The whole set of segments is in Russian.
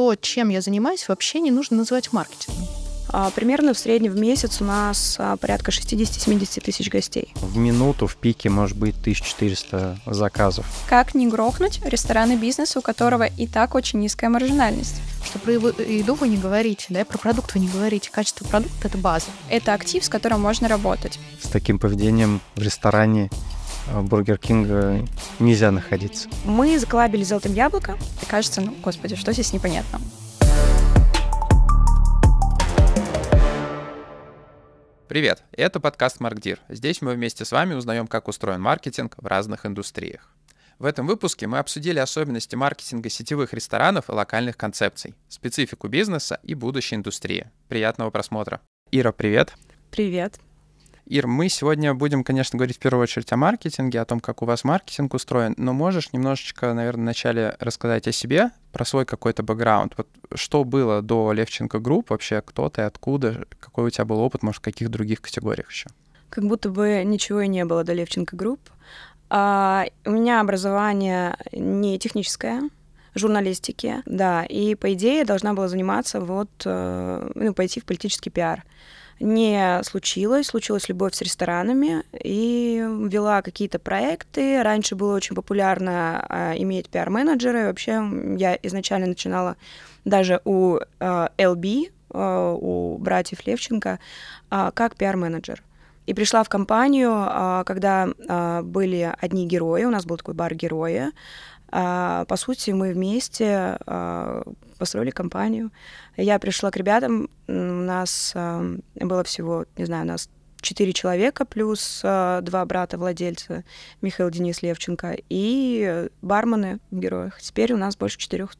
то, чем я занимаюсь, вообще не нужно называть маркетингом. А, примерно в среднем в месяц у нас а, порядка 60-70 тысяч гостей. В минуту в пике может быть 1400 заказов. Как не грохнуть рестораны бизнеса, у которого и так очень низкая маржинальность? Что про э, еду вы не говорите, да, про продукт вы не говорите. Качество продукта – это база. Это актив, с которым можно работать. С таким поведением в ресторане Э, Бургер Кинга нельзя находиться. Мы заколабили «Золотым яблоко», и кажется, ну, господи, что здесь непонятно. Привет, это подкаст «Маркдир». Здесь мы вместе с вами узнаем, как устроен маркетинг в разных индустриях. В этом выпуске мы обсудили особенности маркетинга сетевых ресторанов и локальных концепций, специфику бизнеса и будущей индустрии. Приятного просмотра. Ира, привет. Привет. Ир, мы сегодня будем, конечно, говорить в первую очередь о маркетинге, о том, как у вас маркетинг устроен, но можешь немножечко, наверное, вначале рассказать о себе, про свой какой-то бэкграунд. Вот что было до Левченко Групп вообще, кто ты, откуда, какой у тебя был опыт, может, в каких других категориях еще? Как будто бы ничего и не было до Левченко Групп. А, у меня образование не техническое, журналистики, да, и по идее должна была заниматься вот, э, ну, пойти в политический пиар не случилось. Случилась любовь с ресторанами и вела какие-то проекты. Раньше было очень популярно а, иметь пиар-менеджера. Вообще я изначально начинала даже у LB, а, а, у братьев Левченко, как пиар-менеджер. И пришла в компанию, когда были одни герои, у нас был такой бар героя. По сути, мы вместе построили компанию. Я пришла к ребятам, у нас э, было всего, не знаю, у нас четыре человека, плюс э, два брата-владельца, Михаил Денис Левченко, и бармены в героях. Теперь у нас больше 400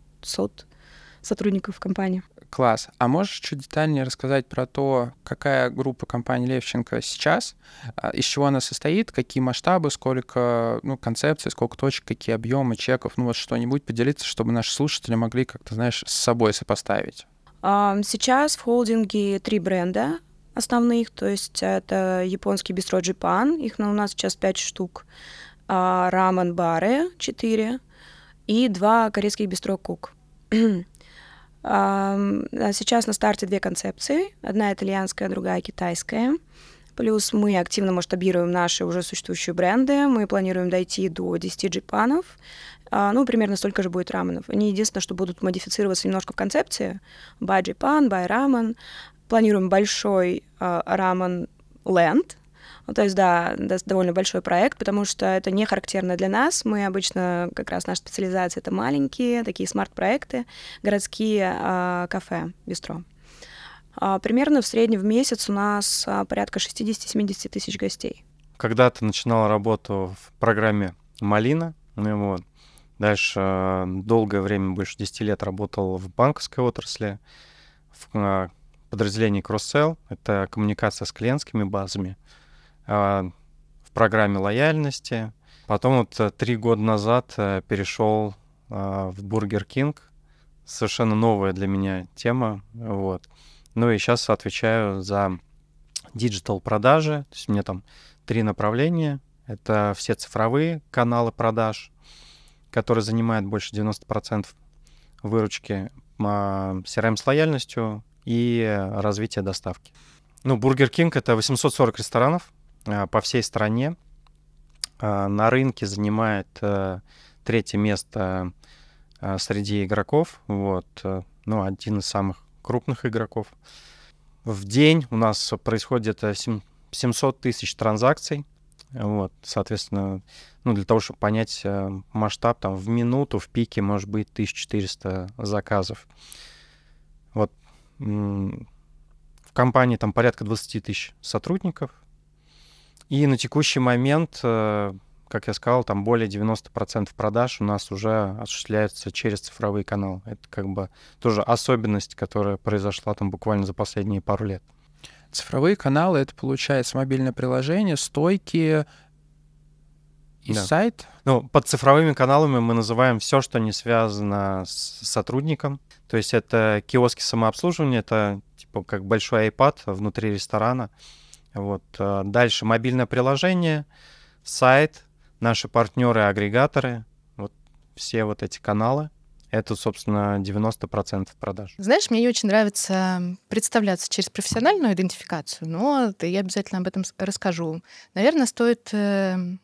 сотрудников компании. Класс. А можешь чуть детальнее рассказать про то, какая группа компании Левченко сейчас, а, из чего она состоит, какие масштабы, сколько ну, концепций, сколько точек, какие объемы чеков, ну вот что-нибудь поделиться, чтобы наши слушатели могли как-то, знаешь, с собой сопоставить? А, сейчас в холдинге три бренда основных, то есть это японский бистро Джипан, их ну, у нас сейчас пять штук, рамен бары четыре и два корейских бистро Кук. А сейчас на старте две концепции. Одна итальянская, другая китайская. Плюс мы активно масштабируем наши уже существующие бренды. Мы планируем дойти до 10 джипанов. А, ну, примерно столько же будет раменов. Они единственное, что будут модифицироваться немножко в концепции. By Japan, by Ramen. Планируем большой рамен ленд, ну, то есть, да, довольно большой проект, потому что это не характерно для нас. Мы обычно, как раз наша специализация — это маленькие такие смарт-проекты, городские э, кафе, бистро. А, примерно в среднем в месяц у нас а, порядка 60-70 тысяч гостей. Когда ты начинала работу в программе «Малина», ну, вот, дальше долгое время, больше 10 лет, работал в банковской отрасли, в подразделении «Кросселл». Это коммуникация с клиентскими базами — а, в программе лояльности. Потом вот э, три года назад э, перешел а, в Бургер Кинг. Совершенно новая для меня тема. Вот. Ну и сейчас отвечаю за диджитал продажи. То есть у меня там три направления. Это все цифровые каналы продаж, которые занимают больше 90% выручки а, CRM с лояльностью и э, развитие доставки. Ну, Бургер Кинг — это 840 ресторанов, Э, по всей стране. Э, на рынке занимает э, третье место среди игроков. Вот, ну, один из самых крупных игроков. В день у нас происходит 700 тысяч транзакций. Вот, соответственно, ну, для того, чтобы понять масштаб, там в минуту в пике может быть 1400 заказов. Вот в компании там порядка 20 тысяч сотрудников, и на текущий момент, э, как я сказал, там более 90% продаж у нас уже осуществляются через цифровые каналы. Это как бы тоже особенность, которая произошла там буквально за последние пару лет. Цифровые каналы — это, получается, мобильное приложение, стойки, и да. сайт. Ну, под цифровыми каналами мы называем все, что не связано с сотрудником. То есть это киоски самообслуживания, это типа как большой iPad внутри ресторана. Вот. Э, дальше мобильное приложение, сайт, наши партнеры, агрегаторы, вот все вот эти каналы. Это, собственно, 90% продаж. Знаешь, мне не очень нравится представляться через профессиональную идентификацию, но я обязательно об этом расскажу. Наверное, стоит эм,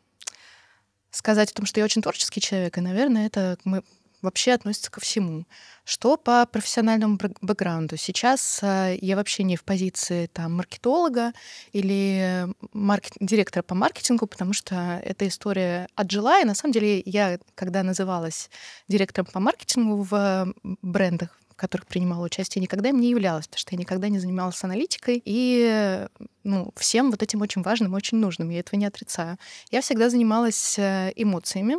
сказать о том, что я очень творческий человек, и, наверное, это мы вообще относится ко всему. Что по профессиональному бэкграунду? Сейчас э, я вообще не в позиции там, маркетолога или маркет... директора по маркетингу, потому что эта история отжила. И на самом деле я, когда называлась директором по маркетингу в брендах, в которых принимала участие, никогда им не являлась, потому что я никогда не занималась аналитикой и э, ну, всем вот этим очень важным, очень нужным, я этого не отрицаю. Я всегда занималась э, эмоциями,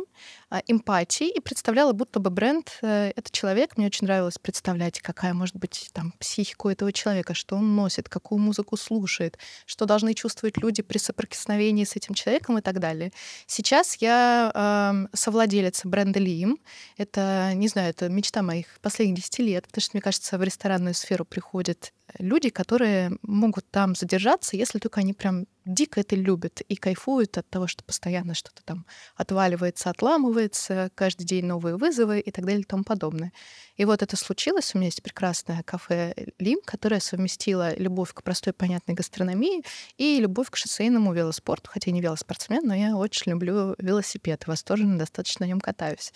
а, эмпатией и представляла, будто бы бренд э, — это человек. Мне очень нравилось представлять, какая может быть там психика у этого человека, что он носит, какую музыку слушает, что должны чувствовать люди при соприкосновении с этим человеком и так далее. Сейчас я э, совладелица бренда Лим. Это, не знаю, это мечта моих последних 10 лет, потому что, мне кажется, в ресторанную сферу приходит люди, которые могут там задержаться, если только они прям дико это любят и кайфуют от того, что постоянно что-то там отваливается, отламывается, каждый день новые вызовы и так далее и тому подобное. И вот это случилось. У меня есть прекрасное кафе «Лим», которое совместило любовь к простой, понятной гастрономии и любовь к шоссейному велоспорту, хотя я не велоспортсмен, но я очень люблю велосипед, восторженно достаточно на нем катаюсь.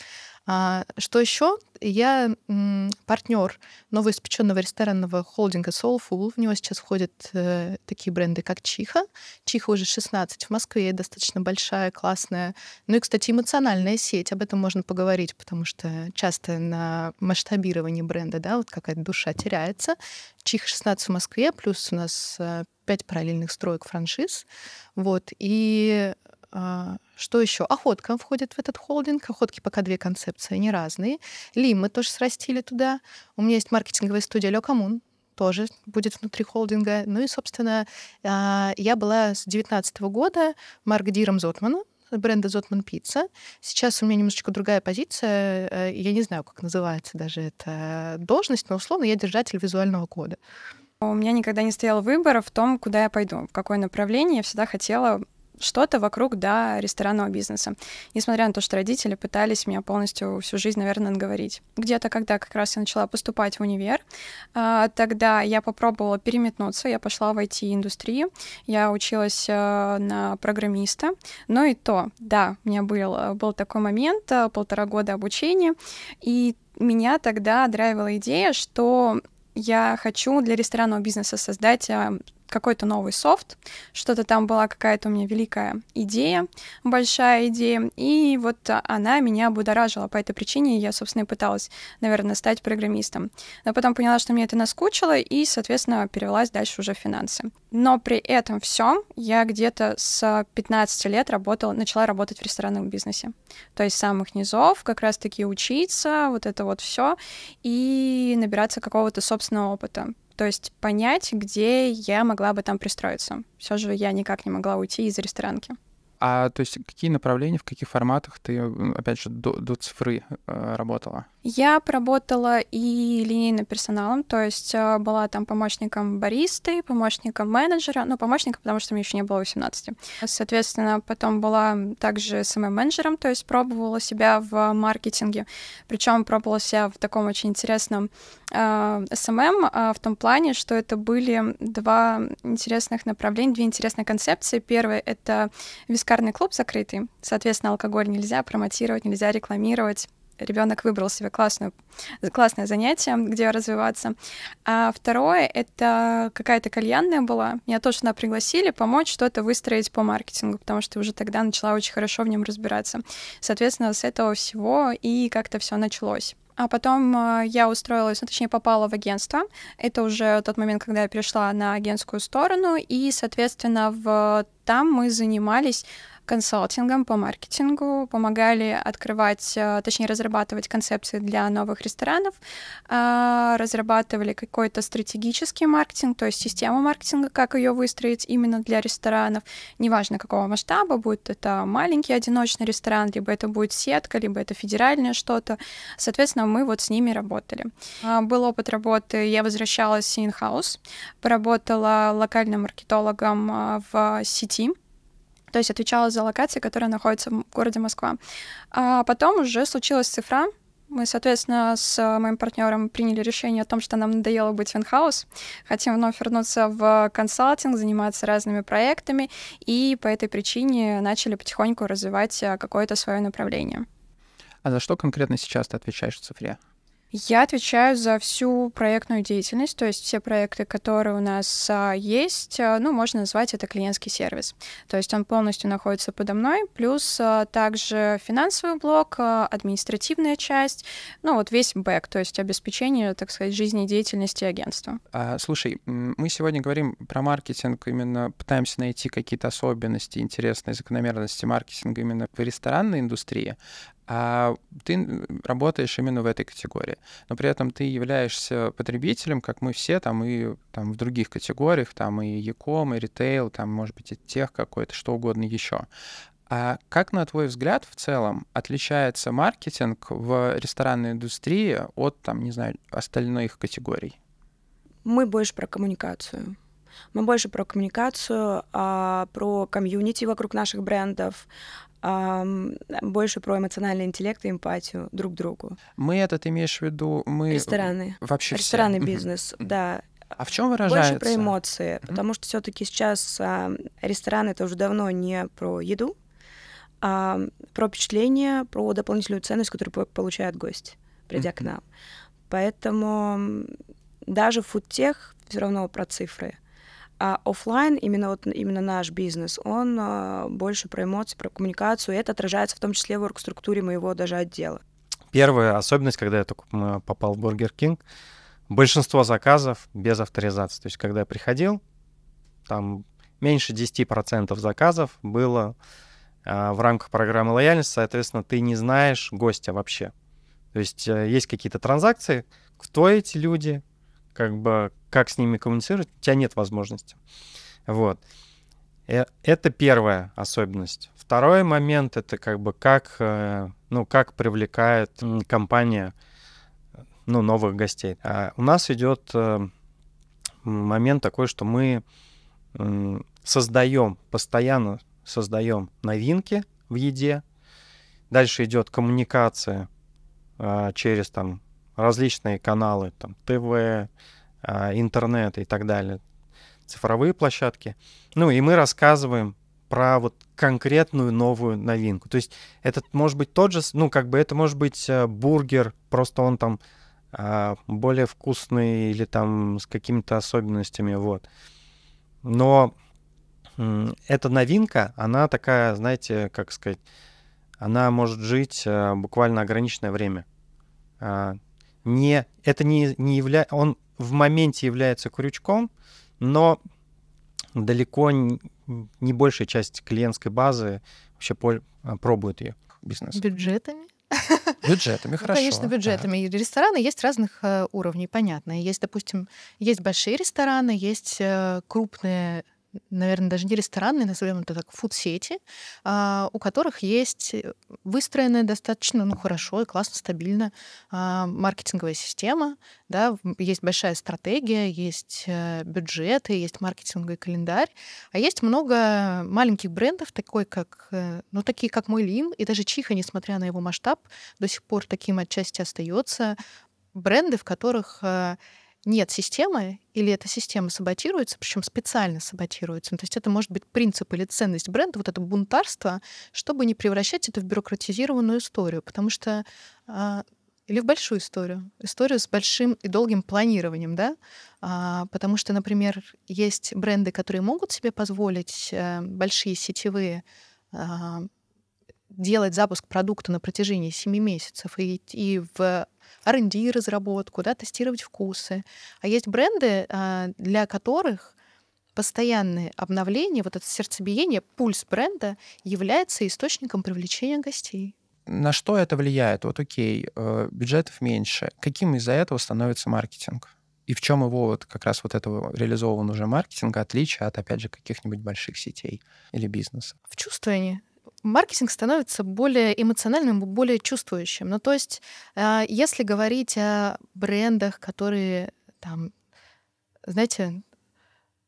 А, что еще? Я м, партнер новоиспеченного ресторанного холдинга Soulful. В него сейчас входят э, такие бренды, как Чиха, Чиха уже 16 в Москве, достаточно большая, классная. Ну и, кстати, эмоциональная сеть, об этом можно поговорить, потому что часто на масштабировании бренда, да, вот какая-то душа теряется. Чиха 16 в Москве, плюс у нас 5 э, параллельных строек франшиз. Вот, и а, что еще? Охотка входит в этот холдинг. Охотки пока две концепции, они разные. Ли мы тоже срастили туда. У меня есть маркетинговая студия Лё тоже будет внутри холдинга. Ну и, собственно, а, я была с 2019 года Марк Диром Зотмана, бренда Зотман Пицца. Сейчас у меня немножечко другая позиция. Э, я не знаю, как называется даже эта должность, но условно я держатель визуального кода. У меня никогда не стоял выбора в том, куда я пойду, в какое направление. Я всегда хотела что-то вокруг, да, ресторанного бизнеса. Несмотря на то, что родители пытались меня полностью всю жизнь, наверное, отговорить. Где-то, когда как раз я начала поступать в универ, а, тогда я попробовала переметнуться, я пошла в IT-индустрию, я училась э, на программиста, но и то, да, у меня был, был такой момент, э, полтора года обучения, и меня тогда драйвила идея, что я хочу для ресторанного бизнеса создать э, какой-то новый софт, что-то там была какая-то у меня великая идея, большая идея, и вот она меня будоражила. По этой причине я, собственно, и пыталась, наверное, стать программистом. Но потом поняла, что мне это наскучило, и, соответственно, перевелась дальше уже в финансы. Но при этом всем я где-то с 15 лет работала, начала работать в ресторанном бизнесе. То есть с самых низов, как раз-таки учиться, вот это вот все, и набираться какого-то собственного опыта. То есть понять, где я могла бы там пристроиться. Все же я никак не могла уйти из ресторанки. А то есть какие направления, в каких форматах ты, опять же, до, до цифры э, работала? Я поработала и линейным персоналом, то есть а, была там помощником баристы, помощником менеджера, ну, помощником, потому что мне еще не было 18. Соответственно, потом была также СММ-менеджером, то есть пробовала себя в маркетинге, причем пробовала себя в таком очень интересном э, СММ э, в том плане, что это были два интересных направления, две интересные концепции. Первое — это вискарный клуб закрытый, соответственно, алкоголь нельзя промотировать, нельзя рекламировать, ребенок выбрал себе классную, классное занятие, где развиваться. А второе — это какая-то кальянная была. Меня тоже туда пригласили помочь что-то выстроить по маркетингу, потому что уже тогда начала очень хорошо в нем разбираться. Соответственно, с этого всего и как-то все началось. А потом э, я устроилась, ну, точнее, попала в агентство. Это уже тот момент, когда я перешла на агентскую сторону, и, соответственно, в... там мы занимались консалтингом по маркетингу, помогали открывать, э, точнее, разрабатывать концепции для новых ресторанов, а, разрабатывали какой-то стратегический маркетинг, то есть систему маркетинга, как ее выстроить именно для ресторанов, неважно какого масштаба, будет это маленький одиночный ресторан, либо это будет сетка, либо это федеральное что-то. Соответственно, мы вот с ними работали. А, был опыт работы, я возвращалась in-house, поработала локальным маркетологом а, в сети, то есть отвечала за локации, которые находятся в городе Москва. А потом уже случилась цифра, мы, соответственно, с моим партнером приняли решение о том, что нам надоело быть венхаус, хотим вновь вернуться в консалтинг, заниматься разными проектами, и по этой причине начали потихоньку развивать э, какое-то свое направление. А за что конкретно сейчас ты отвечаешь в цифре? Я отвечаю за всю проектную деятельность, то есть все проекты, которые у нас а, есть, а, ну, можно назвать это клиентский сервис. То есть он полностью находится подо мной, плюс а, также финансовый блок, административная часть, ну, вот весь бэк, то есть обеспечение, так сказать, жизнедеятельности агентства. А, слушай, мы сегодня говорим про маркетинг, именно пытаемся найти какие-то особенности, интересные закономерности маркетинга именно в ресторанной индустрии а ты работаешь именно в этой категории. Но при этом ты являешься потребителем, как мы все, там и там, в других категориях, там и яком, и ритейл, там, может быть, и тех какой-то, что угодно еще. А как, на твой взгляд, в целом отличается маркетинг в ресторанной индустрии от, там, не знаю, остальных категорий? Мы больше про коммуникацию. Мы больше про коммуникацию, а, про комьюнити вокруг наших брендов, больше про эмоциональный интеллект и эмпатию друг к другу. Мы этот имеешь в виду мы рестораны вообще ресторанный все. бизнес, да. А в чем выражается? Больше про эмоции, mm-hmm. потому что все-таки сейчас а, ресторан это уже давно не про еду, а про впечатление, про дополнительную ценность, которую получает гость, придя mm-hmm. к нам. Поэтому даже в фудтех все равно про цифры. А офлайн, именно вот именно наш бизнес, он а, больше про эмоции, про коммуникацию. И это отражается в том числе в структуре моего даже отдела. Первая особенность, когда я только попал в Бургер Кинг, большинство заказов без авторизации. То есть, когда я приходил, там меньше 10% заказов было а, в рамках программы лояльности, соответственно, ты не знаешь гостя вообще. То есть э, есть какие-то транзакции, кто эти люди, как бы как с ними коммуницировать, у тебя нет возможности. Вот. Э, это первая особенность. Второй момент — это как бы как, э, ну, как привлекает компания ну, новых гостей. А у нас идет э, момент такой, что мы создаем, постоянно создаем новинки в еде. Дальше идет коммуникация а, через там различные каналы, там, ТВ, а, интернет и так далее, цифровые площадки. Ну и мы рассказываем про вот конкретную новую новинку. То есть этот может быть тот же, ну как бы это может быть э, бургер, просто он там а, более вкусный или там с какими-то особенностями, вот. Но эта новинка, она такая, знаете, как сказать, она может жить э, буквально ограниченное время. А, не, это не, не явля, он в моменте является крючком, но далеко не не большая часть клиентской базы вообще а, пробует ее бизнес. Бюджетами? Бюджетами, ну, хорошо. Ну, конечно, бюджетами. Да. Рестораны есть разных э, уровней, понятно. Есть, допустим, есть большие рестораны, есть э, крупные наверное, даже не ресторанные, назовем это так, фуд-сети, а, у которых есть э, выстроенная достаточно, ну, хорошо и классно, стабильно а, маркетинговая система, да, есть большая стратегия, есть э, бюджеты, есть маркетинговый календарь, а есть много маленьких брендов, такой как, э, ну, такие как Мой Лим, и даже Чиха, несмотря на его масштаб, до сих пор таким отчасти остается, бренды, в которых нет системы, или эта система саботируется, причем специально саботируется. Ну, то есть это может быть принцип или ценность бренда, вот это бунтарство, чтобы не превращать это в бюрократизированную историю, потому что а, или в большую историю, историю с большим и долгим планированием, да, а, потому что, например, есть бренды, которые могут себе позволить а, большие сетевые а, делать запуск продукта на протяжении 7 месяцев и идти в R&D разработку, да, тестировать вкусы. А есть бренды, а, для которых постоянное обновление, вот это сердцебиение, пульс бренда является источником привлечения гостей. На что это влияет? Вот окей, э, бюджетов меньше. Каким из-за этого становится маркетинг? И в чем его вот как раз вот этого реализован уже маркетинга отличие от, опять же, каких-нибудь больших сетей или бизнеса? В чувствовании маркетинг становится более эмоциональным, более чувствующим. Ну, то есть, а, если говорить о брендах, которые там, знаете,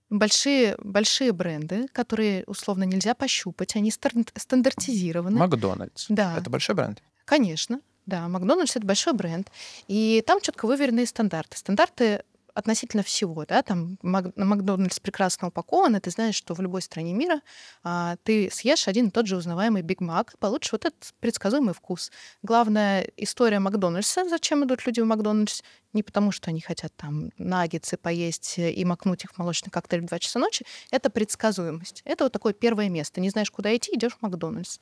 большие, большие бренды, которые условно нельзя пощупать, они стандартизированы. Макдональдс. Да. Это большой бренд? Конечно. Да, Макдональдс это большой бренд. И там четко выверенные стандарты. Стандарты относительно всего, да, там Макдональдс прекрасно упакован, и ты знаешь, что в любой стране мира а, ты съешь один и тот же узнаваемый Биг Мак, получишь вот этот предсказуемый вкус. Главная история Макдональдса, зачем идут люди в Макдональдс, не потому, что они хотят там наггетсы поесть и макнуть их в молочный коктейль в 2 часа ночи, это предсказуемость. Это вот такое первое место. Не знаешь, куда идти, идешь в Макдональдс.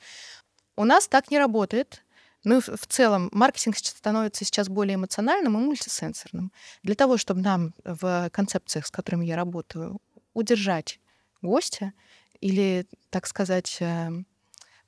У нас так не работает. Ну и в целом маркетинг становится сейчас более эмоциональным и мультисенсорным. Для того, чтобы нам в концепциях, с которыми я работаю, удержать гостя или, так сказать, эм,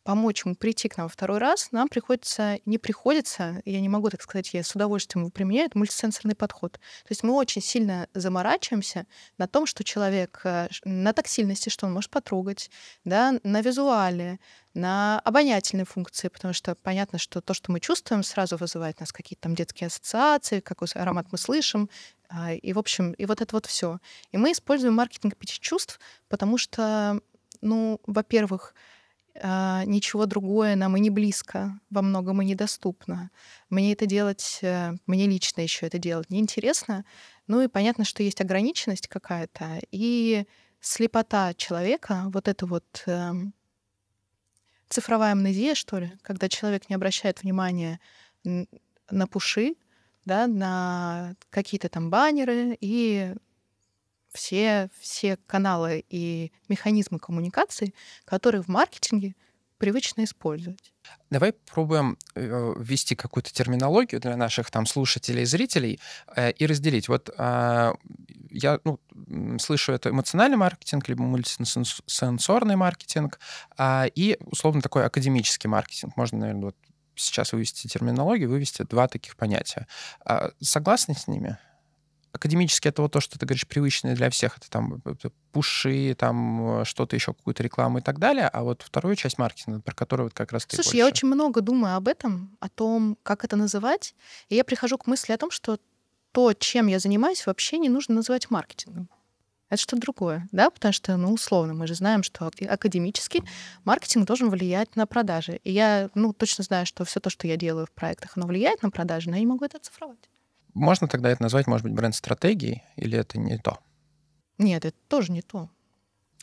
помочь ему прийти к нам второй раз, нам приходится, не приходится, я не могу так сказать, я с удовольствием его применяю, это мультисенсорный подход. То есть мы очень сильно заморачиваемся на том, что человек э, на тактильности, что он может потрогать, да, на визуале, на обонятельной функции, потому что понятно, что то, что мы чувствуем, сразу вызывает нас какие-то там детские ассоциации, какой аромат мы слышим, а, и, в общем, и вот это вот все. И мы используем маркетинг пяти чувств, потому что, ну, во-первых, а, ничего другое нам и не близко, во многом и недоступно. Мне это делать, э, мне лично еще это делать неинтересно. Ну и понятно, что есть ограниченность какая-то, и слепота человека, вот это вот э, цифровая амнезия, что ли, когда человек не обращает внимания на пуши, да, на какие-то там баннеры и все, все каналы и механизмы коммуникации, которые в маркетинге привычно использовать. Давай пробуем э, ввести какую-то терминологию для наших там слушателей и зрителей э, и разделить. Вот э, я ну, слышу это эмоциональный маркетинг, либо мультисенсорный маркетинг э, и, условно, такой академический маркетинг. Можно, наверное, вот сейчас вывести терминологию, вывести два таких понятия. А, согласны с ними? академически это вот то, что ты говоришь, привычное для всех, это там э, это пуши, там э, что-то еще, какую-то рекламу и так далее, а вот вторую часть маркетинга, про которую вот как раз ты Слушай, я очень много думаю об этом, о том, как это называть, и я прихожу к мысли о том, что то, чем я занимаюсь, вообще не нужно называть маркетингом. Это что-то другое, да, потому что, ну, условно, мы же знаем, что академически маркетинг должен влиять на продажи. И я, ну, точно знаю, что все то, что я делаю в проектах, оно влияет на продажи, но я не могу это оцифровать. Можно тогда это назвать, может быть, бренд-стратегией, или это не то? Нет, это тоже не то.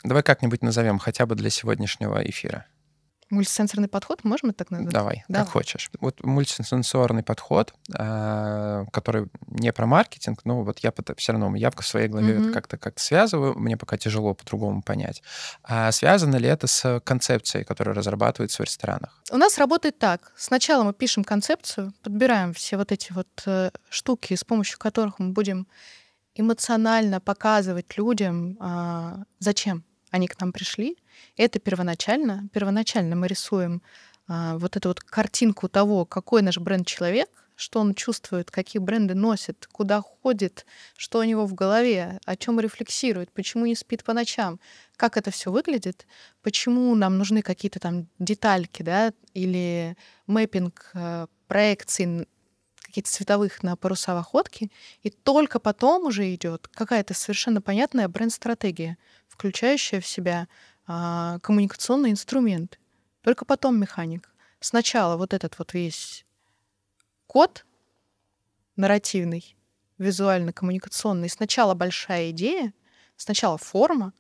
Давай как-нибудь назовем хотя бы для сегодняшнего эфира. Мультисенсорный подход, можем это так назвать? Давай, Давай, как хочешь. Вот мультисенсорный подход, э, который не про маркетинг, но вот я все равно, я в своей голове угу. как-то как связываю, мне пока тяжело по-другому понять. А связано ли это с концепцией, которая разрабатывается в ресторанах? У нас работает так. Сначала мы пишем концепцию, подбираем все вот эти вот э, штуки, с помощью которых мы будем эмоционально показывать людям, а, зачем они к нам пришли. Это первоначально. Первоначально мы рисуем а, вот эту вот картинку того, какой наш бренд-человек, что он чувствует, какие бренды носит, куда ходит, что у него в голове, о чем рефлексирует, почему не спит по ночам, как это все выглядит, почему нам нужны какие-то там детальки, да, или мэппинг э, проекций каких-то цветовых на паруса в охотке, и только потом уже идет какая-то совершенно понятная бренд-стратегия включающая в себя а, коммуникационный инструмент. Только потом механик. Сначала вот этот вот весь код нарративный, визуально-коммуникационный. Сначала большая идея, сначала форма,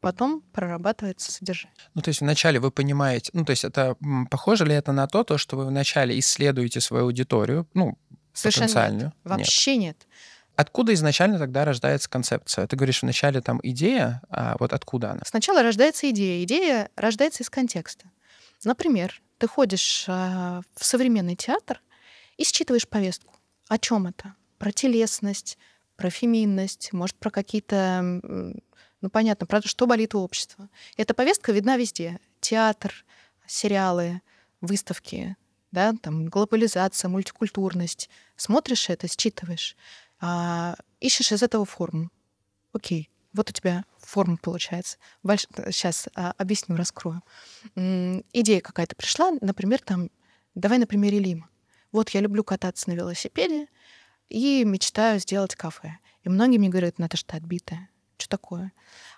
потом прорабатывается содержание. Ну, то есть вначале вы понимаете, ну, то есть это похоже ли это на то, то что вы вначале исследуете свою аудиторию, ну, Совершенно потенциальную? Нет. Вообще нет. нет. Откуда изначально тогда рождается концепция? Ты говоришь, вначале там идея, а вот откуда она? Сначала рождается идея. Идея рождается из контекста. Например, ты ходишь а, в современный театр и считываешь повестку. О чем это? Про телесность, про феминность, может, про какие-то, ну, понятно, про то, что болит у общества. Эта повестка видна везде. Театр, сериалы, выставки, да, там, глобализация, мультикультурность. Смотришь это, считываешь а, ищешь из этого форму. Окей, вот у тебя форма получается. Больш... Сейчас а, объясню, раскрою. М-м, идея какая-то пришла, например, там, давай на примере Лима. Вот я люблю кататься на велосипеде и мечтаю сделать кафе. И многие мне говорят, Наташа, «Ну, что отбитое, Что такое?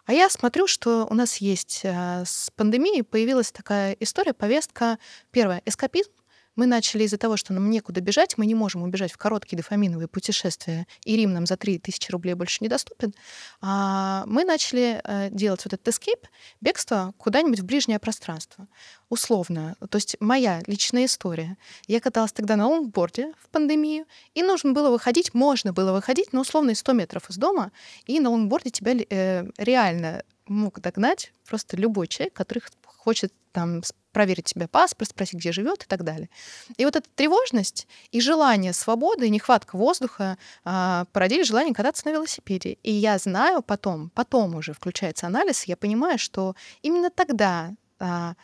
А я смотрю, что у нас есть а, с пандемией появилась такая история, повестка. Первая эскапизм. Мы начали из-за того, что нам некуда бежать, мы не можем убежать в короткие дофаминовые путешествия, и Рим нам за 3000 рублей больше недоступен, а мы начали э, делать вот этот escape, бегство куда-нибудь в ближнее пространство. Условно. То есть моя личная история. Я каталась тогда на лонгборде в пандемию, и нужно было выходить, можно было выходить, но условно 100 метров из дома, и на лонгборде тебя э, реально мог догнать просто любой человек, который хочет там проверить себе паспорт, спросить, где живет и так далее. И вот эта тревожность и желание свободы, и нехватка воздуха э, породили желание кататься на велосипеде. И я знаю потом, потом уже включается анализ, я понимаю, что именно тогда э,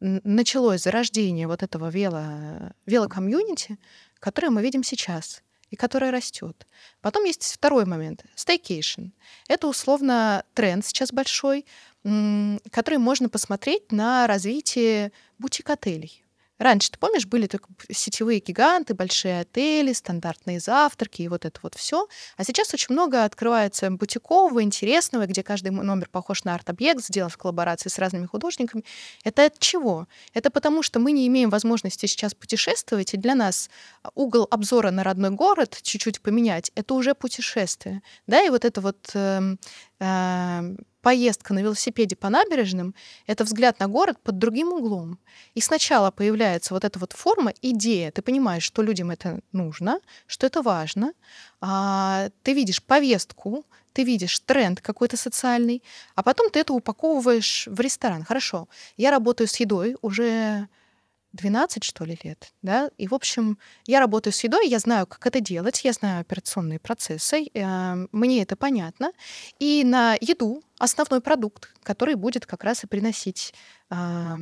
началось зарождение вот этого вело, велокомьюнити, которое мы видим сейчас и которая растет. Потом есть второй момент — стейкейшн. Это условно тренд сейчас большой который можно посмотреть на развитие бутик-отелей. Раньше, ты помнишь, были только сетевые гиганты, большие отели, стандартные завтраки и вот это вот все. А сейчас очень много открывается бутикового, интересного, где каждый номер похож на арт-объект, сделан в коллаборации с разными художниками. Это от чего? Это потому, что мы не имеем возможности сейчас путешествовать, и для нас а, угол обзора на родной город чуть-чуть поменять — это уже путешествие. Да, и вот это вот э, Эм, поездка на велосипеде по набережным — это взгляд на город под другим углом. И сначала появляется вот эта вот форма, идея. Ты понимаешь, что людям это нужно, что это важно. А, ты видишь повестку, ты видишь тренд какой-то социальный, а потом ты это упаковываешь в ресторан. Хорошо, я работаю с едой уже 12, что ли, лет, да, и, в общем, я работаю с едой, я знаю, как это делать, я знаю операционные процессы, э, мне это понятно, и на еду основной продукт, который будет как раз и приносить э,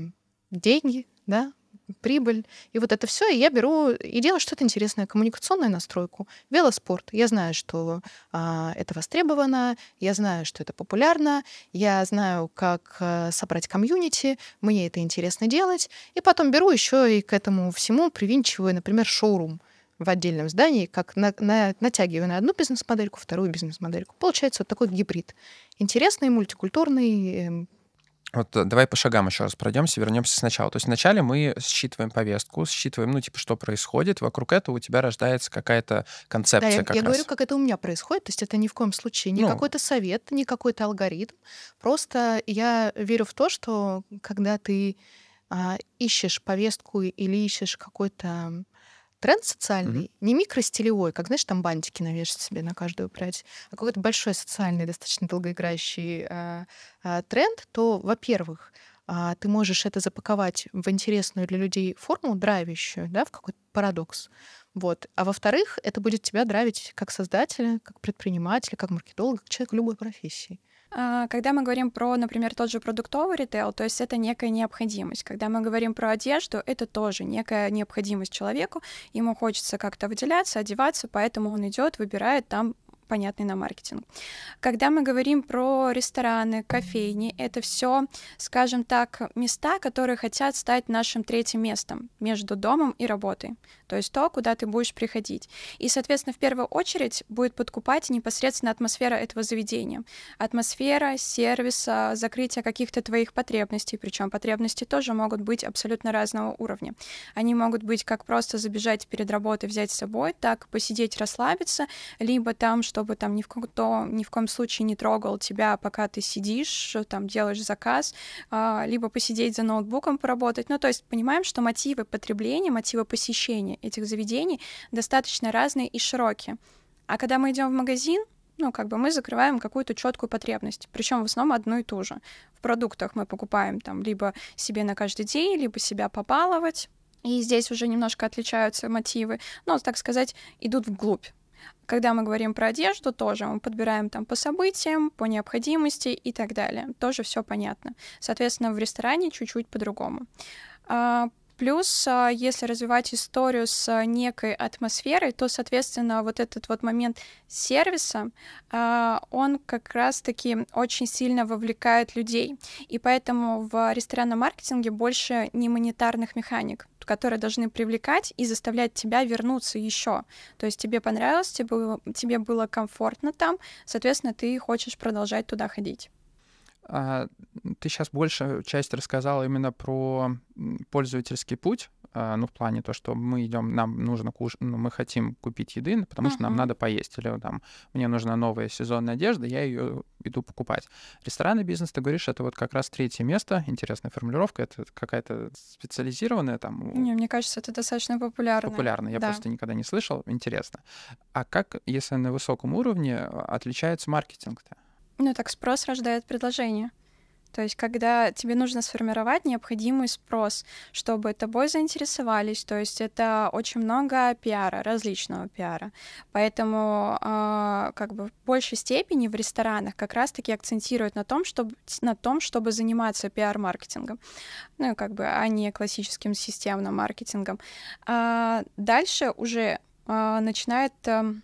деньги, да, прибыль. И вот это все. И я беру и делаю что-то интересное. Коммуникационную настройку, велоспорт. Я знаю, что а, это востребовано, я знаю, что это популярно, я знаю, как а, собрать комьюнити, мне это интересно делать. И потом беру еще и к этому всему привинчиваю, например, шоурум в отдельном здании, как на, на, натягиваю на одну бизнес-модельку, вторую бизнес-модельку. Получается вот такой гибрид. Интересный, мультикультурный, эм, вот э, давай по шагам еще раз пройдемся, вернемся сначала. То есть вначале мы считываем повестку, считываем, ну, типа, что происходит. Вокруг этого у тебя рождается какая-то концепция. Да, я, как я раз. говорю, как это у меня происходит. То есть это ни в коем случае не ну, какой-то совет, не какой-то алгоритм. Просто я верю в то, что когда ты а, ищешь повестку или ищешь какой-то тренд социальный, mm-hmm. не микростилевой, как, знаешь, там бантики навешать себе на каждую прядь, а какой-то большой социальный, достаточно долгоиграющий э, э, тренд, то, во-первых, э, ты можешь это запаковать в интересную для людей форму, драйвящую, да, в какой-то парадокс. Вот. А во-вторых, это будет тебя драйвить как создателя, как предпринимателя, как маркетолога, как человека любой профессии. А, когда мы говорим про, например, тот же продуктовый ритейл, то есть это некая необходимость. Когда мы говорим про одежду, это тоже некая необходимость человеку. Ему хочется как-то выделяться, одеваться, поэтому он идет, выбирает там понятный на маркетинг. Когда мы говорим про рестораны, кофейни, это все, скажем так, места, которые хотят стать нашим третьим местом между домом и работой. То есть то, куда ты будешь приходить. И, соответственно, в первую очередь будет подкупать непосредственно атмосфера этого заведения. Атмосфера сервиса, закрытие каких-то твоих потребностей, причем потребности тоже могут быть абсолютно разного уровня. Они могут быть как просто забежать перед работой, взять с собой, так посидеть, расслабиться, либо там что чтобы там ни в, ком, ни в коем случае не трогал тебя, пока ты сидишь, э, там делаешь заказ, а, либо посидеть за ноутбуком поработать. Ну, то есть понимаем, что мотивы потребления, мотивы посещения этих заведений достаточно разные и широкие. А когда мы идем в магазин, ну, как бы мы закрываем какую-то четкую потребность, причем в основном одну и ту же. В продуктах мы покупаем там либо себе на каждый день, либо себя попаловать. и здесь уже немножко отличаются мотивы, но, так сказать, идут вглубь. Когда мы говорим про одежду, тоже мы подбираем там по событиям, по необходимости и так далее. Тоже все понятно. Соответственно, в ресторане чуть-чуть по-другому. А, Плюс, а, если развивать историю с некой атмосферой, то, соответственно, вот этот вот момент сервиса, а, он как раз-таки очень сильно вовлекает людей. И поэтому в ресторанном маркетинге больше не монетарных механик которые должны привлекать и заставлять тебя вернуться еще. То есть тебе понравилось, тебе, было комфортно там, соответственно, ты хочешь продолжать туда ходить. А, ты сейчас больше часть рассказала именно про пользовательский путь, а, ну, в плане то, что мы идем, нам нужно куш... ну, мы хотим купить еды, потому что нам надо поесть, или там мне нужна новая сезонная одежда, я ее иду покупать. Ресторанный бизнес, ты говоришь, это вот как раз третье место, интересная формулировка, это какая-то специализированная там. Не, мне кажется, это достаточно популярно. Популярно, я да. просто никогда не слышал, интересно. А как, если на высоком уровне а, отличается маркетинг-то? Ну так спрос рождает предложение. То есть, когда тебе нужно сформировать необходимый спрос, чтобы тобой заинтересовались, то есть это очень много пиара, различного пиара. Поэтому э, как бы в большей степени в ресторанах как раз-таки акцентируют на том, чтобы, на том, чтобы заниматься пиар-маркетингом, ну как бы, а не классическим системным маркетингом. А дальше уже э, начинает... Э,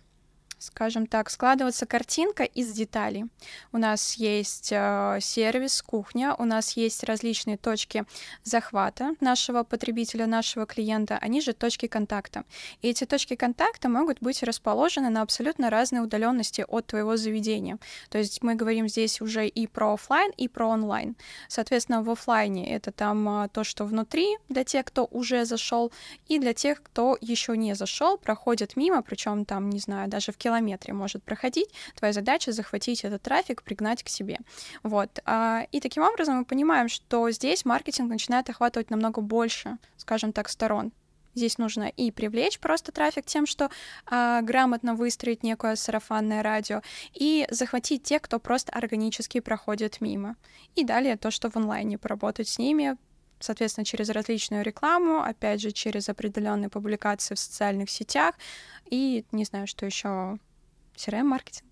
скажем так, складываться картинка из деталей. У нас есть э, сервис, кухня, у нас есть различные точки захвата нашего потребителя, нашего клиента, они же точки контакта. И эти точки контакта могут быть расположены на абсолютно разной удаленности от твоего заведения. То есть мы говорим здесь уже и про офлайн, и про онлайн. Соответственно, в офлайне это там э, то, что внутри для тех, кто уже зашел, и для тех, кто еще не зашел, проходит мимо, причем там, не знаю, даже в километре может проходить. Твоя задача захватить этот трафик, пригнать к себе. Вот. А, и таким образом мы понимаем, что здесь маркетинг начинает охватывать намного больше, скажем так, сторон. Здесь нужно и привлечь просто трафик тем, что э, грамотно выстроить некое сарафанное радио, и захватить тех, кто просто органически проходит мимо. И далее то, что в онлайне, поработать с ними, соответственно, через различную рекламу, опять же, через определенные публикации в социальных сетях и, не знаю, что еще, CRM-маркетинг.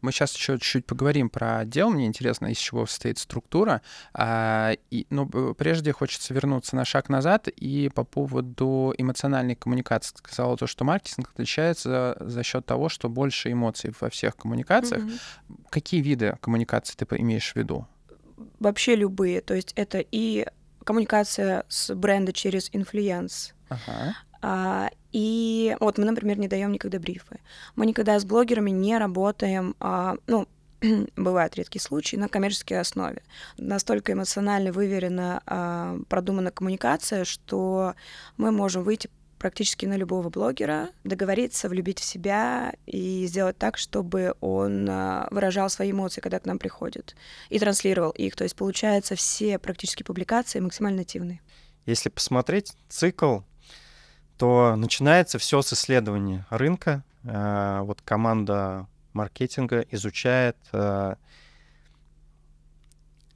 Мы сейчас еще чуть-чуть поговорим про отдел. Мне интересно, из чего состоит структура. А, и, но ну, прежде хочется вернуться на шаг назад и по поводу эмоциональной коммуникации. Сказала то, что маркетинг отличается за, за счет того, что больше эмоций во всех коммуникациях. Mm-hmm. Какие виды коммуникации ты имеешь в виду? Вообще любые. То есть это и коммуникация с бренда через инфлюенс. Ага. А, и вот мы, например, не даем никогда брифы. Мы никогда с блогерами не работаем, а, ну, бывают редкие случаи, на коммерческой основе. Настолько эмоционально выверена, а, продумана коммуникация, что мы можем выйти практически на любого блогера, договориться, влюбить в себя и сделать так, чтобы он а, выражал свои эмоции, когда к нам приходит, и транслировал их. То есть, получается, все практически публикации максимально нативные. Если посмотреть цикл, то начинается все с исследования рынка. Э, вот команда маркетинга изучает, э,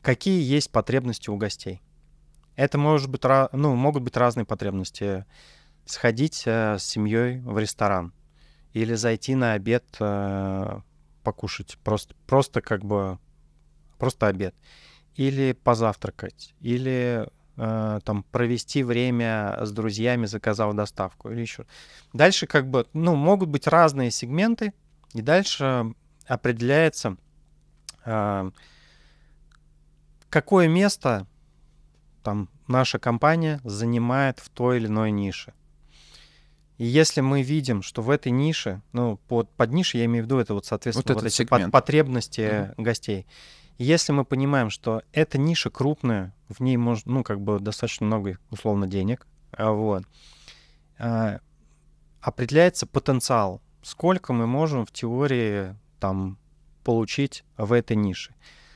какие есть потребности у гостей. Это может быть, ну, могут быть разные потребности сходить э, с семьей в ресторан или зайти на обед э, покушать, просто, просто как бы, просто обед, или позавтракать, или э, там провести время с друзьями, заказав доставку или еще. Дальше как бы, ну, могут быть разные сегменты, и дальше определяется, э, какое место там наша компания занимает в той или иной нише. И если мы видим, что в этой нише, ну, под, под нишей я имею в виду, это вот, соответственно, вот, вот эти под, потребности Uh-huh. гостей. если мы понимаем, что эта ниша крупная, в ней можно, ну, как бы достаточно много, условно, денег, а, вот, а, определяется потенциал, сколько мы можем в теории там получить в этой нише.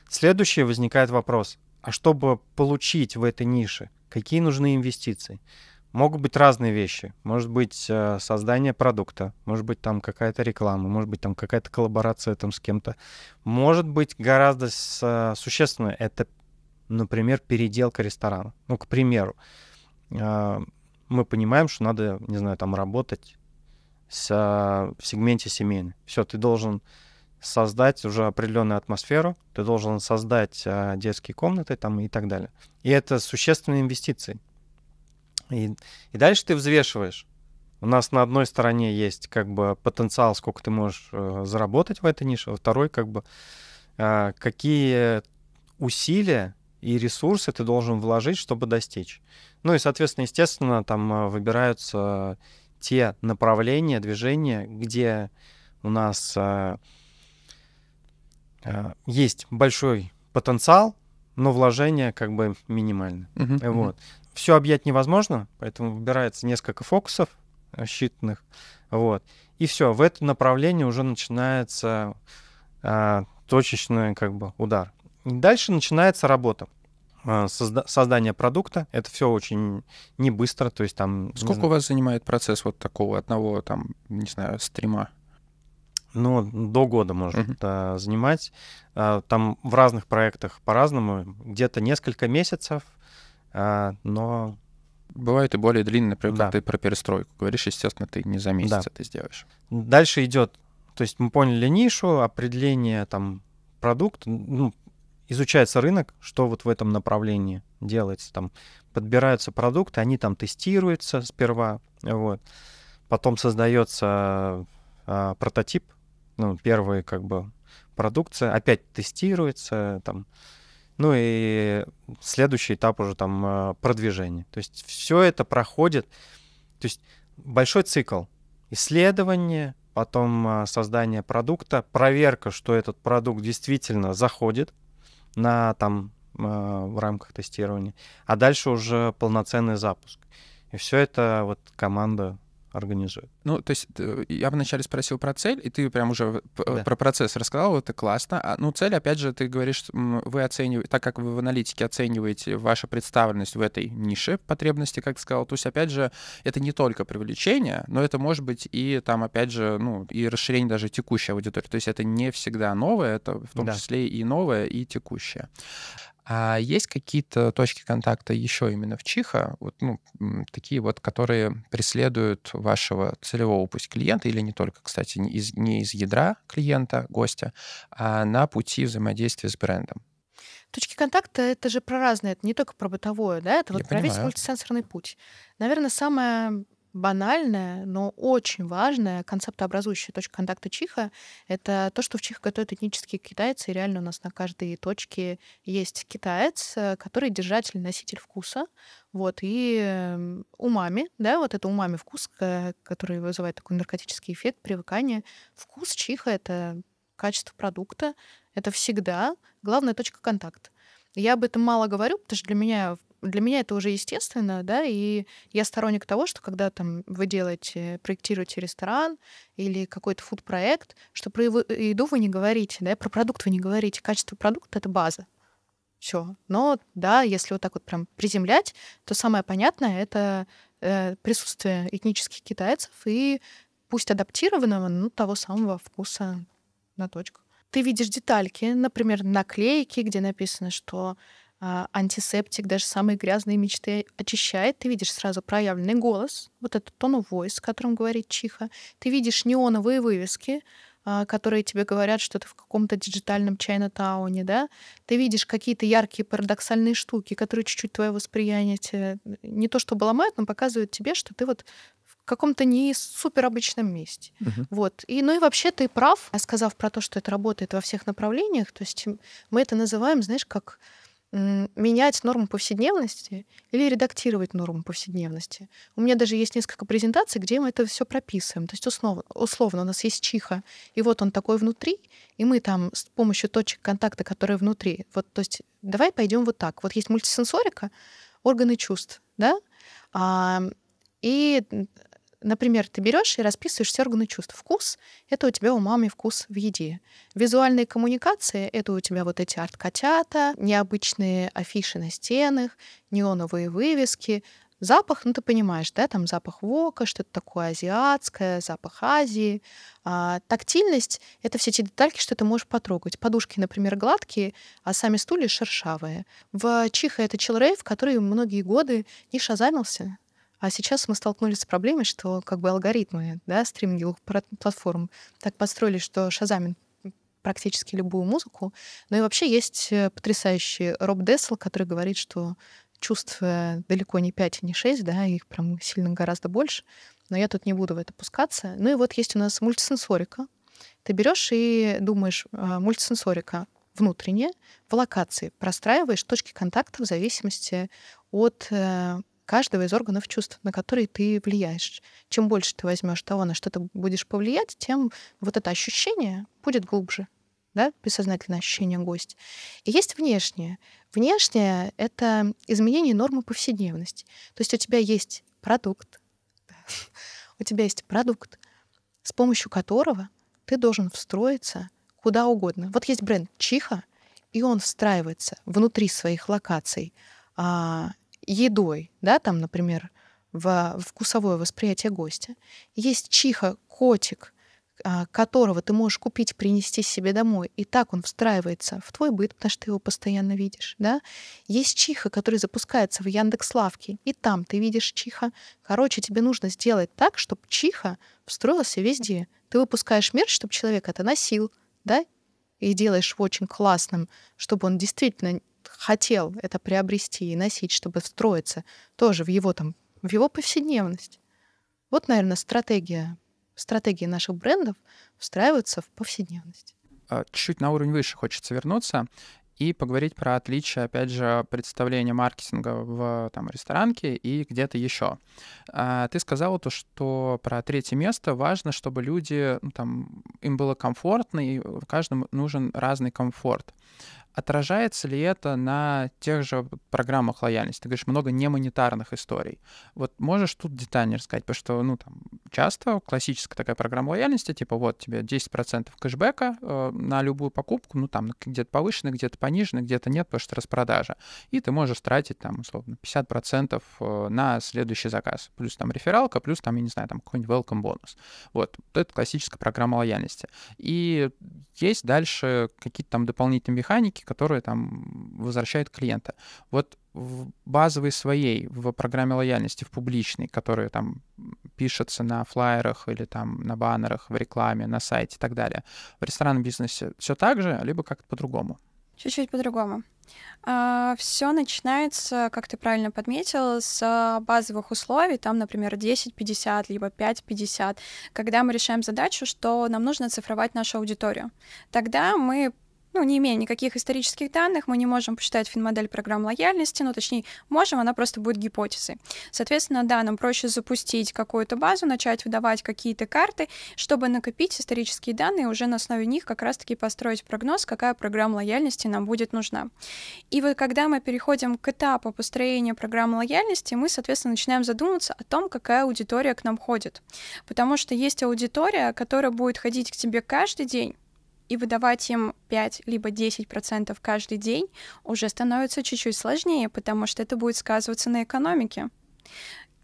Следующий возникает вопрос, а чтобы получить в этой нише, какие нужны инвестиции? могут быть разные вещи. Может быть, э, создание продукта, может быть, там какая-то реклама, может быть, там какая-то коллаборация там с кем-то. Может быть, гораздо э, существенное это, например, переделка ресторана. Ну, к примеру, э, мы понимаем, что надо, не знаю, там работать с, в сегменте семейный. Все, ты должен создать уже определенную атмосферу, ты должен создать детские комнаты там и так далее. И это существенные инвестиции. И, и дальше ты взвешиваешь. У нас на одной стороне есть как бы потенциал, сколько ты можешь э, заработать в этой нише, а второй как бы э, какие усилия и ресурсы ты должен вложить, чтобы достичь. Ну и, соответственно, естественно, там э, выбираются те направления движения, где у нас э, э, есть большой потенциал, но вложения как бы минимальны. Uh-huh, вот. Uh-huh все объять невозможно, поэтому выбирается несколько фокусов рассчитанных, э, вот. И все, в это направление уже начинается а, точечный как бы удар. И дальше начинается работа э, созда создание продукта. Это все очень не быстро, то есть там... Сколько у вас занимает процесс вот такого одного, там, не знаю, стрима? Ну, до года может uh -huh. занимать. Там в разных проектах по-разному. Где-то несколько месяцев — а, но Бывают и более длинные, например, да. ты про перестройку говоришь, естественно, ты не за месяц да. это сделаешь. Дальше идет, то есть мы поняли нишу, определение там продукт, ну, изучается рынок, что вот в этом направлении делается, там подбираются продукты, они там тестируются сперва, вот, потом создается э, а, прототип, ну, первые как бы продукция, опять тестируется, там, ну и следующий этап уже там э, продвижение. То есть все это проходит, то есть большой цикл исследования, потом э, создание продукта, проверка, что этот продукт действительно заходит на там э, в рамках тестирования, а дальше уже полноценный запуск. И все это вот команда организует. Ну, то есть э, я вначале спросил про цель, и ты прям уже да. про процесс рассказал, это классно. А, ну, цель, опять же, ты говоришь, вы оцениваете, так как вы в аналитике оцениваете вашу представленность в этой нише потребности, как ты сказал, то есть, опять же, это не только привлечение, но это может быть и там, опять же, ну, и расширение даже текущей аудитории. То есть это не всегда новое, это в том да. числе и новое, и текущее. А есть какие-то точки контакта еще именно в Чиха, вот, ну, такие вот, которые преследуют вашего целевого пусть клиента, или не только, кстати, не из, не из ядра клиента, гостя, а на пути взаимодействия с брендом? Точки контакта — это же про разное, это не только про бытовое, да, это Я вот понимаю. про весь мультисенсорный путь. Наверное, самое банальная, но очень важная концептообразующая точка контакта чиха — это то, что в чих готовят этнические китайцы, и реально у нас на каждой точке есть китаец, э, который держатель, носитель вкуса, вот, и эм, умами, да, вот это умами вкус, который вызывает такой наркотический эффект, привыкание. Вкус чиха — это качество продукта, это всегда главная точка контакта. Я об этом мало говорю, потому что для меня для меня это уже естественно, да, и я сторонник того, что когда там вы делаете, проектируете ресторан или какой-то фуд-проект, что про э, еду вы не говорите, да, про продукт вы не говорите, качество продукта — это база. Все. Но да, если вот так вот прям приземлять, то самое понятное — это э, присутствие этнических китайцев и пусть адаптированного, ну того самого вкуса на точку. Ты видишь детальки, например, наклейки, где написано, что а, антисептик, даже самые грязные мечты очищает. Ты видишь сразу проявленный голос, вот этот тон voice, которым говорит Чиха. Ты видишь неоновые вывески, а, которые тебе говорят, что ты в каком-то диджитальном чайно тауне да, ты видишь какие-то яркие парадоксальные штуки, которые чуть-чуть твое восприятие тебе, не то чтобы ломают, но показывают тебе, что ты вот в каком-то не суперобычном обычном месте. Угу. Вот. И, ну и вообще ты прав, сказав про то, что это работает во всех направлениях, то есть мы это называем, знаешь, как менять норму повседневности или редактировать норму повседневности. У меня даже есть несколько презентаций, где мы это все прописываем. То есть условно, условно у нас есть чиха, и вот он такой внутри, и мы там с помощью точек контакта, которые внутри, вот, то есть давай пойдем вот так. Вот есть мультисенсорика, органы чувств, да, а, и Например, ты берешь и расписываешь органы чувств. Вкус — это у тебя у мамы вкус в еде. Визуальные коммуникации — это у тебя вот эти арт-котята, необычные афиши на стенах, неоновые вывески, Запах, ну ты понимаешь, да, там запах вока, что-то такое азиатское, запах Азии. А, тактильность — это все эти детальки, что ты можешь потрогать. Подушки, например, гладкие, а сами стулья шершавые. В Чиха это челрейв, который многие годы не шазамился, а сейчас мы столкнулись с проблемой, что как бы алгоритмы да, стриминговых платформ так построили, что Шазамин практически любую музыку. Но ну и вообще есть э, потрясающий Роб Дессел, который говорит, что чувств далеко не 5 и не 6, да, их прям сильно гораздо больше, но я тут не буду в это пускаться. Ну и вот есть у нас мультисенсорика. Ты берешь и думаешь, а, мультисенсорика внутренне, в локации простраиваешь точки контакта в зависимости от э, каждого из органов чувств, на которые ты влияешь. Чем больше ты возьмешь того, на что ты будешь повлиять, тем вот это ощущение будет глубже. Да, бессознательное ощущение гость. И есть внешнее. Внешнее — это изменение нормы повседневности. То есть у тебя есть продукт, у тебя есть продукт, с помощью которого ты должен встроиться куда угодно. Вот есть бренд Чиха, и он встраивается внутри своих локаций а, едой, да, там, например, в вкусовое восприятие гостя. Есть чиха, котик, а, которого ты можешь купить, принести себе домой, и так он встраивается в твой быт, потому что ты его постоянно видишь, да? Есть чиха, который запускается в Яндекс Лавке, и там ты видишь чиха. Короче, тебе нужно сделать так, чтобы чиха встроился везде. Ты выпускаешь мерч, чтобы человек это носил, да, и делаешь его очень классным, чтобы он действительно хотел это приобрести и носить, чтобы встроиться тоже в его там, в его повседневность. Вот, наверное, стратегия, стратегии наших брендов встраиваются в повседневность. А, Чуть на уровень выше хочется вернуться и поговорить про отличие, опять же, представления маркетинга в там, ресторанке и где-то еще. А, ты сказала то, что про третье место важно, чтобы люди, ну, там, им было комфортно, и каждому нужен разный комфорт. Отражается ли это на тех же программах лояльности? Ты говоришь, много немонетарных историй. Вот можешь тут детальнее рассказать? Потому что, ну, там, часто классическая такая программа лояльности, типа, вот тебе 10% кэшбэка э, на любую покупку, ну, там, где-то повышенный, где-то пониженный, где-то нет, потому что распродажа. И ты можешь тратить, там, условно, 50% э, на следующий заказ. Плюс там рефералка, плюс там, я не знаю, там какой-нибудь welcome бонус. Вот, вот это классическая программа лояльности. И есть дальше какие-то там дополнительные механики, ошибки, которые там возвращают клиента. Вот в базовой своей, в программе лояльности, в публичной, которая там пишется на флайерах или там на баннерах, в рекламе, на сайте и так далее, в ресторанном бизнесе все так же, либо как-то по-другому? Чуть-чуть по-другому. А, все начинается, как ты правильно подметил, с базовых условий, там, например, 10-50, либо 5-50, когда мы решаем задачу, что нам нужно цифровать нашу аудиторию. Тогда мы ну, не имея никаких исторических данных, мы не можем посчитать финмодель программ лояльности, ну, точнее, можем, она просто будет гипотезой. Соответственно, да, нам проще запустить какую-то базу, начать выдавать какие-то карты, чтобы накопить исторические данные, уже на основе них как раз-таки построить прогноз, какая программа лояльности нам будет нужна. И вот когда мы переходим к этапу построения программы лояльности, мы, соответственно, начинаем задумываться о том, какая аудитория к нам ходит. Потому что есть аудитория, которая будет ходить к тебе каждый день, и выдавать им 5 либо 10% каждый день уже становится чуть-чуть сложнее, потому что это будет сказываться на экономике.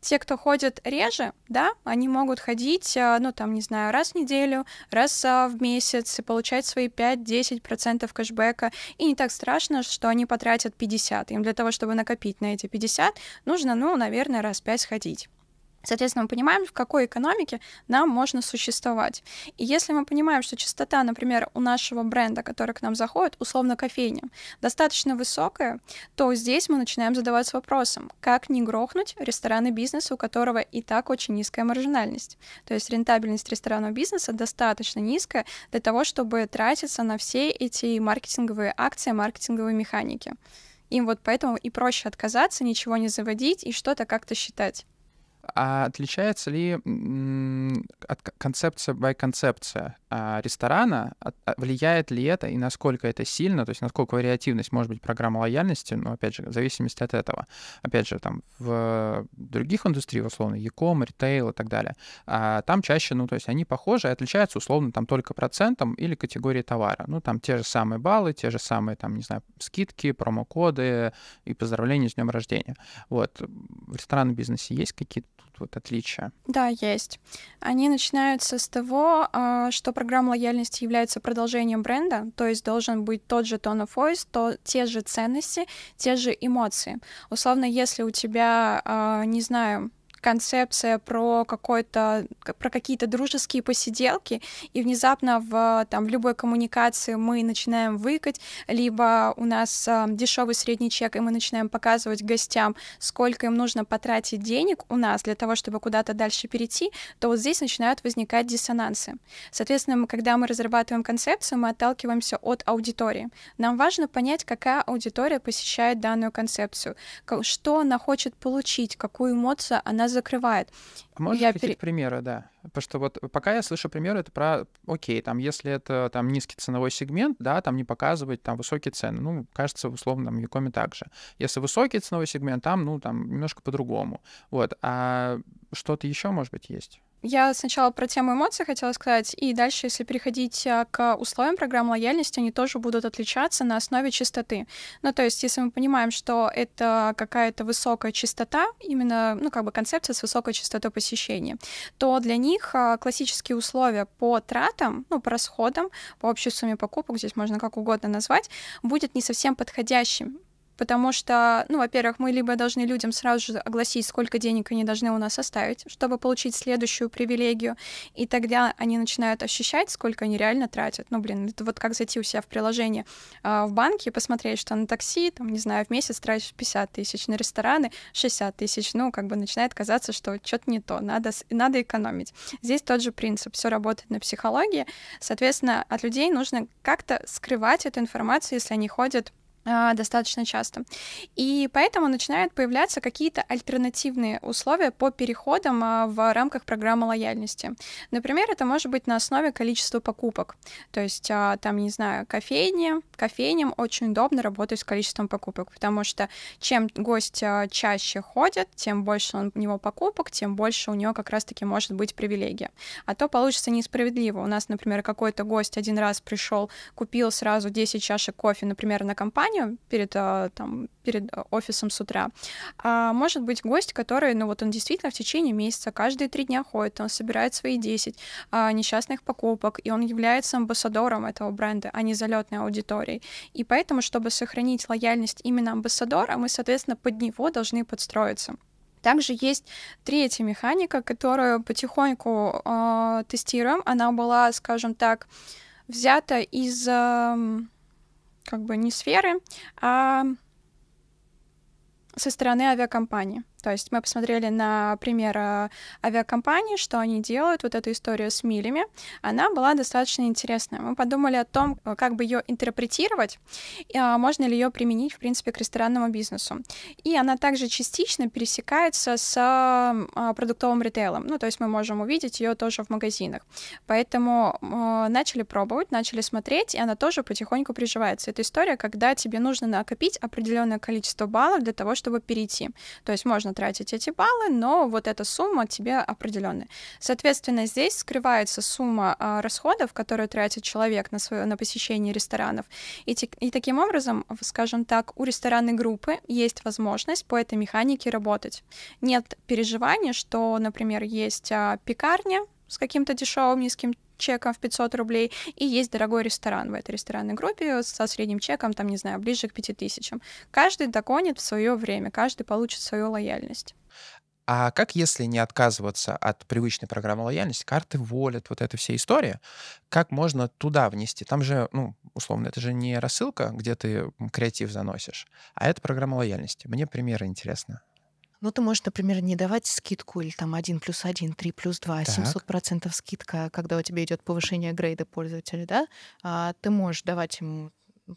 Те, кто ходят реже, да, они могут ходить, э, ну, там, не знаю, раз в неделю, раз э, в месяц и получать свои 5-10% кэшбэка. И не так страшно, что они потратят 50. Им для того, чтобы накопить на эти 50, нужно, ну, наверное, раз 5 ходить. Соответственно, мы понимаем, в какой экономике нам можно существовать. И если мы понимаем, что частота, например, у нашего бренда, который к нам заходит, условно кофейня, достаточно высокая, то здесь мы начинаем задаваться вопросом, как не грохнуть рестораны бизнеса, у которого и так очень низкая маржинальность. То есть рентабельность ресторанного бизнеса достаточно низкая для того, чтобы тратиться на все эти маркетинговые акции, маркетинговые механики. Им вот поэтому и проще отказаться, ничего не заводить и что-то как-то считать. А отличается ли от концепция by концепция? А, ресторана, а, а, влияет ли это и насколько это сильно, то есть насколько вариативность может быть программа лояльности, но, опять же, в зависимости от этого. Опять же, там в других индустриях, условно, e-com, ритейл и так далее, там чаще, ну, то есть они похожи, отличаются, условно, там только процентом или категорией товара. Ну, там те же самые баллы, те же самые, там, не знаю, скидки, промокоды и поздравления с днем рождения. Вот. В ресторанном бизнесе есть какие-то тут вот отличия? Да, есть. Они начинаются с того, что программа лояльности является продолжением бренда, то есть должен быть тот же tone of voice, то те же ценности, те же эмоции. Условно, если у тебя, а, не знаю, концепция про какой-то про какие-то дружеские посиделки, и внезапно в там в любой коммуникации мы начинаем выкать, либо у нас э, дешевый средний чек, и мы начинаем показывать гостям, сколько им нужно потратить денег у нас для того, чтобы куда-то дальше перейти, то вот здесь начинают возникать диссонансы. Соответственно, мы, когда мы разрабатываем концепцию, мы отталкиваемся от аудитории. Нам важно понять, какая аудитория посещает данную концепцию, что она хочет получить, какую эмоцию она закрывает. А можешь я пере... примеры, да? Потому что вот пока я слышу примеры, это про, окей, там, если это там низкий ценовой сегмент, да, там не показывать там высокие цены. Ну, кажется, условно, там, в Якоме так же. Если высокий ценовой сегмент, там, ну, там немножко по-другому. Вот. А что-то еще, может быть, есть? Я сначала про тему эмоций хотела сказать, и дальше, если переходить а, к условиям программ лояльности, они тоже будут отличаться на основе чистоты. Ну, то есть, если мы понимаем, что это какая-то высокая частота, именно, ну, как бы концепция с высокой частотой посещения, то для них а, классические условия по тратам, ну, по расходам, по общей сумме покупок, здесь можно как угодно назвать, будет не совсем подходящим потому что, ну, во-первых, мы либо должны людям сразу же огласить, сколько денег они должны у нас оставить, чтобы получить следующую привилегию, и тогда они начинают ощущать, сколько они реально тратят. Ну, блин, это вот как зайти у себя в приложение э, в банке и посмотреть, что на такси, там, не знаю, в месяц тратишь 50 тысяч, на рестораны 60 тысяч, ну, как бы начинает казаться, что что-то не то, надо, надо экономить. Здесь тот же принцип, все работает на психологии, соответственно, от людей нужно как-то скрывать эту информацию, если они ходят Э, достаточно часто. И поэтому начинают появляться какие-то альтернативные условия по переходам э, в рамках программы лояльности. Например, это может быть на основе количества покупок. То есть а, там, не знаю, кофейня, Кофейням очень удобно работать с количеством покупок, потому что чем гость а, чаще ходит, тем больше у него покупок, тем больше у него как раз-таки может быть привилегия. А то получится несправедливо. У нас, например, какой-то гость один раз пришел, купил сразу 10 чашек кофе, например, на компанию, компанию перед, а, там, перед а, офисом с утра, а может быть гость, который, ну вот он действительно в течение месяца каждые три дня ходит, он собирает свои 10 а, несчастных покупок, и он является амбассадором этого бренда, а не залетной аудиторией. И поэтому, чтобы сохранить лояльность именно амбассадора, мы, соответственно, под него должны подстроиться. Также есть третья механика, которую потихоньку э, тестируем. Она была, скажем так, взята из... Э, как бы не сферы, а со стороны авиакомпании. То есть мы посмотрели на пример э, авиакомпании, что они делают, вот эту историю с милями. Она была достаточно интересная. Мы подумали о том, э, как бы ее интерпретировать, э, можно ли ее применить, в принципе, к ресторанному бизнесу. И она также частично пересекается с продуктовым ритейлом. Ну, то есть мы можем увидеть ее тоже в магазинах. Поэтому начали пробовать, начали смотреть, и она тоже потихоньку приживается. Это история, когда тебе нужно накопить определенное количество баллов для того, чтобы перейти. То есть можно нужно тратить эти баллы, но вот эта сумма тебе определенная. Соответственно, здесь скрывается сумма а, расходов, которые тратит человек на, свое, на посещение ресторанов. И, те, и таким образом, скажем так, у ресторанной группы есть возможность по этой механике работать. Нет переживания, что, например, есть а, пекарня, с каким-то дешевым низким чеком в 500 рублей, и есть дорогой ресторан в этой ресторанной группе со средним чеком, там, не знаю, ближе к 5000. Каждый догонит в свое время, каждый получит свою лояльность. А как если не отказываться от привычной программы лояльности, карты волят, вот эта вся история, как можно туда внести? Там же, ну, условно, это же не рассылка, где ты креатив заносишь, а это программа лояльности. Мне примеры интересны. Ну, ты можешь, например, не давать скидку или там 1 плюс 1, 3 плюс 2, так. 700% скидка, когда у тебя идет повышение грейда пользователя, да, а ты можешь давать ему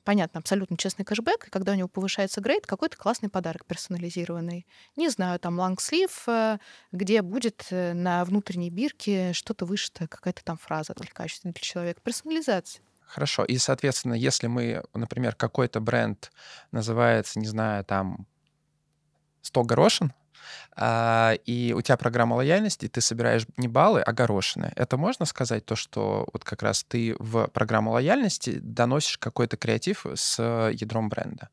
понятно, абсолютно честный кэшбэк, и когда у него повышается грейд, какой-то классный подарок персонализированный. Не знаю, там лонгслив, э, где будет э, на внутренней бирке что-то вышито, какая-то там фраза отвлекающая для человека. Персонализация. Хорошо. И, соответственно, если мы, например, какой-то бренд называется, не знаю, там, 100 горошин, а, и у тебя программа лояльности, ты собираешь не баллы, а горошины. Это можно сказать то, что вот как раз ты в программу лояльности доносишь какой-то креатив с ядром бренда?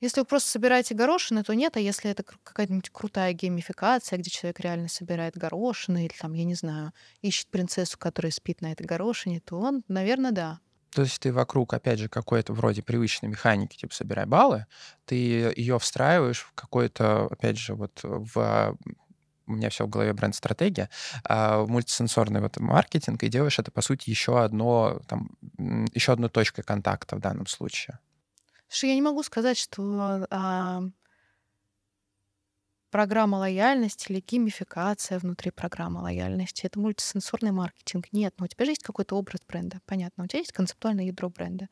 Если вы просто собираете горошины, то нет, а если это какая-нибудь крутая геймификация, где человек реально собирает горошины или там, я не знаю, ищет принцессу, которая спит на этой горошине, то он, наверное, да, то есть ты вокруг, опять же, какой-то вроде привычной механики, типа собирай баллы, ты ее встраиваешь в какой-то, опять же, вот в у меня все в голове бренд-стратегия, а мультисенсорный вот маркетинг, и делаешь это, по сути, еще одно, там, еще одной точкой контакта в данном случае. Слушай, я не могу сказать, что а, программа лояльности или геймификация внутри программы лояльности. Это мультисенсорный маркетинг. Нет, но ну, у тебя же есть какой-то образ бренда. Понятно, у тебя есть концептуальное ядро бренда.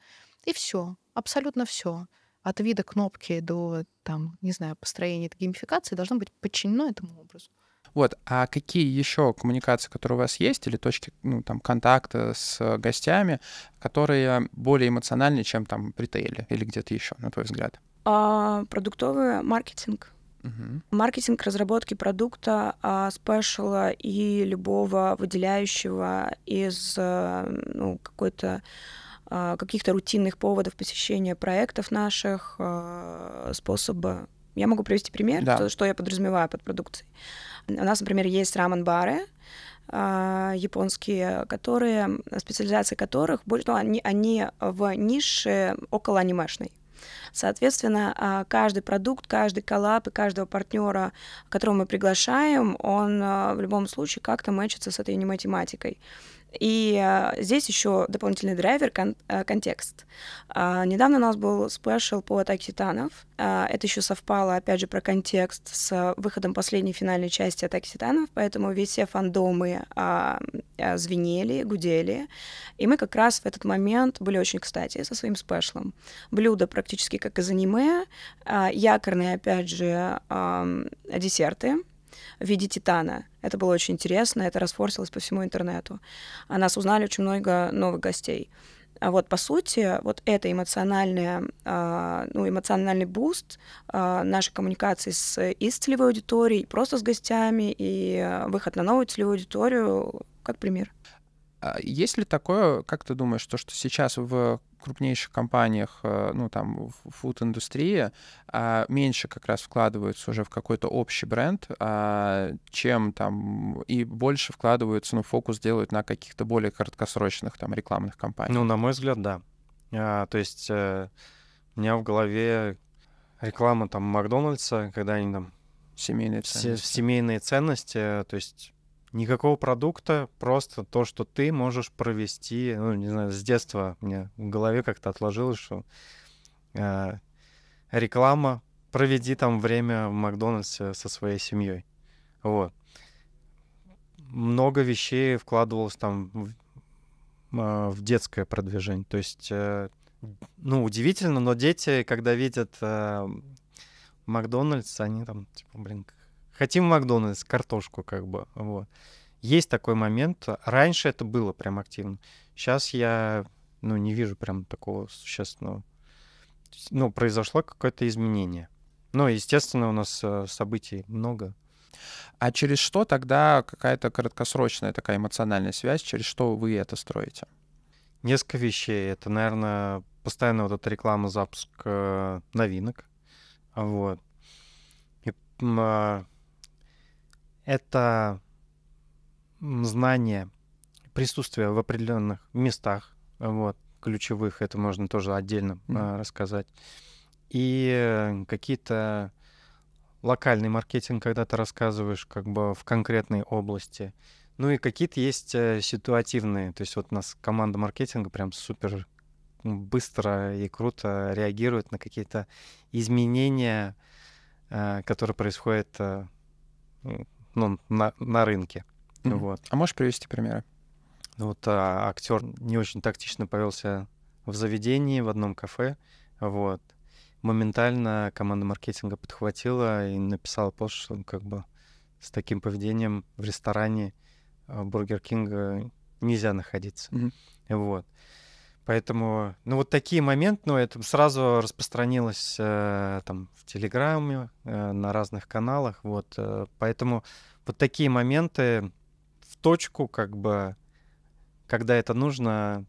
И все, абсолютно все. От вида кнопки до, там, не знаю, построения этой геймификации должно быть подчинено этому образу. Вот, а какие еще коммуникации, которые у вас есть, или точки, ну, там, контакта с гостями, которые более эмоциональны, чем там в ритейле или где-то еще, на твой взгляд? А, продуктовый маркетинг Угу. Маркетинг разработки продукта, а, спешала и любого выделяющего из э, ну, какой-то а, каких-то рутинных поводов посещения проектов наших, а, способа. Я могу привести пример, да. что я подразумеваю под продукцией. У нас, например, есть рамен-бары, японские, которые, специализация которых, больше, ну, они, они в нише около анимешной. Соответственно, а, каждый продукт, каждый коллаб и каждого партнера, которого мы приглашаем, он а, в любом случае как-то мэчится с этой не математикой. И а, здесь еще дополнительный драйвер кон- э, контекст. А, недавно у нас был спешл по атаке титанов. А, это еще совпало, опять же, про контекст с выходом последней финальной части атаки титанов, поэтому весь все фандомы а, а, звенели, гудели. И мы как раз в этот момент были очень кстати со своим спешлом. Блюдо практически как из аниме, а, якорные, опять же, а, десерты в виде Титана. Это было очень интересно, это расфорсилось по всему интернету. О нас узнали очень много новых гостей. А вот по сути, вот это эмоциональное, а, ну, эмоциональный буст а, нашей коммуникации с, и с целевой аудиторией, просто с гостями, и а, выход на новую целевую аудиторию, как пример. А есть ли такое, как ты думаешь, то, что сейчас в крупнейших компаниях, э, ну там, в фуд-индустрии, а, меньше как раз вкладываются уже в какой-то общий бренд, а, чем там, и больше вкладываются, ну, фокус делают на каких-то более краткосрочных там рекламных кампаниях? Ну, на мой взгляд, да. А, то есть э, у меня в голове реклама там Макдональдса, когда они там... Семейные ценности. Семейные ценности, э, то есть никакого продукта, просто то, что ты можешь провести, ну, не знаю, с детства мне в голове как-то отложилось, что э, реклама, проведи там время в Макдональдсе со своей семьей. Вот. Много вещей вкладывалось там в, э, в детское продвижение. То есть, э, ну, удивительно, но дети, когда видят э, Макдональдс, они там, типа, блин, Хотим в Макдональдс картошку, как бы, вот. Есть такой момент. Раньше это было прям активно. Сейчас я, ну, не вижу прям такого существенного. Ну, произошло какое-то изменение. Ну, естественно, у нас э, событий много. А через что тогда какая-то краткосрочная такая эмоциональная связь, через что вы это строите? Несколько вещей. Это, наверное, постоянно вот эта реклама, запуск э, новинок. Вот. И, а, это знание присутствия в определенных местах, вот, ключевых, это можно тоже отдельно mm-hmm. рассказать. И э, какие-то локальный маркетинг, когда ты рассказываешь как бы в конкретной области. Ну и какие-то есть э, ситуативные. То есть вот у нас команда маркетинга прям супер быстро и круто реагирует на какие-то изменения, э, которые происходят ну, на, на рынке. Mm-hmm. Вот. А можешь привести примеры? Вот а, актер не очень тактично повелся в заведении, в одном кафе. Вот. Моментально команда маркетинга подхватила и написала пост, что как бы с таким поведением в ресторане а, Бургер Кинга нельзя находиться. Mm-hmm. Вот. Поэтому, ну вот такие моменты, ну это сразу распространилось э, там в Телеграме, э, на разных каналах, вот. Э, поэтому вот такие моменты в точку, как бы, когда это нужно,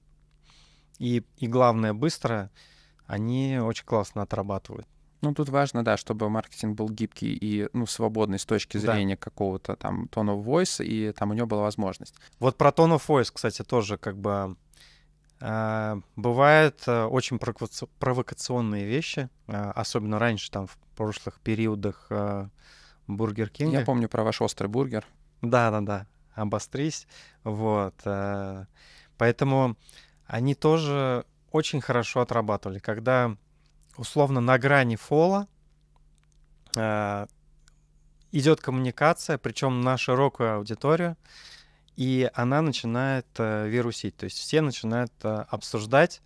и, и главное, быстро, они очень классно отрабатывают. Ну, тут важно, да, чтобы маркетинг был гибкий и, ну, свободный с точки зрения да. какого-то там tone of voice, и там у него была возможность. Вот про tone of voice, кстати, тоже как бы а, бывают э, очень провокационные вещи, а, особенно раньше, там, в прошлых периодах э, Бургер Кинга. Я помню про ваш острый бургер. Да-да-да, обострись. Вот. Э. Поэтому они тоже очень хорошо отрабатывали. Когда условно на грани фола идет коммуникация, причем на широкую аудиторию, и она начинает э, вирусить. То есть все начинают э, обсуждать,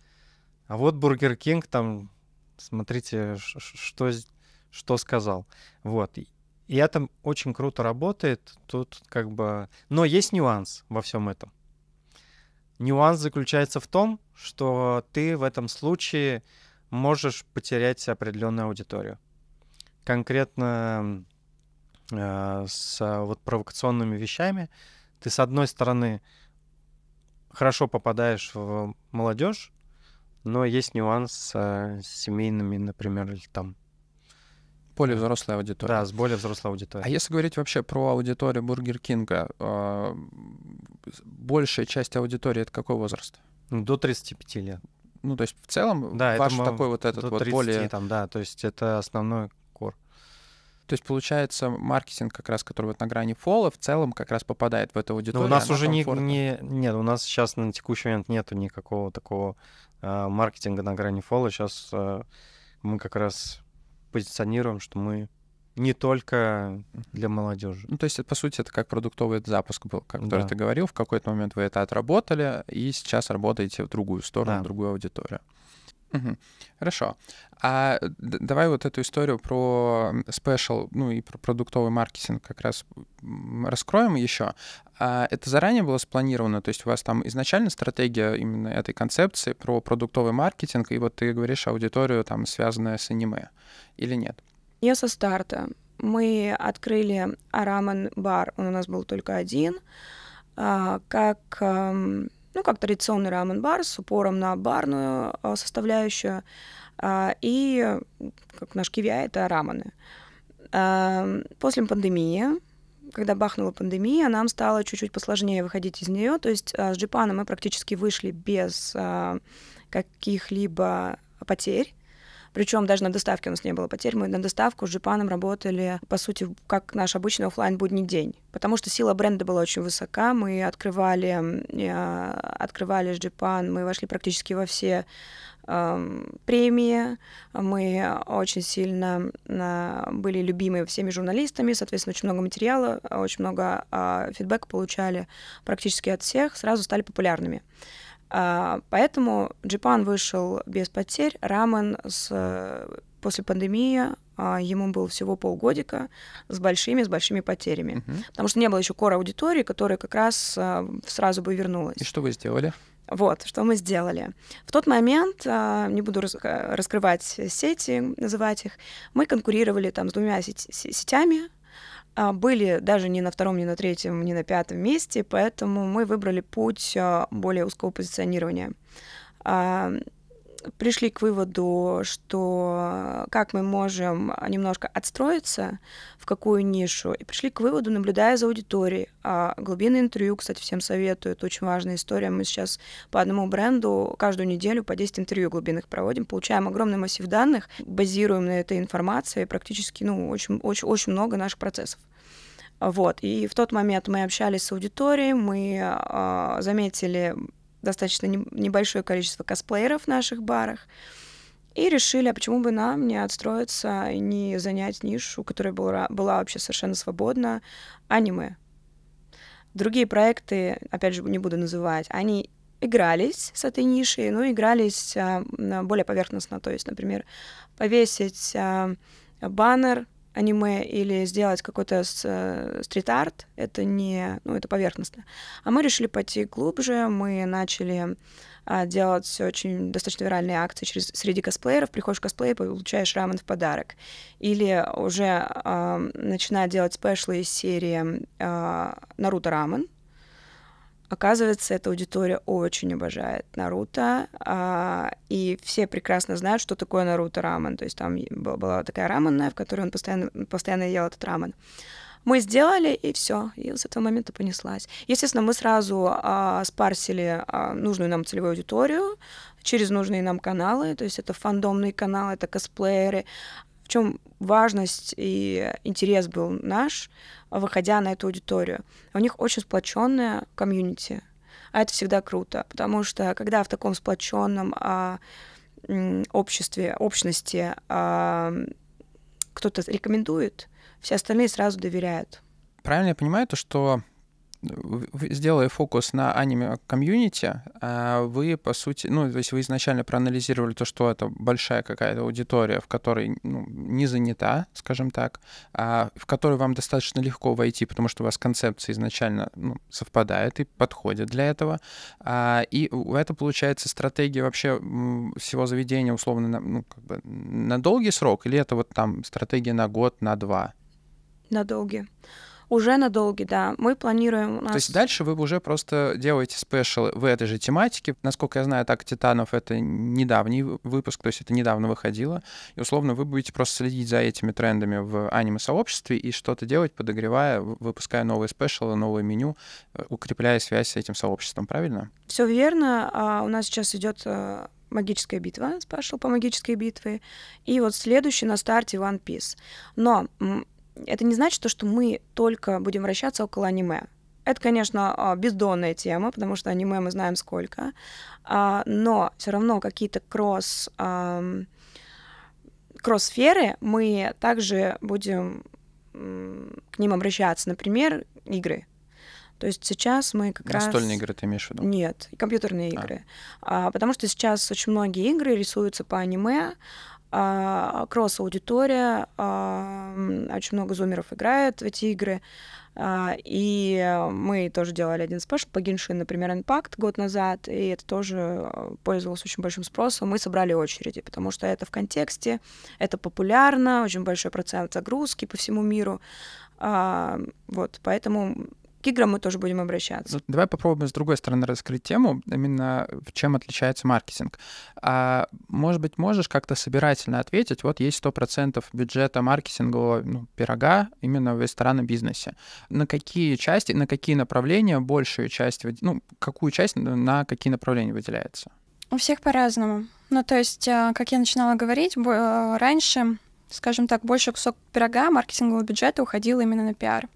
а вот Бургер Кинг там, смотрите, что, что сказал. Вот. И это очень круто работает. Тут как бы... Но есть нюанс во всем этом. Нюанс заключается в том, что ты в этом случае можешь потерять определенную аудиторию. Конкретно э, с э, вот провокационными вещами — ты, с одной стороны, хорошо попадаешь в молодежь, но есть нюанс с семейными, например, или там более взрослая аудитория. Да, с более взрослой аудиторией. А если говорить вообще про аудиторию Бургер Кинга, а, большая часть аудитории — это какой возраст? Ну, до 35 лет. Ну, то есть в целом да, ваш это такой вот этот до вот более... там, да, то есть это основной то есть, получается, маркетинг как раз, который вот на грани фола, в целом как раз попадает в эту аудиторию. Но у нас уже не, не... Нет, у нас сейчас на текущий момент нету никакого такого э, маркетинга на грани фола. Сейчас э, а, мы как раз позиционируем, что мы не только для молодежи. Ну, то есть, по сути, это как продуктовый запуск был, как, который да. ты говорил. В какой-то момент вы это отработали, и сейчас работаете в другую сторону, да. в другую аудиторию. Угу. Хорошо. А давай вот эту историю про спешл, ну и про продуктовый маркетинг как раз раскроем еще. А это заранее было спланировано, то есть у вас там изначально стратегия именно этой концепции про продуктовый маркетинг, и вот ты говоришь аудиторию там связанная с аниме, или нет? Я со старта. Мы открыли Араман бар, он у нас был только один, а, как эм, ну, как традиционный рамен-бар с упором на барную а, составляющую. А, и, как наш кивя, это рамены. А, после пандемии, когда бахнула пандемия, нам стало чуть-чуть посложнее выходить из нее. То есть с Джипана мы практически вышли без каких-либо потерь. Причем даже на доставке у нас не было потерь. Мы на доставку с Джипаном работали, по сути, как наш обычный офлайн будний день. Потому что сила бренда была очень высока. Мы открывали, э, открывали Джипан, мы вошли практически во все эм, премии. Мы очень сильно э, были любимы всеми журналистами, соответственно, очень много материала, очень много а, фидбэка получали практически от всех, сразу стали популярными. А, поэтому Джипан вышел без потерь, Рамен с, после пандемии а, ему был всего полгодика с большими, с большими потерями. Угу. Потому что не было еще кора аудитории, которая как раз а, сразу бы вернулась. И что вы сделали? Вот, что мы сделали. В тот момент, не буду э, раскрывать сети, называть их, мы конкурировали там с двумя сетями, а, были даже не на втором, не на третьем, не на пятом месте, поэтому мы выбрали путь а, более узкого позиционирования. А, пришли к выводу, что как мы можем немножко отстроиться, в какую нишу, и пришли к выводу, наблюдая за аудиторией. А глубины интервью, кстати, всем советую, это очень важная история. Мы сейчас по одному бренду каждую неделю по 10 интервью глубинных проводим, получаем огромный массив данных, базируем на этой информации практически, ну, очень, очень, очень много наших процессов. Вот. И в тот момент мы общались с аудиторией, мы э, заметили достаточно небольшое количество косплееров в наших барах. И решили, а почему бы нам не отстроиться и не занять нишу, которая была, была вообще совершенно свободна, аниме. Другие проекты, опять же, не буду называть, они игрались с этой нишей, но игрались а, более поверхностно. То есть, например, повесить а, баннер аниме или сделать какой-то э, стрит-арт, это не, ну, это поверхностно. А мы решили пойти глубже, мы начали а, делать все очень достаточно виральные акции через, среди косплееров. Приходишь в косплей, получаешь рамен в подарок. Или уже а, начинать делать спешлы серии а, «Наруто рамен», Оказывается, эта аудитория очень обожает Наруто, а, и все прекрасно знают, что такое Наруто рамен. То есть там была такая раменная, в которой он постоянно, постоянно ел этот рамен. Мы сделали, и все. И с этого момента понеслась. Естественно, мы сразу а, спарсили а, нужную нам целевую аудиторию через нужные нам каналы. То есть это фандомные каналы, это косплееры, в чем важность и интерес был наш, выходя на эту аудиторию. У них очень сплоченная комьюнити, а это всегда круто, потому что когда в таком сплоченном а, обществе, общности а, кто-то рекомендует, все остальные сразу доверяют. Правильно я понимаю то, что сделая фокус на аниме-комьюнити, а вы, по сути, ну, то есть вы изначально проанализировали то, что это большая какая-то аудитория, в которой ну, не занята, скажем так, а в которой вам достаточно легко войти, потому что у вас концепция изначально ну, совпадает и подходит для этого. А, и это, получается, стратегия вообще всего заведения, условно, на, ну, как бы на долгий срок, или это вот там стратегия на год, на два? На долгий. Уже на долгий, да. Мы планируем... У нас... То есть дальше вы уже просто делаете спешл в этой же тематике. Насколько я знаю, так Титанов это недавний выпуск, то есть это недавно выходило. И условно вы будете просто следить за этими трендами в аниме-сообществе и что-то делать, подогревая, выпуская новые спешалы, новое меню, э, укрепляя связь с этим сообществом, правильно? Все верно. А у нас сейчас идет э, магическая битва, спешл по магической битве, и вот следующий на старте One Piece. Но это не значит то, что мы только будем вращаться около аниме. Это, конечно, а, бездонная тема, потому что аниме мы знаем сколько, а, но все равно какие-то кросс кросс-сферы мы также будем к ним обращаться. Например, игры. То есть сейчас мы как Настольные раз... Настольные игры ты имеешь в виду? Нет, компьютерные а. игры. А. А, потому что сейчас очень многие игры рисуются по аниме, а, кросс-аудитория, а, очень много зумеров играет в эти игры. А, и мы тоже делали один спеш по Геншин, например, Impact год назад, и это тоже э, пользовалось очень большим спросом. Мы собрали очереди, потому что это в контексте, это популярно, очень большой процент загрузки по всему миру. А, вот, поэтому к играм мы тоже будем обращаться. Ну, давай попробуем с другой стороны раскрыть тему, именно в чем отличается маркетинг. А, может быть, можешь как-то собирательно ответить, вот есть 100% бюджета маркетингового ну, пирога именно в ресторанном бизнесе. На какие части, на какие направления большую часть, ну, какую часть на какие направления выделяется? У всех по-разному. Ну, то есть, а, как я начинала говорить, а, раньше, скажем так, больше кусок пирога маркетингового бюджета уходил именно на пиар.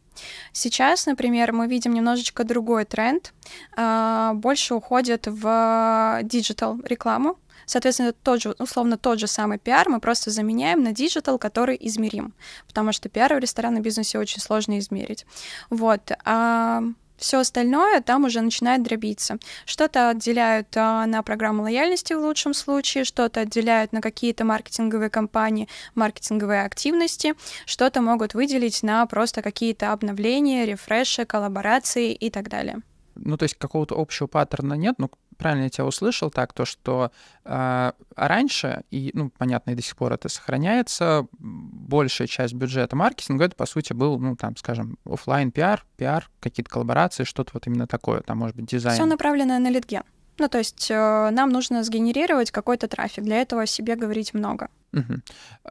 Сейчас, например, мы видим немножечко другой тренд. А, больше уходит в диджитал рекламу. Соответственно, тот же, условно тот же самый пиар мы просто заменяем на диджитал, который измерим, потому что пиар в ресторанном бизнесе очень сложно измерить. Вот. А, все остальное там уже начинает дробиться. Что-то отделяют а, на программу лояльности в лучшем случае, что-то отделяют на какие-то маркетинговые кампании, маркетинговые активности, что-то могут выделить на просто какие-то обновления, рефреши, коллаборации и так далее. Ну, то есть какого-то общего паттерна нет, ну, правильно я тебя услышал так, то, что э, раньше, и, ну, понятно, и до сих пор это сохраняется, большая часть бюджета маркетинга, это, по сути, был, ну, там, скажем, офлайн пиар, пиар, какие-то коллаборации, что-то вот именно такое, там, может быть, дизайн. Все направленное на литген. Ну, то есть э, нам нужно сгенерировать какой-то трафик, для этого о себе говорить много. Угу.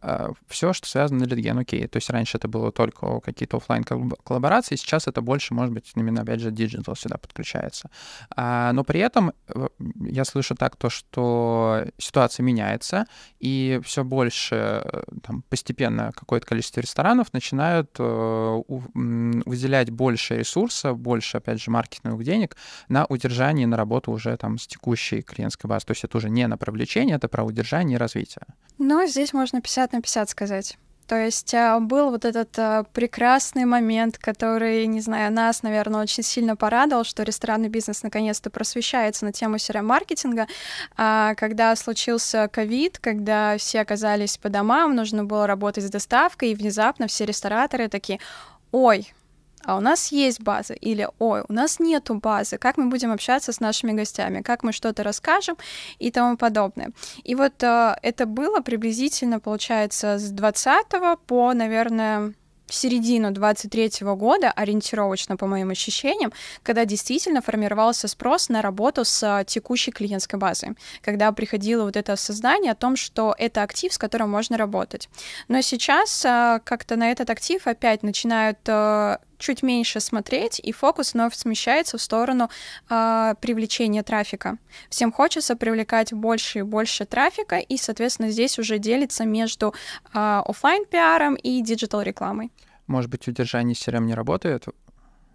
А, все, что связано на рентген, ну, окей. То есть раньше это было только какие-то офлайн коллаборации, сейчас это больше, может быть, именно, опять же, диджитал сюда подключается. А, но при этом э, я слышу так то, что ситуация меняется, и все больше э, там, постепенно какое-то количество ресторанов начинают э, выделять больше ресурса, больше, опять же, маркетинговых денег на удержание, на работу уже там с текущей клиентской базой. То есть это уже не на привлечение, это про удержание и развитие. Но здесь можно 50 на 50 сказать. То есть а, был вот этот а, прекрасный момент, который, не знаю, нас, наверное, очень сильно порадовал, что ресторанный бизнес наконец-то просвещается на тему CRM-маркетинга. А, когда случился ковид, когда все оказались по домам, нужно было работать с доставкой, и внезапно все рестораторы такие, ой, а у нас есть база, или ой, у нас нету базы, как мы будем общаться с нашими гостями, как мы что-то расскажем и тому подобное. И вот э, это было приблизительно, получается, с 20 по, наверное, в середину 23 года, ориентировочно по моим ощущениям, когда действительно формировался спрос на работу с э, текущей клиентской базой, когда приходило вот это осознание о том, что это актив, с которым можно работать. Но сейчас э, как-то на этот актив опять начинают э, чуть меньше смотреть, и фокус вновь смещается в сторону э, привлечения трафика. Всем хочется привлекать больше и больше трафика, и, соответственно, здесь уже делится между э, офлайн пиаром и диджитал рекламой. Может быть, удержание CRM не работает,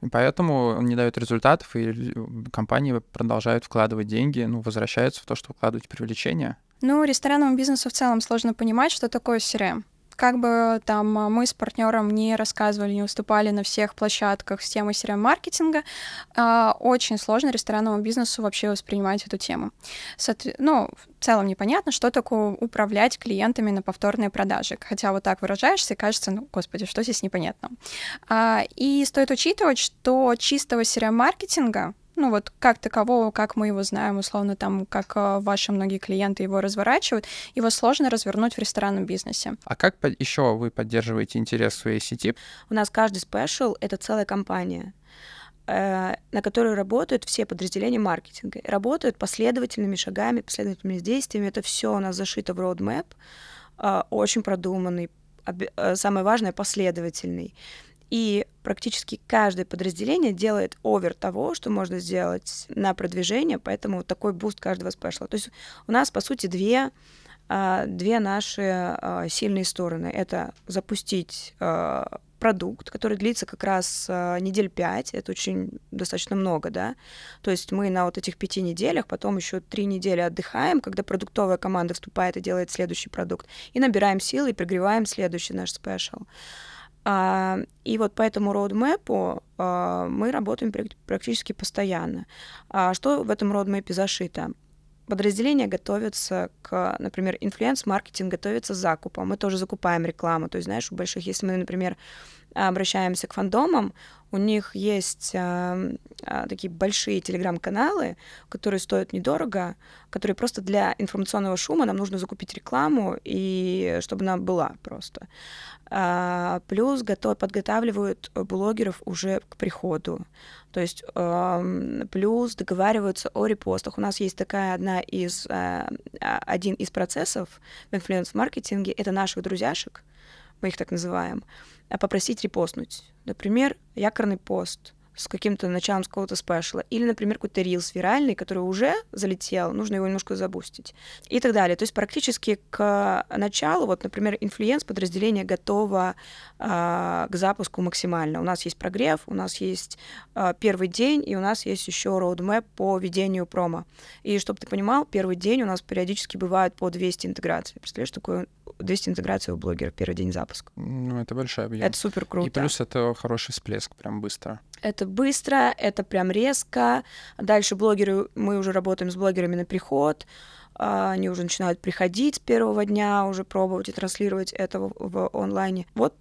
и поэтому он не дает результатов, и компании продолжают вкладывать деньги, ну, возвращаются в то, что вкладывать привлечение. Ну, ресторанному бизнесу в целом сложно понимать, что такое CRM как бы там э, мы с партнером не рассказывали, не выступали на всех площадках с темой CRM-маркетинга, а очень сложно ресторанному бизнесу вообще воспринимать эту тему. Ну, в целом непонятно, что такое управлять клиентами на повторные продажи. Хотя вот так выражаешься, и кажется, ну, господи, что здесь непонятно. А, и стоит учитывать, что чистого CRM-маркетинга ну вот как такового, как мы его знаем, условно там, как э, ваши многие клиенты его разворачивают, его сложно развернуть в ресторанном бизнесе. А как под... еще вы поддерживаете интерес своей сети? У нас каждый спешл — это целая компания э, на которой работают все подразделения маркетинга. Работают последовательными шагами, последовательными действиями. Это все у нас зашито в roadmap, э, очень продуманный, самое важное, последовательный. И практически каждое подразделение делает овер того, что можно сделать на продвижение, поэтому такой буст каждого спешла. То есть у нас, по сути, две, а, две наши а, сильные стороны. Это запустить а, продукт, который длится как раз недель пять, это очень достаточно много, да, то есть мы на вот этих пяти неделях, потом еще три недели отдыхаем, когда продуктовая команда вступает и делает следующий продукт, и набираем силы и пригреваем следующий наш спешл. А, и вот по этому роудмэпу а, мы работаем практически постоянно. А что в этом роудмэпе зашито? подразделения готовятся к, например, инфлюенс-маркетинг готовится к закупу. Мы тоже закупаем рекламу. То есть, знаешь, у больших, если мы, например, обращаемся к фандомам, у них есть а, а, такие большие телеграм-каналы, которые стоят недорого, которые просто для информационного шума нам нужно закупить рекламу, и чтобы она была просто. А, плюс готов, подготавливают блогеров уже к приходу. То есть э, плюс договариваются о репостах. У нас есть такая одна из э, а, один из процессов в инфлюенс-маркетинге. Это наших друзьяшек, мы их так называем попросить репостнуть. Например, якорный пост с каким-то началом с какого-то спешла, или, например, какой-то рилс виральный, который уже залетел, нужно его немножко забустить и так далее. То есть практически к началу, вот, например, инфлюенс подразделение готово э, к запуску максимально. У нас есть прогрев, у нас есть э, первый день, и у нас есть еще роудмэп по ведению промо. И чтобы ты понимал, первый день у нас периодически бывает по 200 интеграций. Представляешь, такое 200 интеграций у блогера первый день запуска. Ну, это большой объем. Это супер круто. И плюс это хороший всплеск, прям быстро. Это быстро, это прям резко. Дальше блогеры, мы уже работаем с блогерами на приход. А, они уже начинают приходить с первого дня, уже пробовать и транслировать это в, в онлайне. Вот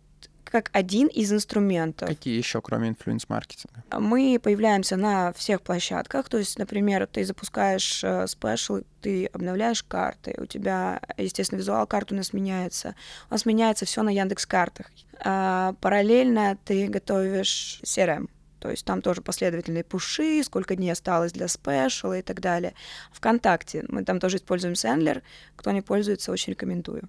как один из инструментов. Какие еще, кроме инфлюенс-маркетинга? А мы появляемся на всех площадках. То есть, например, ты запускаешь э, спешл, ты обновляешь карты, у тебя, естественно, визуал карты у нас меняется. У нас меняется все на Яндекс картах. А параллельно ты готовишь CRM. То есть там тоже последовательные пуши, сколько дней осталось для спешла и так далее. Вконтакте мы там тоже используем сэндлер, Кто не пользуется, очень рекомендую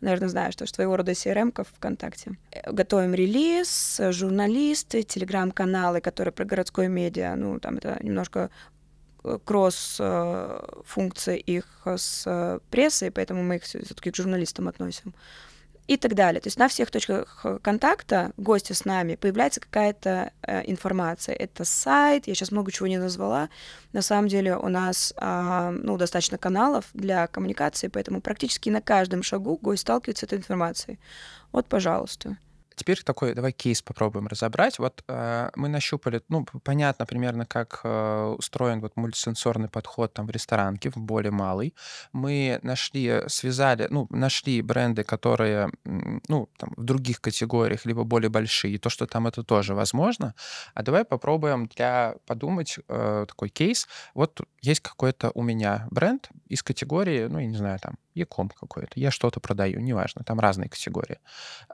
наверное, знаешь, то, что твоего рода CRM-ка ВКонтакте. Э, готовим релиз, журналисты, телеграм-каналы, которые про городское медиа, ну, там это немножко э, кросс-функции э, их с прессой, поэтому мы их все-таки к журналистам относим и так далее. То есть на всех точках э, контакта гостя с нами появляется какая-то э, информация. Это сайт, я сейчас много чего не назвала. На самом деле у нас э, ну, достаточно каналов для коммуникации, поэтому практически на каждом шагу гость сталкивается с этой информацией. Вот, пожалуйста. Теперь такой, давай кейс попробуем разобрать. Вот э, мы нащупали, ну, понятно примерно, как э, устроен вот мультисенсорный подход там в ресторанке, в более малый. Мы нашли, связали, ну, нашли бренды, которые, ну, там, в других категориях, либо более большие, то, что там это тоже возможно. А давай попробуем для подумать э, такой кейс. Вот есть какой-то у меня бренд из категории, ну, я не знаю, там, Яком какой-то, я что-то продаю, неважно, там разные категории.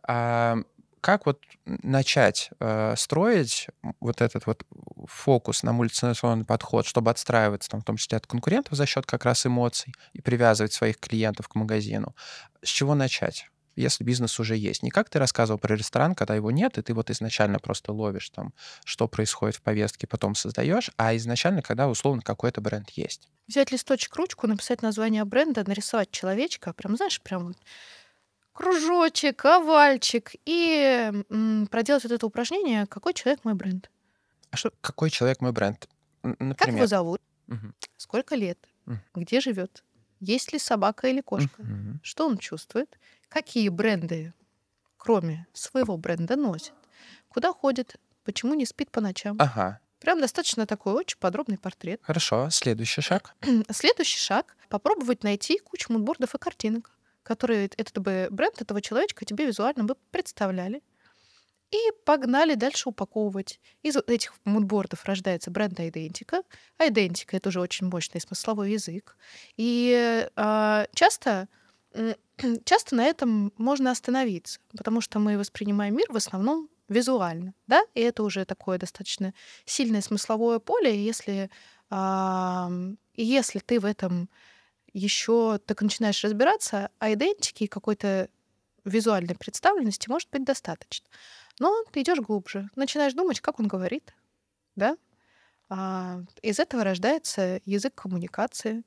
А, как вот начать э, строить вот этот вот фокус на мультинационный подход, чтобы отстраиваться, там, в том числе от конкурентов за счет как раз эмоций и привязывать своих клиентов к магазину? С чего начать? если бизнес уже есть. Не как ты рассказывал про ресторан, когда его нет, и ты вот изначально просто ловишь там, что происходит в повестке, потом создаешь, а изначально, когда условно какой-то бренд есть. Взять листочек, ручку, написать название бренда, нарисовать человечка, прям, знаешь, прям кружочек, овальчик и м, проделать вот это упражнение «Какой человек мой бренд?». А что «Какой человек мой бренд?» Например. Как его зовут? Угу. Сколько лет? Угу. Где живет? Есть ли собака или кошка? Угу. Что он чувствует? Какие бренды, кроме своего бренда, носит? Куда ходит? Почему не спит по ночам? Ага. Прям достаточно такой очень подробный портрет. Хорошо, следующий шаг. Следующий шаг — попробовать найти кучу мудбордов и картинок которые этот бы бренд этого человечка тебе визуально бы представляли. И погнали дальше упаковывать. Из этих мудбордов рождается бренд Айдентика. Айдентика — это уже очень мощный смысловой язык. И э, часто, э, часто на этом можно остановиться, потому что мы воспринимаем мир в основном визуально, да, и это уже такое достаточно сильное смысловое поле, и если, э, если ты в этом еще так начинаешь разбираться, а идентики какой-то визуальной представленности может быть достаточно. Но ты идешь глубже, начинаешь думать, как он говорит, да? А из этого рождается язык коммуникации.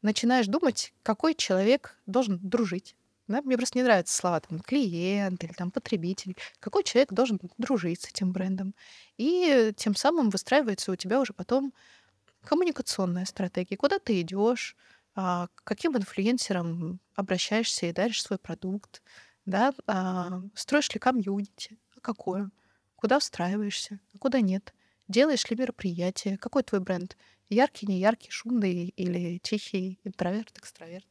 Начинаешь думать, какой человек должен дружить. Да? Мне просто не нравятся слова там, клиент или там, потребитель. Какой человек должен дружить с этим брендом? И тем самым выстраивается у тебя уже потом коммуникационная стратегия. Куда ты идешь? А, к каким инфлюенсерам обращаешься и даришь свой продукт, да, а, строишь ли комьюнити, а какое, куда встраиваешься, а куда нет, делаешь ли мероприятие, какой твой бренд, яркий, неяркий, шумный или тихий, интроверт, экстраверт.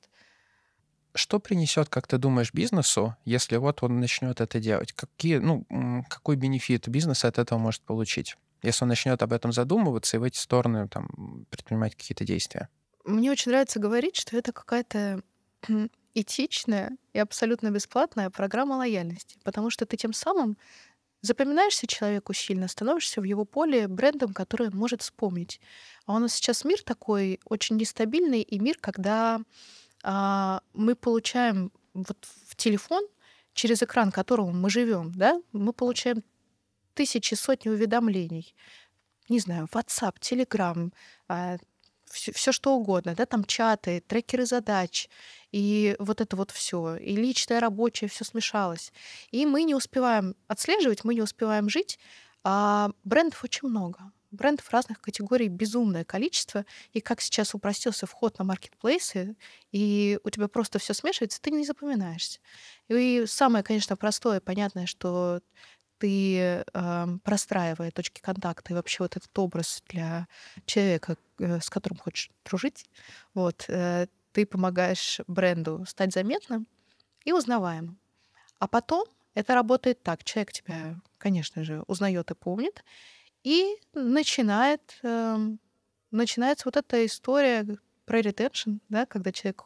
Что принесет, как ты думаешь, бизнесу, если вот он начнет это делать? Какие, ну, какой бенефит бизнес от этого может получить, если он начнет об этом задумываться и в эти стороны там, предпринимать какие-то действия? мне очень нравится говорить, что это какая-то хм, этичная и абсолютно бесплатная программа лояльности, потому что ты тем самым запоминаешься человеку сильно, становишься в его поле брендом, который он может вспомнить. А у нас сейчас мир такой очень нестабильный, и мир, когда а, мы получаем вот в телефон, через экран которого мы живем, да, мы получаем тысячи, сотни уведомлений. Не знаю, WhatsApp, Telegram, а, все, все что угодно, да, там чаты, трекеры задач, и вот это вот все, и личное, рабочее, все смешалось. И мы не успеваем отслеживать, мы не успеваем жить, а брендов очень много. Брендов разных категорий безумное количество, и как сейчас упростился вход на маркетплейсы, и у тебя просто все смешивается, ты не запоминаешься. И самое, конечно, простое, понятное, что ты э, простраивая точки контакта и вообще вот этот образ для человека, Э, с которым хочешь дружить. Вот, э, ты помогаешь бренду стать заметным и узнаваемым. А потом это работает так. Человек тебя, конечно же, узнает и помнит. И начинает, э, начинается вот эта история про ретеншн, да, когда человек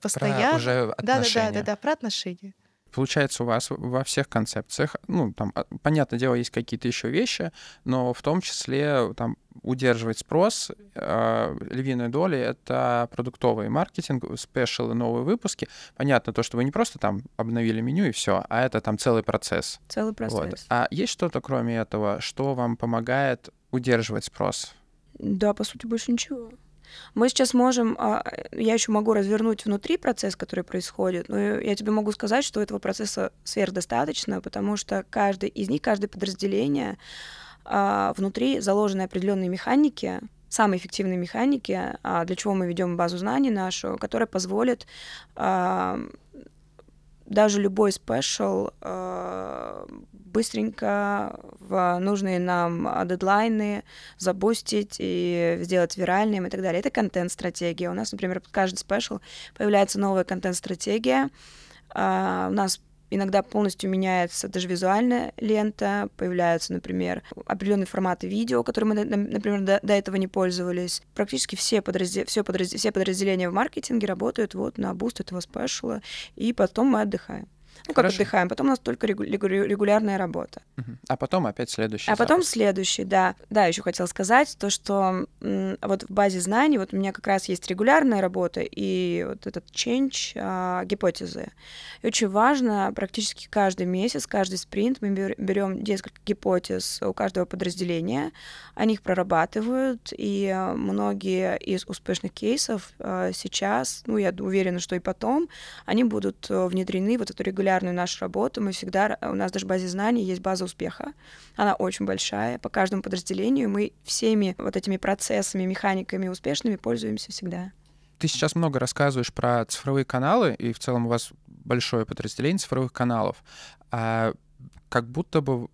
постоянно... Про уже отношения. Да, да, да, да, да, про отношения. Получается, у вас во всех концепциях, ну, там, а, понятное дело, есть какие-то еще вещи, но в том числе там удерживать спрос, э, львиной доли — это продуктовый маркетинг, спешалы, новые выпуски. Понятно то, что вы не просто там обновили меню и все, а это там целый процесс. Целый процесс. Вот. А есть что-то, кроме этого, что вам помогает удерживать спрос? Да, по сути, больше ничего. Мы сейчас можем, а, я еще могу развернуть внутри процесс, который происходит, но я тебе могу сказать, что этого процесса сверхдостаточно, потому что каждый из них, каждое подразделение а, внутри заложены определенные механики, самые эффективные механики, а, для чего мы ведем базу знаний нашу, которая позволит даже любой спешл э, быстренько в нужные нам а, дедлайны запустить и сделать виральным и так далее. Это контент-стратегия. У нас, например, под каждый спешл появляется новая контент-стратегия. Э, у нас иногда полностью меняется даже визуальная лента, появляются, например, определенные форматы видео, которые мы, например, до, до этого не пользовались. Практически все, подразде... все, подраз... все подразделения в маркетинге работают вот на буст этого спешла, и потом мы отдыхаем. Ну, Хорошо. как отдыхаем. Потом у нас только регулярная работа. А потом опять следующий. А запуск. потом следующий, да. Да, еще хотела сказать то, что вот в базе знаний вот у меня как раз есть регулярная работа и вот этот change а, гипотезы. И очень важно практически каждый месяц, каждый спринт мы берем несколько гипотез у каждого подразделения, они их прорабатывают, и многие из успешных кейсов а, сейчас, ну, я уверена, что и потом, они будут э, внедрены вот эту регулярную регулярную нашу работу, мы всегда, у нас даже в базе знаний есть база успеха. Она очень большая. По каждому подразделению мы всеми вот этими процессами, механиками успешными пользуемся всегда. Ты сейчас много рассказываешь про цифровые каналы, и в целом у вас большое подразделение цифровых каналов. А как будто бы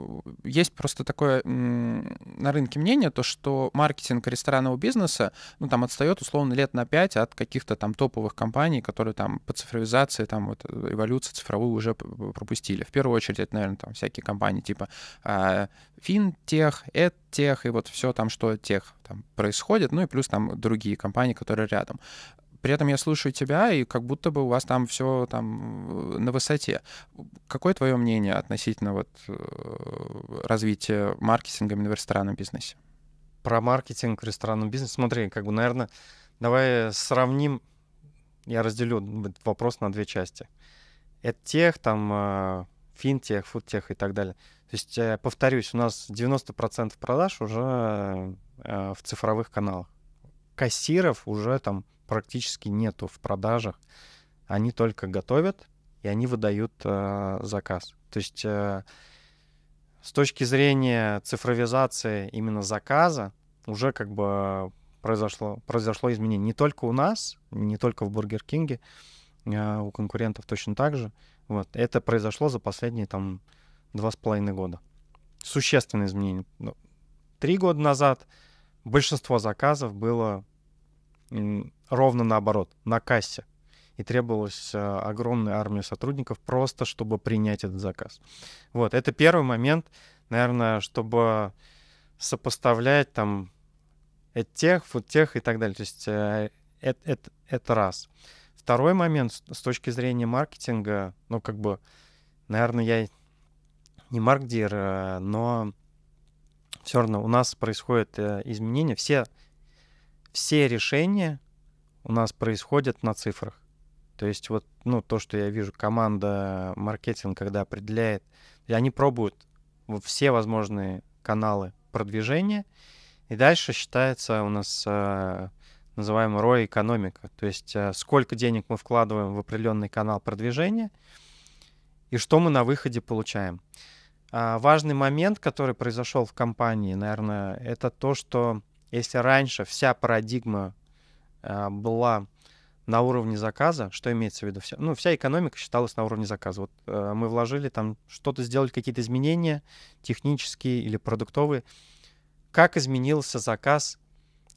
есть просто такое на рынке мнение, то что маркетинг ресторанного бизнеса, ну, там отстает условно лет на 5 от каких-то там топовых компаний, которые там по цифровизации, там вот э, эволюцию цифровую уже пропустили. В первую очередь это, наверное, там всякие компании типа финтех, а, эдтех и вот все там, что тех там происходит, ну и плюс там другие компании, которые рядом при этом я слушаю тебя, и как будто бы у вас там все там э, на высоте. Какое твое мнение относительно вот э, развития маркетинга в ресторанном бизнесе? Про маркетинг в ресторанном бизнесе, смотри, как бы, наверное, давай сравним, я разделю вопрос на две части. Это тех, там, э, финтех, фудтех и так далее. То есть, повторюсь, у нас 90% продаж уже в цифровых каналах. Кассиров уже там практически нету в продажах. Они только готовят и они выдают э, заказ. То есть э, с точки зрения цифровизации именно заказа уже как бы произошло, произошло изменение. Не только у нас, не только в Бургер Кинге, э, у конкурентов точно так же. Вот. Это произошло за последние там два с половиной года. Существенное изменение. Ну, три года назад большинство заказов было ровно наоборот, на кассе. И требовалась э, огромная армия сотрудников просто, чтобы принять этот заказ. Вот, это первый момент, наверное, чтобы сопоставлять там тех, вот тех и так далее. То есть это, это, это раз. Второй момент с точки зрения маркетинга, ну как бы, наверное, я не маркдир, э, но все равно у нас происходят э, изменения. Все, все решения у нас происходит на цифрах. То есть вот, ну, то, что я вижу, команда э, маркетинг, когда определяет, и они пробуют все возможные каналы продвижения, и дальше считается у нас э, называемый ROI экономика, то есть э, сколько денег мы вкладываем в определенный канал продвижения и что мы на выходе получаем. А важный момент, который произошел в компании, наверное, это то, что если раньше вся парадигма а, была на уровне заказа, что имеется в виду? Вся, ну, вся экономика считалась на уровне заказа. Вот э, мы вложили там что-то, сделали какие-то изменения технические или продуктовые. Как изменился заказ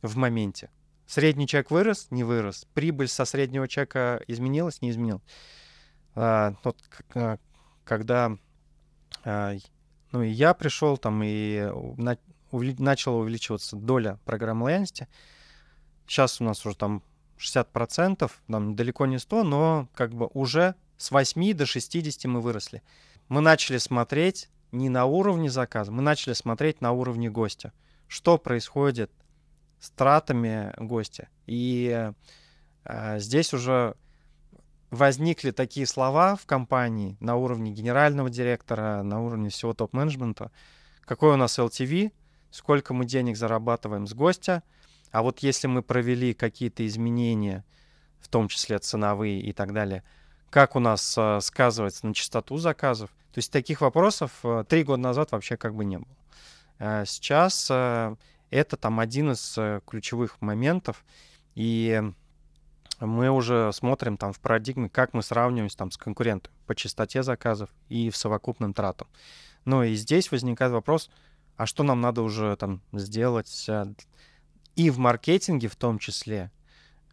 в моменте? Средний чек вырос, не вырос. Прибыль со среднего чека изменилась, не изменилась. Э, вот, э, когда э, ну, и я пришел там, и на, увли, начала увеличиваться доля программ лояльности, Сейчас у нас уже там 60%, нам далеко не 100, но как бы уже с 8 до 60 мы выросли. Мы начали смотреть не на уровне заказа, мы начали смотреть на уровне гостя. Что происходит с тратами гостя? И э, здесь уже возникли такие слова в компании на уровне генерального директора, на уровне всего топ-менеджмента, какой у нас LTV, сколько мы денег зарабатываем с гостя – а вот если мы провели какие-то изменения, в том числе ценовые и так далее, как у нас э, сказывается на частоту заказов? То есть таких вопросов э, три года назад вообще как бы не было. Э, сейчас это там один из ключевых моментов, и мы уже смотрим там в парадигме, как мы сравниваемся там с конкурентами по частоте заказов и в совокупным тратам. Ну и здесь возникает вопрос, а что нам надо уже там сделать и в маркетинге в том числе,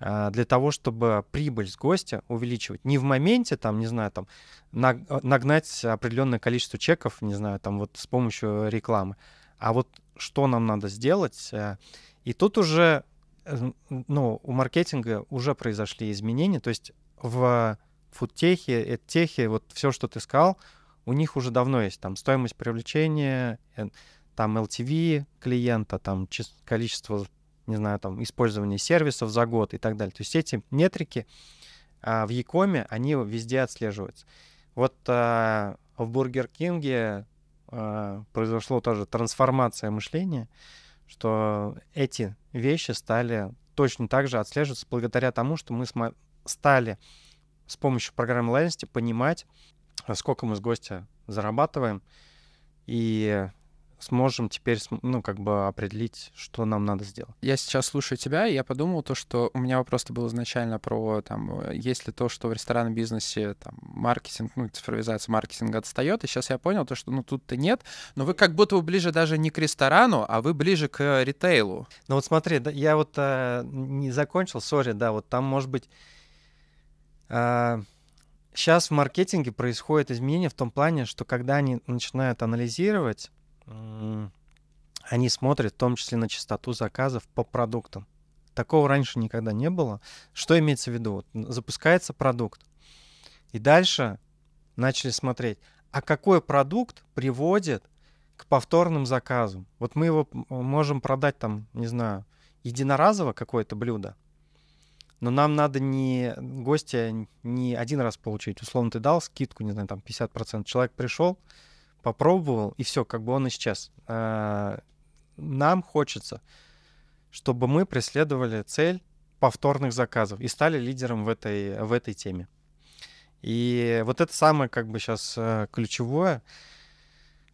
а, для того, чтобы прибыль с гостя увеличивать. Не в моменте, там, не знаю, там, нагнать определенное количество чеков, не знаю, там, вот с помощью рекламы. А вот что нам надо сделать? Э, и тут уже, э, ну, у маркетинга уже произошли изменения, то есть в фудтехе, эдтехе, вот все, что ты сказал, у них уже давно есть там стоимость привлечения, э, там LTV клиента, там количество не знаю, там, использование сервисов за год и так далее. То есть эти метрики а, в Якоме, они везде отслеживаются. Вот а, в Бургер Кинге а, произошло тоже трансформация мышления, что эти вещи стали точно так же отслеживаться благодаря тому, что мы стали с помощью программы лояльности понимать, а, сколько мы с гостя зарабатываем, и сможем теперь, ну, как бы определить, что нам надо сделать. Я сейчас слушаю тебя, и я подумал то, что у меня вопрос был изначально про, там, э, есть ли то, что в ресторанном бизнесе, там, маркетинг, ну, цифровизация маркетинга отстает, и сейчас я понял то, что, ну, тут-то нет, но вы как будто бы ближе даже не к ресторану, а вы ближе к ритейлу. Ну, вот смотри, да, я вот э, не закончил, сори, да, вот там, может быть, э, сейчас в маркетинге происходит изменение в том плане, что когда они начинают анализировать они смотрят в том числе на частоту заказов по продуктам. Такого раньше никогда не было. Что имеется в виду? Вот запускается продукт. И дальше начали смотреть, а какой продукт приводит к повторным заказам. Вот мы его можем продать там, не знаю, единоразово какое-то блюдо, но нам надо не гостя не один раз получить. Условно ты дал скидку, не знаю, там 50%. Человек пришел, попробовал, и все, как бы он исчез. Э, нам хочется, чтобы мы преследовали цель повторных заказов и стали лидером в этой, в этой теме. И вот это самое как бы сейчас э, ключевое,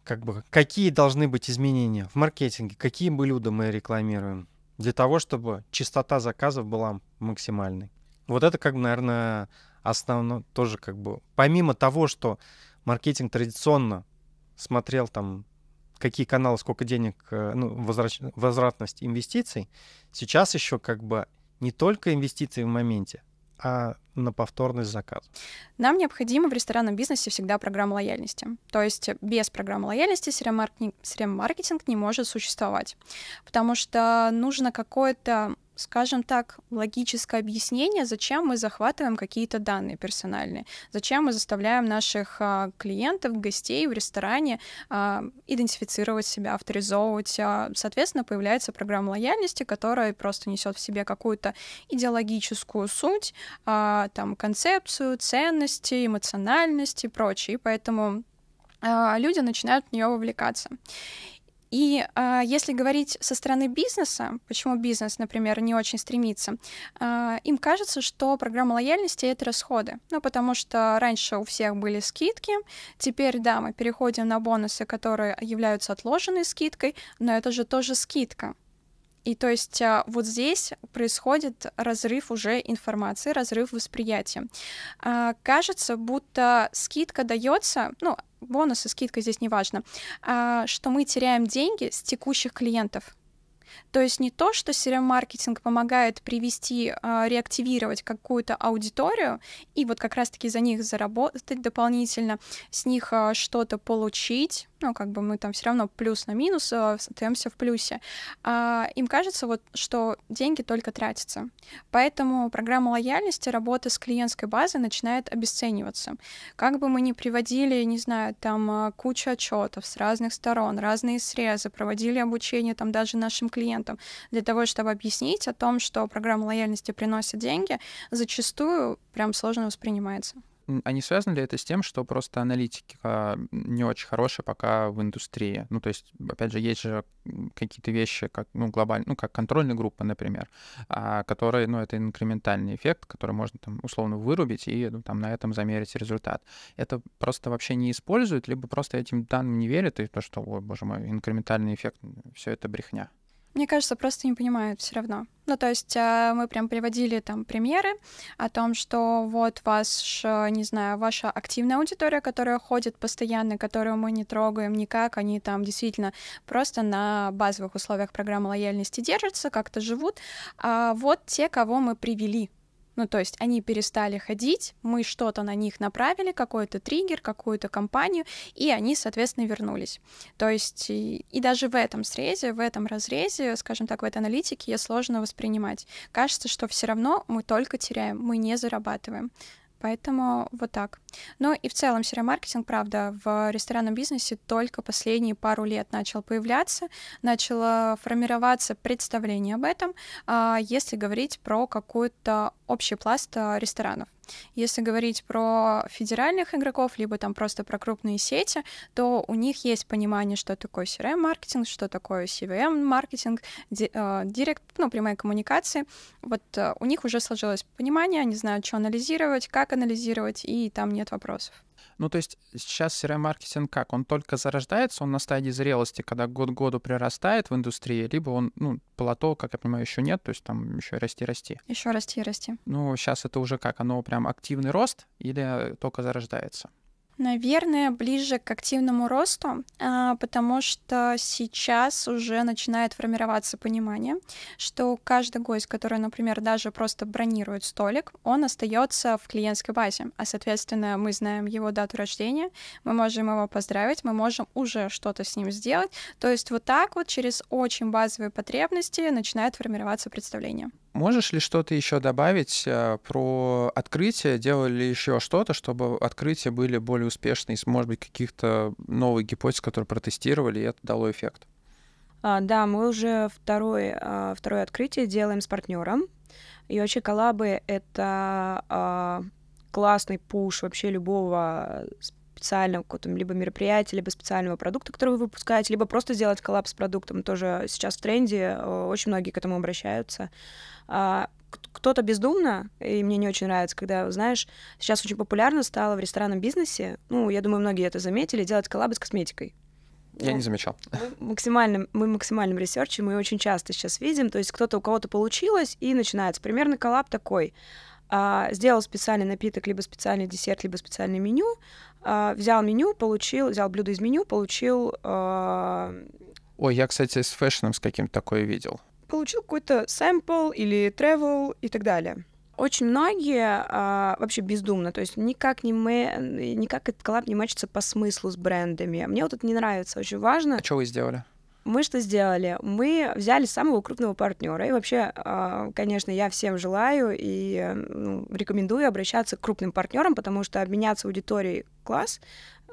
как бы какие должны быть изменения в маркетинге, какие блюда мы рекламируем, для того, чтобы частота заказов была максимальной. Вот это как бы, наверное, основное тоже как бы, помимо того, что маркетинг традиционно смотрел там, какие каналы, сколько денег, э, ну, возврат, возвратность инвестиций, сейчас еще как бы не только инвестиции в моменте, а на повторный заказ. Нам необходима в ресторанном бизнесе всегда программа лояльности. То есть без программы лояльности сериал-маркетинг не может существовать, потому что нужно какое-то скажем так, логическое объяснение, зачем мы захватываем какие-то данные персональные, зачем мы заставляем наших а, клиентов, гостей в ресторане а, идентифицировать себя, авторизовывать. А, соответственно, появляется программа лояльности, которая просто несет в себе какую-то идеологическую суть, а, там, концепцию, ценности, эмоциональность и прочее. И поэтому а, люди начинают в нее вовлекаться. И э, если говорить со стороны бизнеса, почему бизнес, например, не очень стремится, э, им кажется, что программа лояльности это расходы. Ну, потому что раньше у всех были скидки, теперь, да, мы переходим на бонусы, которые являются отложенной скидкой, но это же тоже скидка. И то есть а, вот здесь происходит разрыв уже информации, разрыв восприятия. Кажется, будто скидка дается, ну, бонусы, скидка здесь не важно, а, что мы теряем деньги с текущих клиентов. То есть не то, что CRM-маркетинг помогает привести, а, реактивировать какую-то аудиторию и вот как раз-таки за них заработать дополнительно, с них а, что-то получить, ну, как бы мы там все равно плюс на минус э, остаемся в плюсе, а им кажется вот, что деньги только тратятся. Поэтому программа лояльности работы с клиентской базой начинает обесцениваться. Как бы мы ни приводили, не знаю, там э, кучу отчетов с разных сторон, разные срезы, проводили обучение там даже нашим клиентам для того, чтобы объяснить о том, что программа лояльности приносит деньги, зачастую прям сложно воспринимается. А не связано ли это с тем, что просто аналитика не очень хорошая пока в индустрии? Ну, то есть, опять же, есть же какие-то вещи, как, ну, глобально, ну, как контрольная группа, например, а, которые, ну, это инкрементальный эффект, который можно там условно вырубить и ну, там на этом замерить результат. Это просто вообще не используют, либо просто этим данным не верят, и то, что, ой, боже мой, инкрементальный эффект, все это брехня. Мне кажется, просто не понимают все равно. Ну, то есть э, мы прям приводили там примеры о том, что вот ваш, э, не знаю, ваша активная аудитория, которая ходит постоянно, которую мы не трогаем никак, они там действительно просто на базовых условиях программы лояльности держатся, как-то живут. А вот те, кого мы привели ну, то есть они перестали ходить, мы что-то на них направили, какой-то триггер, какую-то компанию, и они, соответственно, вернулись. То есть и, и даже в этом срезе, в этом разрезе, скажем так, в этой аналитике ее сложно воспринимать. Кажется, что все равно мы только теряем, мы не зарабатываем. Поэтому вот так. Ну и в целом маркетинг, правда, в ресторанном бизнесе только последние пару лет начал появляться, начало формироваться представление об этом, а, если говорить про какую-то общий пласт а, ресторанов. Если говорить про федеральных игроков, либо там просто про крупные сети, то у них есть понимание, что такое CRM-маркетинг, эм что такое CVM-маркетинг, эм а, директ, ну, прямые коммуникации. Вот а, у них уже сложилось понимание, они знают, что анализировать, как анализировать, и там нет вопросов. Ну, то есть э, сейчас CRM-маркетинг как? Он только зарождается, он на стадии зрелости, когда год году прирастает в индустрии, либо он, ну, плато, как я понимаю, еще нет, то есть там еще расти-расти. Еще расти-расти. Ну, сейчас это уже как? Оно прям активный рост или только зарождается? Наверное, ближе к активному росту, а, потому что сейчас уже начинает формироваться понимание, что каждый гость, который, например, даже просто бронирует столик, он остается в клиентской базе, а, соответственно, мы знаем его дату рождения, мы можем его поздравить, мы можем уже что-то с ним сделать. То есть вот так вот через очень базовые потребности начинает формироваться представление. Можешь ли что-то еще добавить э, про открытие? Делали еще что-то, чтобы открытия были более успешны из, может быть, каких-то новых гипотез, которые протестировали, и это дало эффект? А, да, мы уже второе, а, второе открытие делаем с партнером. И вообще коллабы — это а, классный пуш вообще любого а, специального какого-то либо мероприятия, либо специального продукта, который вы выпускаете, либо просто сделать коллапс с продуктом, тоже сейчас в тренде, э, очень многие к этому обращаются а, кто-то бездумно, и мне не очень нравится, когда, знаешь, сейчас очень популярно стало в ресторанном бизнесе, ну, я думаю, многие это заметили, делать коллабы с косметикой. Я ну, не замечал. Мы максимальным, мы максимальным ресерчем мы очень часто сейчас видим, то есть кто-то у кого-то получилось, и начинается примерно коллаб такой. А, сделал специальный напиток, либо специальный десерт, либо специальное меню, а, взял меню, получил, взял блюдо из меню, получил... А, Ой, я, кстати, с фэшном с каким-то такое видел. Получил какой-то сэмпл или travel и так далее. Очень многие а, вообще бездумно, то есть никак не мы, никак этот коллаб не мачится по смыслу с брендами. Мне вот это не нравится, очень важно. А что вы сделали? мы что сделали? Мы взяли самого крупного партнера. И вообще, а, конечно, я всем желаю и ну, рекомендую обращаться к крупным партнерам, потому что обменяться аудиторией класс,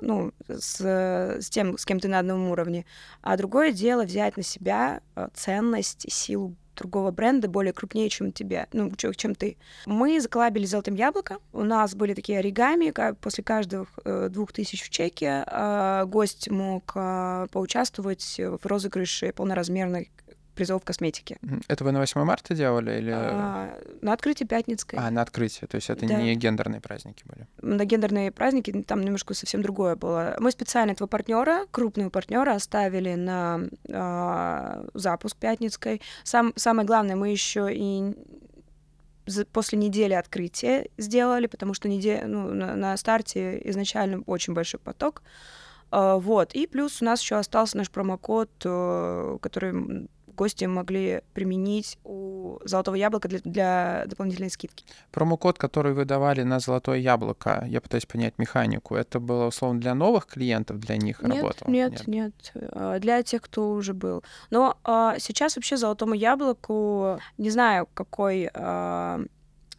ну, с, с тем, с кем ты на одном уровне. А другое дело взять на себя а, ценность, силу другого бренда, более крупнее, чем тебе, ну, чем ты. Мы заколабили «Золотым яблоко», у нас были такие оригами, как после каждых э, двух тысяч в чеке э, гость мог э, поучаствовать в розыгрыше полноразмерной призов в косметике. Это вы на 8 марта делали или... А, на открытии Пятницкой. А, на открытии, то есть это да. не гендерные праздники были. На гендерные праздники там немножко совсем другое было. Мы специально этого партнера, крупного партнера, оставили на а, запуск Пятницкой. Сам, самое главное, мы еще и после недели открытия сделали, потому что неде... ну, на, на старте изначально очень большой поток. А, вот. И плюс у нас еще остался наш промокод, э, который гости могли применить у «Золотого яблока» для, для дополнительной скидки. Промокод, который вы давали на «Золотое яблоко», я пытаюсь понять механику, это было условно для новых клиентов, для них нет, работало? Нет, нет, нет, э, для тех, кто уже был. Но а, сейчас вообще «Золотому яблоку» не знаю, какой а,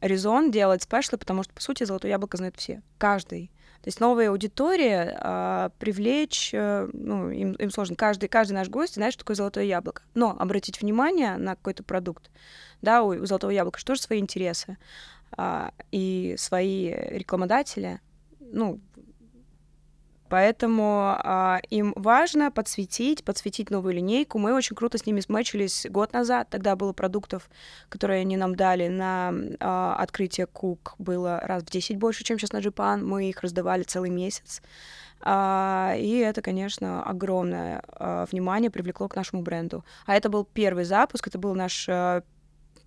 резон делать спешлы, потому что, по сути, «Золотое яблоко» знает все, каждый. То есть новые аудитории а, привлечь, а, ну, им, им сложно. Каждый, каждый наш гость знает, что такое золотое яблоко. Но обратить внимание на какой-то продукт. Да, у, у золотого яблока что же свои интересы а, и свои рекламодатели, ну, Поэтому э, им важно подсветить, подсветить новую линейку. Мы очень круто с ними смачились год назад. Тогда было продуктов, которые они нам дали на э, открытие Кук было раз в 10 больше, чем сейчас на Джипан. Мы их раздавали целый месяц. Uh, и это, конечно, огромное uh, внимание привлекло к нашему бренду. А это был первый запуск, это был наш uh,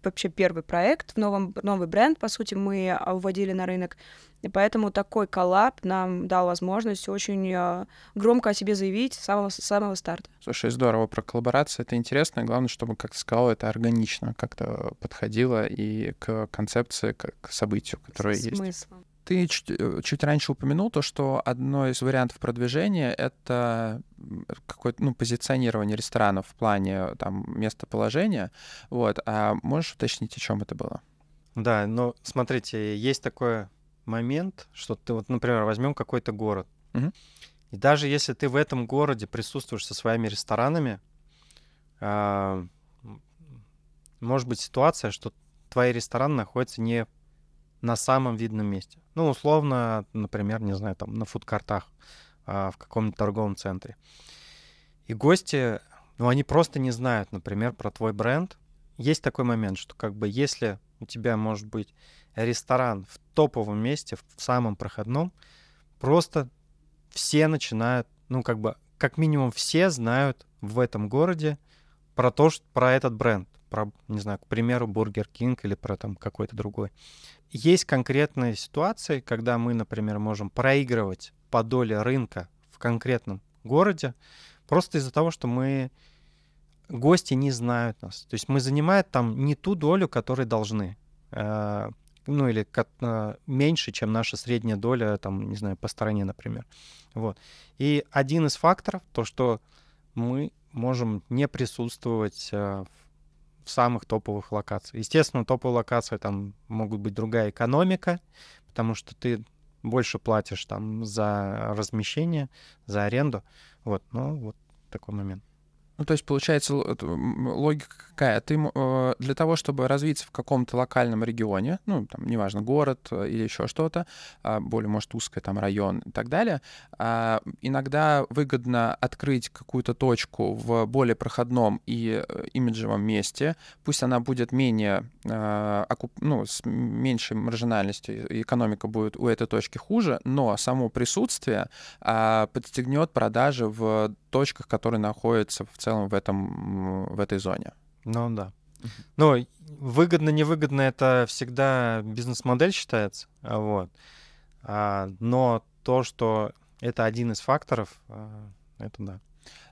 вообще первый проект, в новом, новый бренд, по сути, мы э, вводили на рынок. И поэтому такой коллаб нам дал возможность очень э, громко о себе заявить с самого, с самого старта. Слушай, здорово про коллаборацию, это интересно. Главное, чтобы, как ты сказал, это органично как-то подходило и к концепции, как к событию, которое есть. Смыслом. Ты чуть, э, чуть раньше упомянул то, что одно из вариантов продвижения — это какое-то ну, позиционирование ресторанов в плане там, местоположения. Вот. А можешь уточнить, о чем это было? Да, но смотрите, есть такой момент, что ты вот, например, возьмем какой-то город. Угу. И даже если ты в этом городе присутствуешь со своими ресторанами, э, может быть ситуация, что твой ресторан находится не на самом видном месте. Ну, условно, например, не знаю, там на фудкартах а, в каком-нибудь торговом центре. И гости, ну, они просто не знают, например, про твой бренд. Есть такой момент, что как бы если у тебя может быть ресторан в топовом месте, в самом проходном, просто все начинают, ну, как бы, как минимум все знают в этом городе про то, что, про этот бренд, про, не знаю, к примеру, Бургер Кинг или про там какой-то другой есть конкретные ситуации, когда мы, например, можем проигрывать по доле рынка в конкретном городе, просто из-за того, что мы гости не знают нас. То есть мы занимаем там не ту долю, которой должны. Э, ну или э, меньше, чем наша средняя доля, там, не знаю, по стороне, например. Вот. И один из факторов, то, что мы можем не присутствовать э, в в самых топовых локациях. Естественно, топовые локации там могут быть другая экономика, потому что ты больше платишь там за размещение, за аренду. Вот, ну вот такой момент. Ну, то есть, получается, логика какая? Ты э, для того, чтобы развиться в каком-то локальном регионе, ну, там, неважно, город э, или еще что-то, а, более, может, узкое там район и так далее, а, иногда выгодно открыть какую-то точку в более проходном и э, имиджевом месте, пусть она будет менее, а, окуп, ну, с меньшей маржинальностью, экономика будет у этой точки хуже, но само присутствие подстегнет продажи в точках, которые находятся в целом в, этом, в этой зоне. Ну да. Ну, выгодно, невыгодно это всегда бизнес-модель считается. Вот. А, но то, что это один из факторов, а, это да.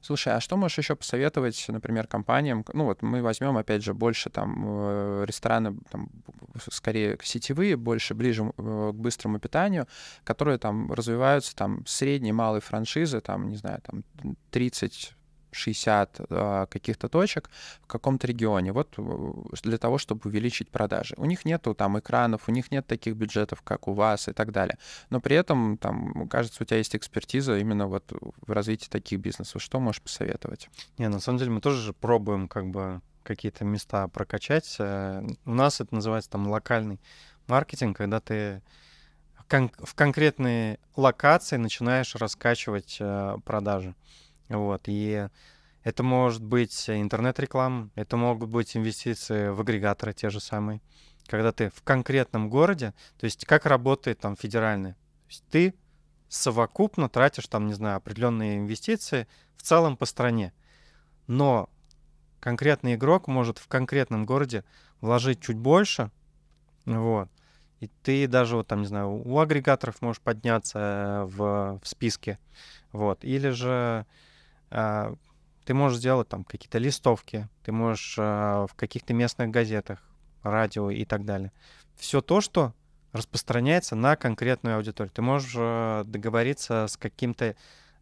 Слушай, а что можешь еще посоветовать, например, компаниям? Ну вот мы возьмем, опять же, больше там э, рестораны, там, скорее сетевые, больше ближе э, к быстрому питанию, которые там развиваются, там средние, малые франшизы, там, не знаю, там 30 60 а, каких-то точек в каком-то регионе, вот э, для того, чтобы увеличить продажи. У них нету там экранов, у них нет таких бюджетов, как у вас и так далее. Но при этом, там, кажется, у тебя есть экспертиза именно вот в развитии таких бизнесов. Что можешь посоветовать? Не, на самом деле мы тоже пробуем как бы какие-то места прокачать. Э, у нас это называется там локальный маркетинг, когда ты в конкретные локации начинаешь раскачивать э, продажи. Вот, и это может быть интернет-реклама, это могут быть инвестиции в агрегаторы те же самые. Когда ты в конкретном городе, то есть как работает там федеральный, то есть ты совокупно тратишь там, не знаю, определенные инвестиции в целом по стране. Но конкретный игрок может в конкретном городе вложить чуть больше, вот, и ты даже вот там, не знаю, у агрегаторов можешь подняться э, в, в списке, вот, или же а, ты можешь сделать там какие-то листовки, ты можешь а, в каких-то местных газетах, радио и так далее. Все то, что распространяется на конкретную аудиторию. Ты можешь а, договориться с каким-то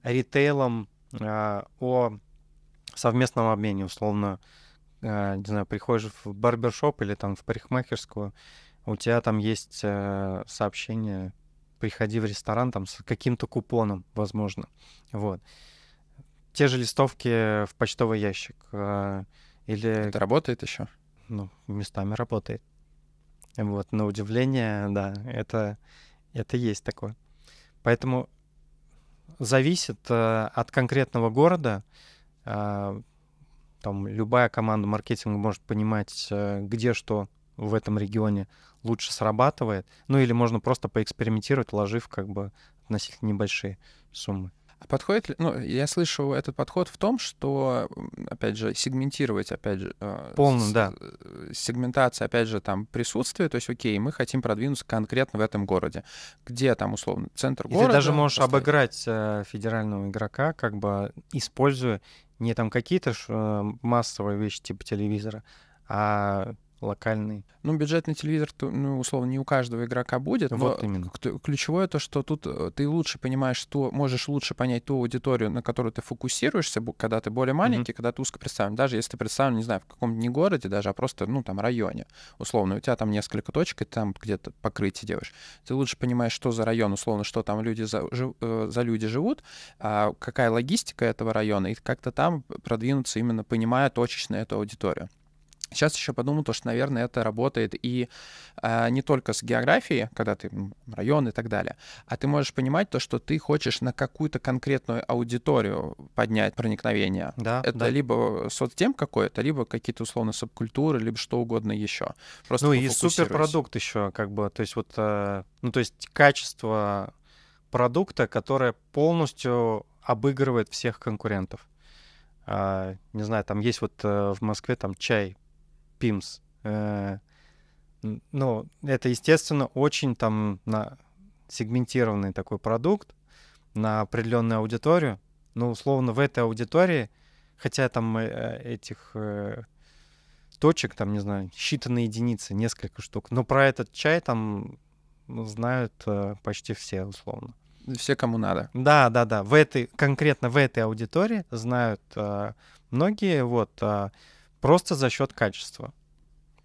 ритейлом о совместном обмене, условно, не знаю, приходишь в барбершоп или там в парикмахерскую, у тебя там есть э, сообщение, приходи в ресторан там с каким-то купоном, возможно, вот те же листовки в почтовый ящик. А, или... Это работает еще? Ну, местами работает. Вот, на удивление, да, это, это есть такое. Поэтому зависит э, от конкретного города. А, там любая команда маркетинга может понимать, э, где что в этом регионе лучше срабатывает. Ну или можно просто поэкспериментировать, вложив как бы относительно небольшие суммы. А подходит ли... Ну, я слышу этот подход в том, что, опять же, сегментировать, опять же... А, Полно, с, да. Э, сегментация, опять же, там присутствие, то есть, окей, мы хотим продвинуться конкретно в этом городе. Где там, условно, центр города? И ты даже можешь поставить. обыграть э, федерального игрока, как бы используя не там какие-то ж э, массовые вещи типа телевизора, а локальный. Ну, бюджетный телевизор, ну, условно, не у каждого игрока будет. Вот именно. Ключевое то, что тут э, ты лучше понимаешь, что можешь лучше понять ту аудиторию, на которую ты фокусируешься, когда ты более маленький, mm-hmm. когда ты узко представлен. Даже если ты представлен, не знаю, в каком не городе даже, а просто, ну, там, районе. Условно, у тебя там несколько точек, и ты там где-то покрытие делаешь. Ты лучше понимаешь, что за район, условно, что там люди за, жив, э, за люди живут, а какая логистика этого района, и как-то там продвинуться именно понимая точечно эту аудиторию. Сейчас еще подумал, то, что, наверное, это работает и э, не только с географией, когда ты район и так далее, а ты можешь понимать то, что ты хочешь на какую-то конкретную аудиторию поднять проникновение. Да, это да. либо э, соцтем какой-то, либо какие-то условно субкультуры, либо что угодно еще. Просто ну и суперпродукт еще, как бы, то есть вот, э, ну то есть качество продукта, которое полностью обыгрывает всех конкурентов. А, не знаю, там есть вот э, в Москве там чай PIMS. Э, ну, это, естественно, очень там на сегментированный такой продукт на определенную аудиторию. Но условно в этой аудитории, хотя там э, этих э, точек, там, не знаю, считанные единицы, несколько штук, но про этот чай там знают э, почти все, условно. Все, кому надо. Да, да, да. В этой, конкретно в этой аудитории знают многие, вот, а Просто за счет качества.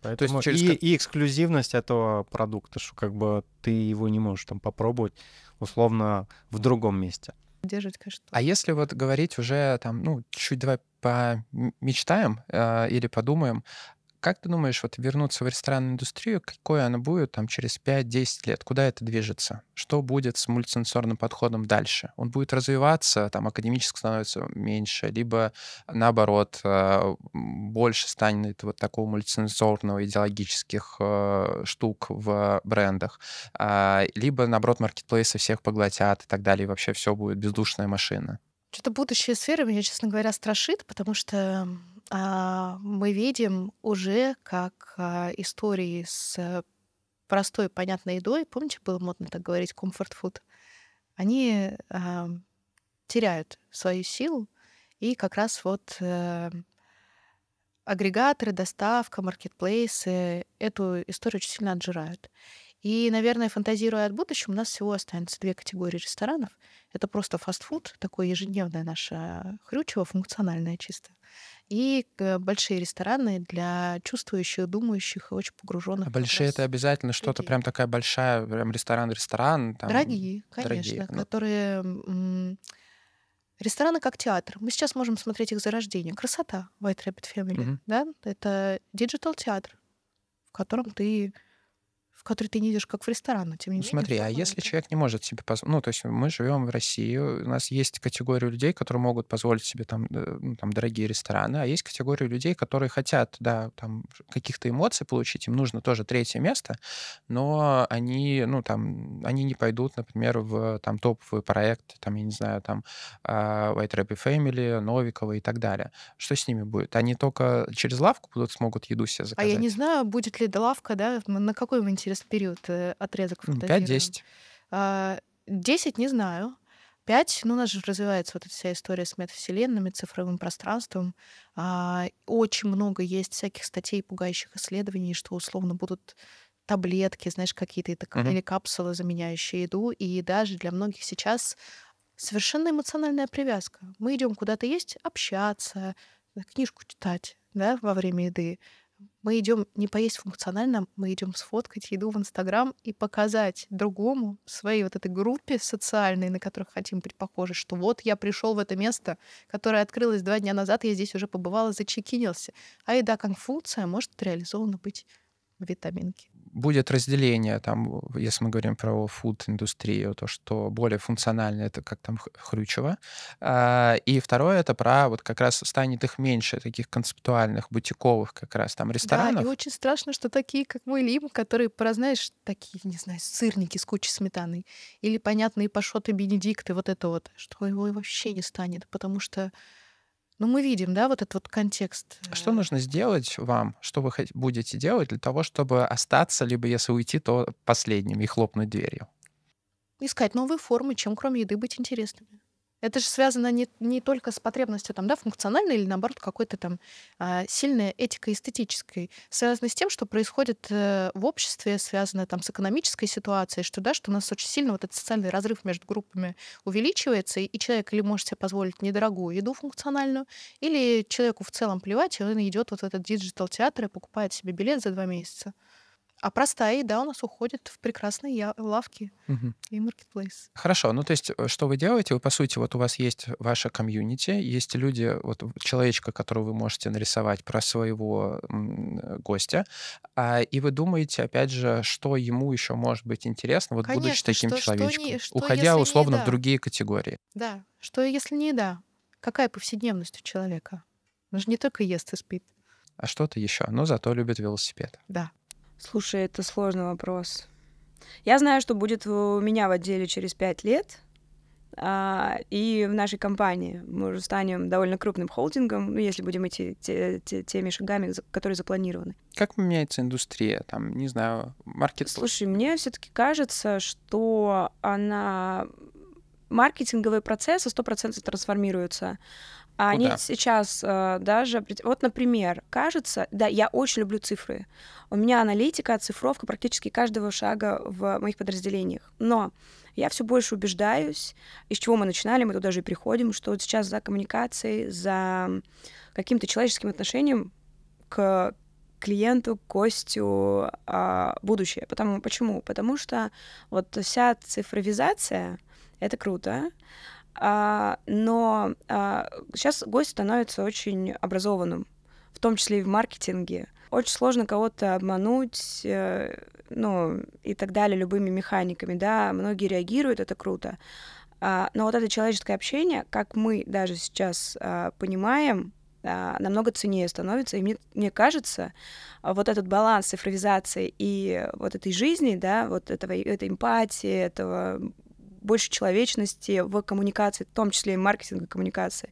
Поэтому То есть через... и, и эксклюзивность этого продукта, что как бы ты его не можешь там попробовать условно в другом месте. Держит конечно. А если вот говорить уже там, ну, чуть давай помечтаем э, или подумаем как ты думаешь, вот вернуться в ресторанную индустрию, какой она будет там через 5-10 лет? Куда это движется? Что будет с мультисенсорным подходом дальше? Он будет развиваться, там академически становится меньше, либо наоборот, э, больше станет вот такого мультисенсорного идеологических э, штук в брендах, а, либо наоборот маркетплейсы всех поглотят и так далее, и вообще все будет бездушная машина. Что-то будущее сферы меня, честно говоря, страшит, потому что а, мы видим уже, как а, истории с простой, понятной едой, помните, было модно так говорить, комфорт-фуд, они а, теряют свою силу, и как раз вот э, агрегаторы, доставка, маркетплейсы эту историю очень сильно отжирают. И, наверное, фантазируя от будущего, у нас всего останется две категории ресторанов. Это просто фастфуд, такое ежедневное наше хрючево, функциональное чисто. И э, большие рестораны для чувствующих, думающих и очень погруженных. А большие это обязательно что-то прям такая большая, прям ресторан-ресторан. Там... Дорогие, конечно, дорогие, ну. которые Рестораны как театр. Мы сейчас можем смотреть их зарождение. Красота White Rabbit Family. Mm-hmm. Да? Это диджитал театр, в котором ты в который ты не идешь как в ресторан, но тем не ну, менее. Смотри, а если человек не может себе позволить, ну, то есть мы живем в России, у нас есть категория людей, которые могут позволить себе там, э, ну, там дорогие рестораны, а есть категория людей, которые хотят, да, там каких-то эмоций получить, им нужно тоже третье место, но они, ну, там, они не пойдут, например, в там топовый проект, там, я не знаю, там а, White Rabbit Family, Новикова и так далее. Что с ними будет? Они только через лавку будут, смогут еду себе заказать? А я не знаю, будет ли лавка, да, на какой моменте через период э, отрезок фантазируем? 5-10. 10 а, не знаю. 5, ну, у нас же развивается вот эта вся история с метавселенными, цифровым пространством. А, очень много есть всяких статей, пугающих исследований, что условно будут таблетки, знаешь, какие-то uh-huh. или капсулы, заменяющие еду. И даже для многих сейчас совершенно эмоциональная привязка. Мы идем куда-то есть общаться, книжку читать да, во время еды, мы идем не поесть функционально, мы идем сфоткать еду в Инстаграм и показать другому, своей вот этой группе социальной, на которых хотим быть похожи, что вот я пришел в это место, которое открылось два дня назад, я здесь уже побывала, зачекинился. А еда как функция может реализована быть витаминки будет разделение, там, если мы говорим про фуд-индустрию, то что более функционально это как там Хрючево. А, и второе, это про вот как раз станет их меньше, таких концептуальных, бутиковых как раз там ресторанов. Да, и очень страшно, что такие, как мой Лим, которые, про, знаешь, такие, не знаю, сырники с кучей сметаны, или понятные пашоты Бенедикты, вот это вот, что его вообще не станет, потому что ну мы видим, да, вот этот вот контекст. А э, что нужно сделать вам, что вы будете делать для того, чтобы остаться, либо если уйти, то последним и хлопнуть дверью? Искать новые формы, чем кроме еды быть интересными. Это же связано не, не только с потребностью там, да, функциональной или, наоборот, какой-то там э, сильной этико-эстетической. Связано с тем, что происходит э, в обществе, связано там, с экономической ситуацией, что, да, что у нас очень сильно вот этот социальный разрыв между группами увеличивается, и человек или может себе позволить недорогую еду функциональную, или человеку в целом плевать, и он идет вот в этот диджитал-театр и покупает себе билет за два месяца. А простая еда у нас уходит в прекрасные лавки угу. и маркетплейс. Хорошо, ну то есть э, что вы делаете? Вы, по сути, вот у вас есть ваша комьюнити, есть люди, вот человечка, которого вы можете нарисовать про своего э, гостя, а, и вы думаете, опять же, что ему еще может быть интересно, вот Конечно, будучи таким что, человечком, что не, что, уходя условно в другие категории. Да, что если не еда? Какая повседневность у человека? Он же не только ест и спит. А что-то еще, но зато любит велосипед. Да. Слушай, это сложный вопрос. Я знаю, что будет у меня в отделе через пять лет, а, и в нашей компании мы уже станем довольно крупным холдингом, ну, если будем идти те, те, теми шагами, которые запланированы. Как меняется индустрия, там, не знаю, маркетинг? Слушай, мне все-таки кажется, что она маркетинговые процессы 100% трансформируются. А Куда? они сейчас э, даже... Вот, например, кажется... Да, я очень люблю цифры. У меня аналитика, цифровка практически каждого шага в моих подразделениях. Но я все больше убеждаюсь, из чего мы начинали, мы туда же и приходим, что вот сейчас за коммуникацией, за каким-то человеческим отношением к клиенту, костю э, а, будущее. Потому, почему? Потому что вот вся цифровизация — это круто, а, но сейчас а, гость становится очень образованным, в том числе и в маркетинге. Очень сложно кого-то обмануть, э, ну, и так далее, любыми механиками, да, многие реагируют, это круто. А, но вот это человеческое общение, как мы даже сейчас понимаем, намного ценнее становится. И мне, мне кажется, вот этот баланс цифровизации и вот этой жизни, да, вот этого, этой эмпатии, этого больше человечности в коммуникации, в том числе и маркетинга коммуникации.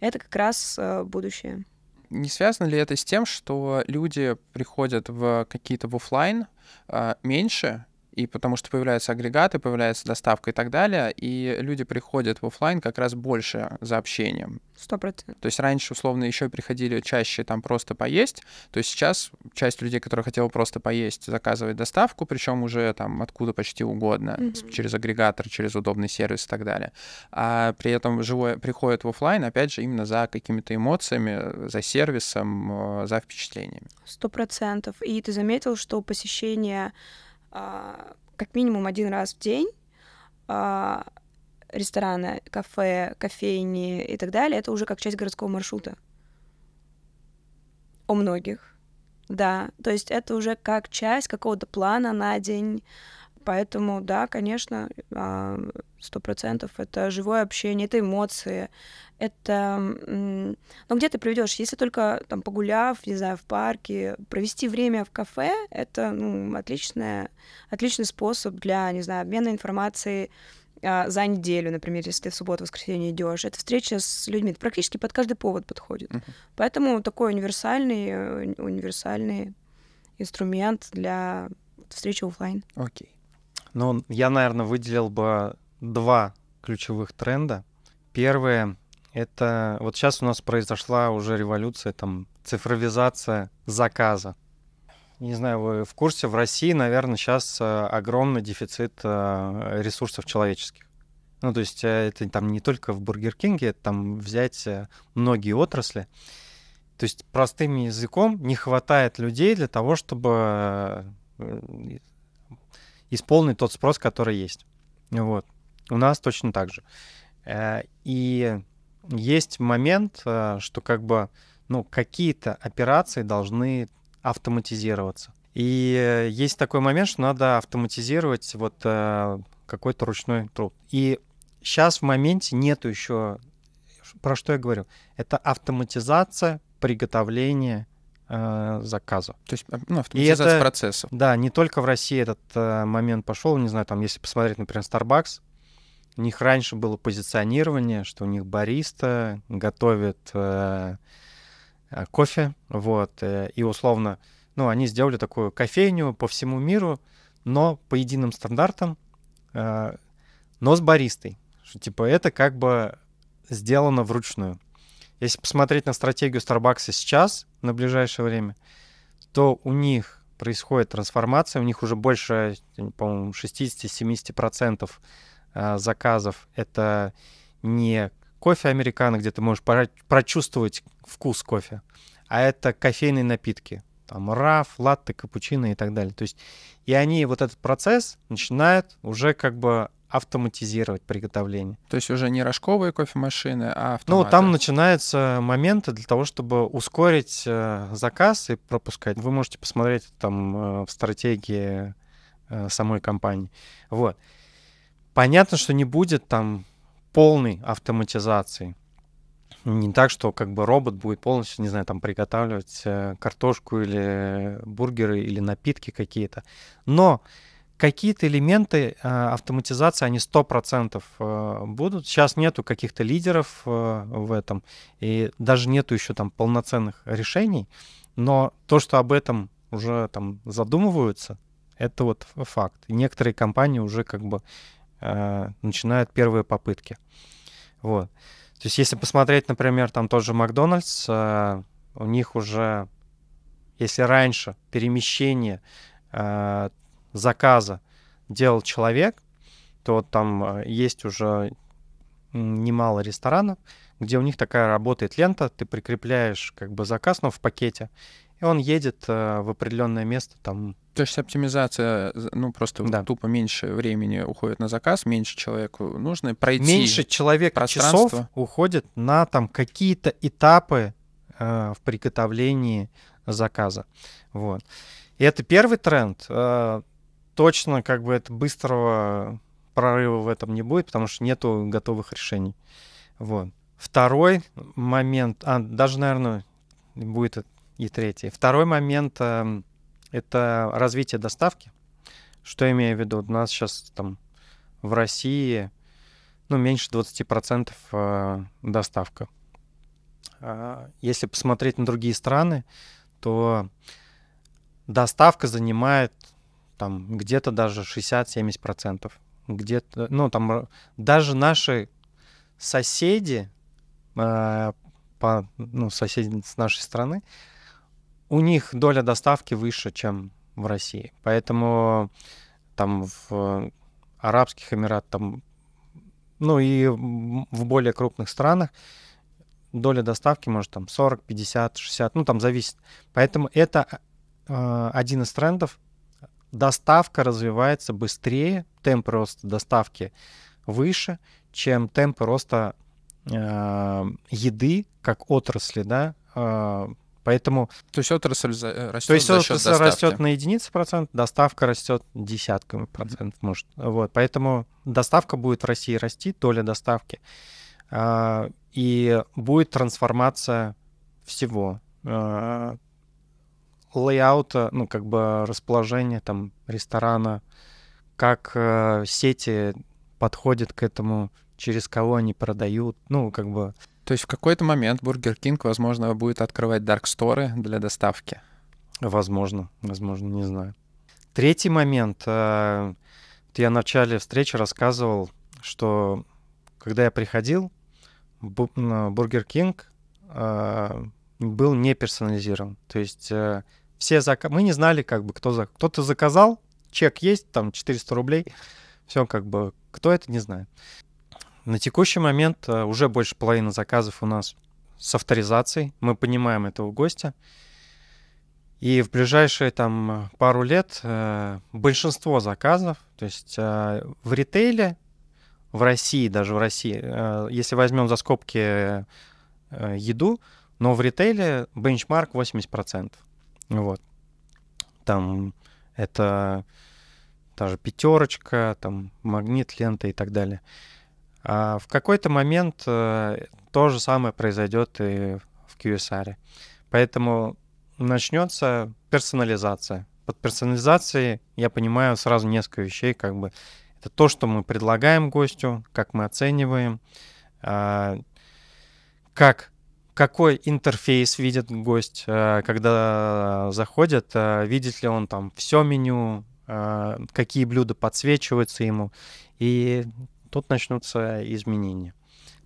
Это как раз э, будущее. Не связано ли это с тем, что люди приходят в какие-то в офлайн а, меньше, и потому что появляются агрегаты, появляется доставка и так далее, и люди приходят в офлайн как раз больше за общением. Сто процентов. То есть раньше, условно, еще приходили чаще там просто поесть, то есть сейчас часть людей, которые хотела просто поесть, заказывать доставку, причем уже там откуда почти угодно, mm-hmm. через агрегатор, через удобный сервис и так далее. А при этом живое приходят в офлайн, опять же, именно за какими-то эмоциями, за сервисом, э, за впечатлениями. Сто процентов. И ты заметил, что посещение а, как минимум один раз в день а, рестораны, кафе, кофейни и так далее, это уже как часть городского маршрута. У многих. Да, то есть это уже как часть какого-то плана на день, Поэтому, да, конечно, а, сто процентов это живое общение, это эмоции, это, ну, где ты проведешь, если только там погуляв, не знаю, в парке, провести время в кафе, это, ну, отличное, отличный способ для, не знаю, обмена информацией, а, за неделю, например, если ты в субботу, воскресенье идешь. Это встреча с людьми. Это практически под каждый повод подходит. Uh-huh. Поэтому такой универсальный, э, универсальный инструмент для встречи офлайн. Окей. Okay. Ну, я, наверное, выделил бы два ключевых тренда. Первое — это вот сейчас у нас произошла уже революция, там, цифровизация заказа. Не знаю, вы в курсе, в России, наверное, сейчас э, огромный дефицит э, ресурсов человеческих. Ну, то есть э, это там не только в Бургер Кинге, там взять многие отрасли. То есть простым языком не хватает людей для того, чтобы исполнить тот спрос, который есть. Вот. У нас точно так же. Э, и есть момент, э, что как бы ну, какие-то операции должны автоматизироваться. И э, есть такой момент, что надо автоматизировать вот какой-то ручной труд. И сейчас в моменте нету еще... Про что я говорю? Это автоматизация приготовления э, заказу. То есть э, ну, автоматизация и это, процессов. Да, не только в России этот э, момент пошел. Не знаю, там, если посмотреть, например, Starbucks, у них раньше было позиционирование, что у них бариста готовит э, э кофе, вот, э, и условно, ну, они сделали такую кофейню по всему миру, но по единым стандартам, э, но с баристой. Что, типа это как бы сделано вручную. Если посмотреть на стратегию Starbucks сейчас, на ближайшее время, то у них происходит трансформация, у них уже больше, по-моему, 60-70% э, заказов это не кофе американо, где ты можешь прочувствовать вкус кофе, а это кофейные напитки, там раф, латте, капучино и так далее. То есть и они вот этот процесс начинают уже как бы автоматизировать приготовление. То есть уже не рожковые кофемашины, а ну, автоматы? Ну, там начинаются моменты для того, чтобы ускорить э, заказ и пропускать. Вы можете посмотреть там э, в стратегии э, самой компании. Вот. Понятно, что не будет там полной автоматизации. Не так, что как бы робот будет полностью, не знаю, там приготавливать э, картошку или э, бургеры или напитки какие-то. Но какие-то элементы э, автоматизации, они 100% э, будут. Сейчас нету каких-то лидеров э, в этом, и даже нету еще там полноценных решений, но то, что об этом уже там задумываются, это вот факт. некоторые компании уже как бы начинают первые попытки. Вот. То есть если посмотреть, например, там тот же Макдональдс, у них уже, если раньше перемещение заказа делал человек, то там э, есть уже немало ресторанов, где у них такая работает лента, ты прикрепляешь как бы заказ, но ну, в пакете, и он едет э, в определенное место там. То есть оптимизация, э, ну просто да. тупо меньше времени уходит на заказ, меньше человеку нужно пройти. Меньше человек часов уходит на там какие-то этапы э, в приготовлении заказа, вот. И это первый тренд. Э, точно как бы это быстрого прорыва в этом не будет, потому что нету готовых решений. Вот. Второй момент, а, даже, наверное, будет и третий. Второй момент э, это развитие доставки. Что я имею в виду? У нас сейчас там в России ну, меньше 20% э, доставка. А, если посмотреть на другие страны, то доставка занимает там где-то даже 60-70%. Где-то, ну, там э, даже наши соседи, э, по, ну, соседи с нашей страны, у них доля доставки выше, чем в России. Поэтому там в Арабских Эмиратах, там, ну и в более крупных странах доля доставки может там 40, 50, 60, ну там зависит. Поэтому это э, один из трендов, доставка развивается быстрее, темп роста доставки выше, чем темп роста э, еды как отрасли, да, э, Поэтому... То есть отрасль за, э, растет То есть за отрасль доставки. растет на единицы процент, доставка растет десятками процентов, mm-hmm. может. Вот, поэтому доставка будет в России расти, доля доставки. А, и будет трансформация всего. Э, лейаута, ну, как бы расположения там ресторана, как э, сети подходят к этому, через кого они продают, ну, как бы... То есть в какой-то момент Бургер Кинг, возможно, будет открывать дарксторы для доставки? Возможно, возможно, не знаю. Третий момент. Э, я в начале встречи рассказывал, что когда я приходил, Бургер Кинг э, был не персонализирован. То есть э, все зак... мы не знали, как бы, кто за... кто-то заказал, чек есть, там 400 рублей, все как бы, кто это, не знаю. На текущий момент э, уже больше половины заказов у нас с авторизацией, мы понимаем этого гостя, и в ближайшие там пару лет э, большинство заказов, то есть э, в ритейле, в России, даже в России, э, если возьмем за скобки э, еду, но в ритейле бенчмарк 80%. Вот. Там это та же пятерочка, там магнит, лента и так далее. А в какой-то момент э, то же самое произойдет и в QSR. Поэтому начнется персонализация. Под персонализацией я понимаю сразу несколько вещей, как бы это то, что мы предлагаем гостю, как мы оцениваем, а, как какой интерфейс видит гость, э, когда заходит, э, видит ли он там все меню, э, какие блюда подсвечиваются ему, и тут начнутся изменения.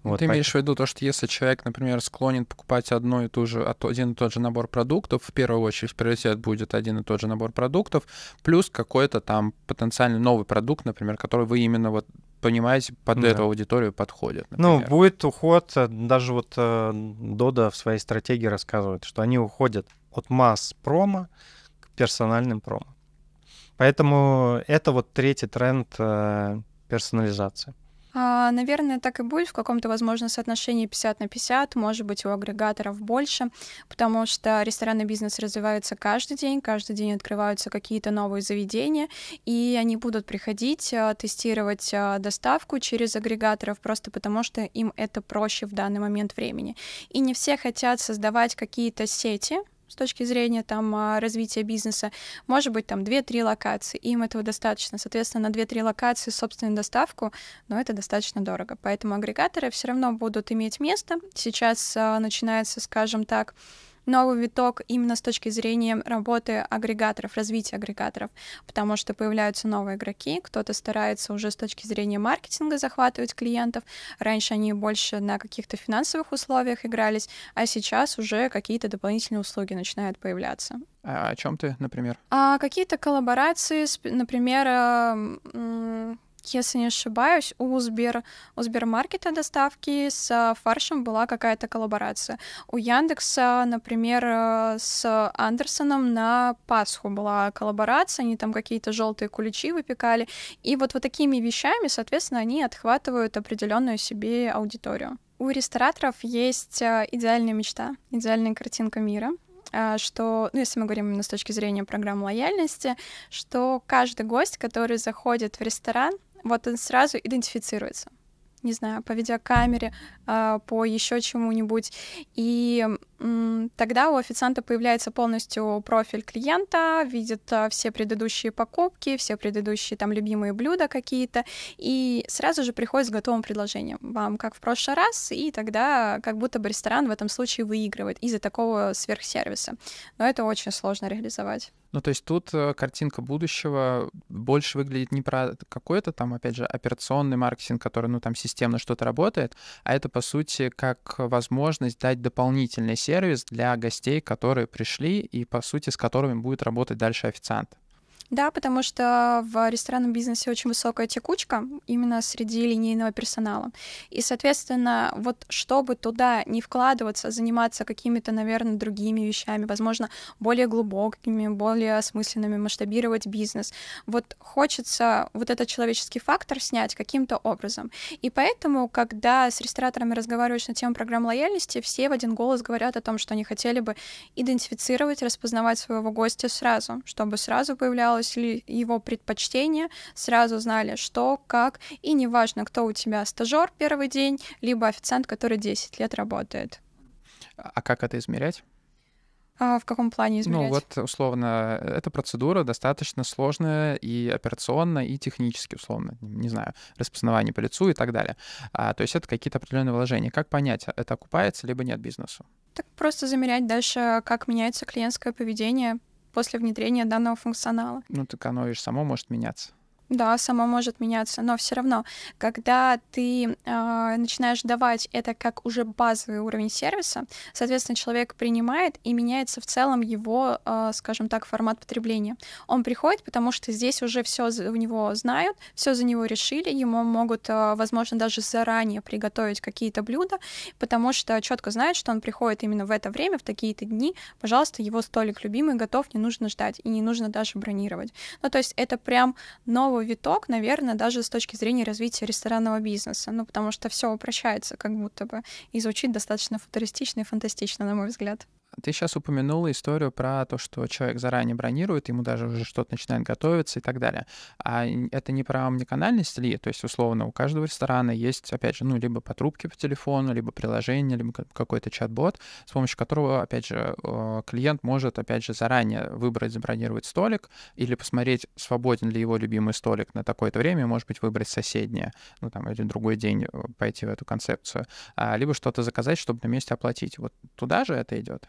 Ну, вот, Ты поэтому... имеешь в виду то, что если человек, например, склонен покупать одно и ту же, а один и тот же набор продуктов, в первую очередь приоритет будет один и тот же набор продуктов, плюс какой-то там потенциальный новый продукт, например, который вы именно вот понимаете, под да. эту аудиторию подходят. Ну, например. Ну, будет уход, э, даже вот э, Дода в своей стратегии рассказывает, что они уходят от масс-промо к персональным промо. Поэтому это вот третий тренд э, персонализации. А, наверное, так и будет в каком-то, возможно, соотношении 50 на 50, может быть, у агрегаторов больше, потому что ресторанный бизнес развивается каждый день, каждый день открываются какие-то новые заведения, и они будут приходить а, тестировать а, доставку через агрегаторов просто потому, что им это проще в данный момент времени. И не все хотят создавать какие-то сети, с точки зрения там, а, развития бизнеса. Может быть, там 2-3 локации, им этого достаточно. Соответственно, на 2-3 локации собственную доставку, но это достаточно дорого. Поэтому агрегаторы все равно будут иметь место. Сейчас а, начинается, скажем так, новый виток именно с точки зрения работы агрегаторов, развития агрегаторов, потому что появляются новые игроки, кто-то старается уже с точки зрения маркетинга захватывать клиентов. Раньше они больше на каких-то финансовых условиях игрались, а сейчас уже какие-то дополнительные услуги начинают появляться. А о чем ты, например? А, какие-то коллаборации, например, э, если не ошибаюсь, у Сбер, у Сбермаркета доставки с э, фаршем была какая-то коллаборация. У Яндекса, например, э, с Андерсоном на Пасху была коллаборация, они там какие-то желтые куличи выпекали. И вот вот такими вещами, соответственно, они отхватывают определенную себе аудиторию. У рестораторов есть э, идеальная мечта, идеальная картинка мира, что, ну, если мы говорим именно с точки зрения программ лояльности, что каждый гость, который заходит в ресторан, вот он сразу идентифицируется. Не знаю, по видеокамере, а, по еще чему-нибудь. И тогда у официанта появляется полностью профиль клиента, видит а, все предыдущие покупки, все предыдущие там любимые блюда какие-то, и сразу же приходит с готовым предложением вам, как в прошлый раз, и тогда как будто бы ресторан в этом случае выигрывает из-за такого сверхсервиса. Но это очень сложно реализовать. Ну, то есть тут э, картинка будущего больше выглядит не про какой-то там, опять же, операционный маркетинг, который, ну, там системно что-то работает, а это, по сути, как возможность дать дополнительный сервис для гостей, которые пришли и, по сути, с которыми будет работать дальше официант. Да, потому что в ресторанном бизнесе очень высокая текучка именно среди линейного персонала. И, соответственно, вот чтобы туда не вкладываться, заниматься какими-то, наверное, другими вещами, возможно, более глубокими, более осмысленными, масштабировать бизнес, вот хочется вот этот человеческий фактор снять каким-то образом. И поэтому, когда с рестораторами разговариваешь на тему программ лояльности, все в один голос говорят о том, что они хотели бы идентифицировать, распознавать своего гостя сразу, чтобы сразу появлялось менялось ли его предпочтение, сразу знали, что, как, и неважно, кто у тебя стажер первый день, либо официант, который 10 лет работает. А как это измерять? А в каком плане ну, измерять? Ну вот, условно, эта процедура достаточно сложная и операционно, и технически, условно, не знаю, распознавание по лицу и так далее. А, то есть это какие-то определенные вложения. Как понять, это окупается либо нет бизнесу? Так просто замерять дальше, как меняется клиентское поведение, после внедрения данного функционала. Ну так оно и само может меняться. Да, само может меняться, но все равно, когда ты э, начинаешь давать это как уже базовый уровень сервиса, соответственно, человек принимает и меняется в целом его, э, скажем так, формат потребления. Он приходит, потому что здесь уже все у него знают, все за него решили, ему могут, э, возможно, даже заранее приготовить какие-то блюда, потому что четко знает, что он приходит именно в это время, в такие-то дни, пожалуйста, его столик любимый готов, не нужно ждать и не нужно даже бронировать. Ну, то есть это прям новый новый виток, наверное, даже с точки зрения развития ресторанного бизнеса, ну, потому что все упрощается как будто бы, и звучит достаточно футуристично и фантастично, на мой взгляд. Ты сейчас упомянула историю про то, что человек заранее бронирует, ему даже уже что-то начинает готовиться и так далее. А это не про омниканальность ли? То есть, условно, у каждого ресторана есть, опять же, ну, либо по трубке по телефону, либо приложение, либо какой-то чат-бот, с помощью которого, опять же, э, клиент может, опять же, заранее выбрать, забронировать столик или посмотреть, свободен ли его любимый столик на такое-то время, может быть, выбрать соседнее, ну, там, или другой день э, пойти в эту концепцию, а, либо что-то заказать, чтобы на месте оплатить. Вот туда же это идет?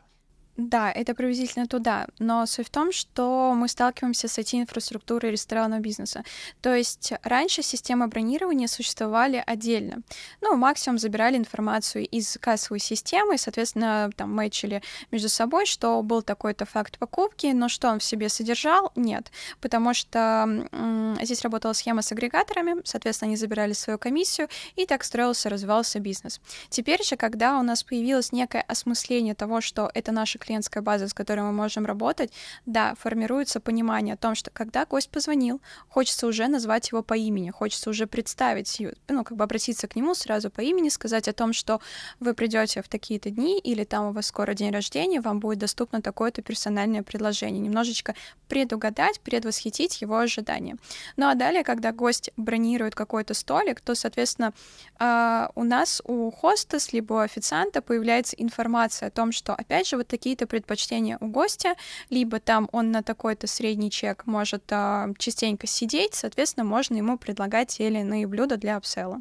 Да, это приблизительно туда. Но суть в том, что мы сталкиваемся с этой инфраструктурой ресторанного бизнеса. То есть раньше системы бронирования существовали отдельно. Ну, максимум забирали информацию из кассовой системы, и, соответственно, там мэчили между собой, что был такой-то факт покупки, но что он в себе содержал, нет. Потому что м- здесь работала схема с агрегаторами, соответственно, они забирали свою комиссию, и так строился, развивался бизнес. Теперь же, когда у нас появилось некое осмысление того, что это наши клиенты, клиентская база, с которой мы можем работать, да, формируется понимание о том, что когда гость позвонил, хочется уже назвать его по имени, хочется уже представить, ну, как бы обратиться к нему сразу по имени, сказать о том, что вы придете в такие-то дни, или там у вас скоро день рождения, вам будет доступно такое-то персональное предложение. Немножечко предугадать, предвосхитить его ожидания. Ну а далее, когда гость бронирует какой-то столик, то, соответственно, а, у нас у хоста, либо у официанта появляется информация о том, что, опять же, вот такие какие-то предпочтения у гостя, либо там он на такой-то средний чек может а, частенько сидеть, соответственно, можно ему предлагать те или иные блюда для апсела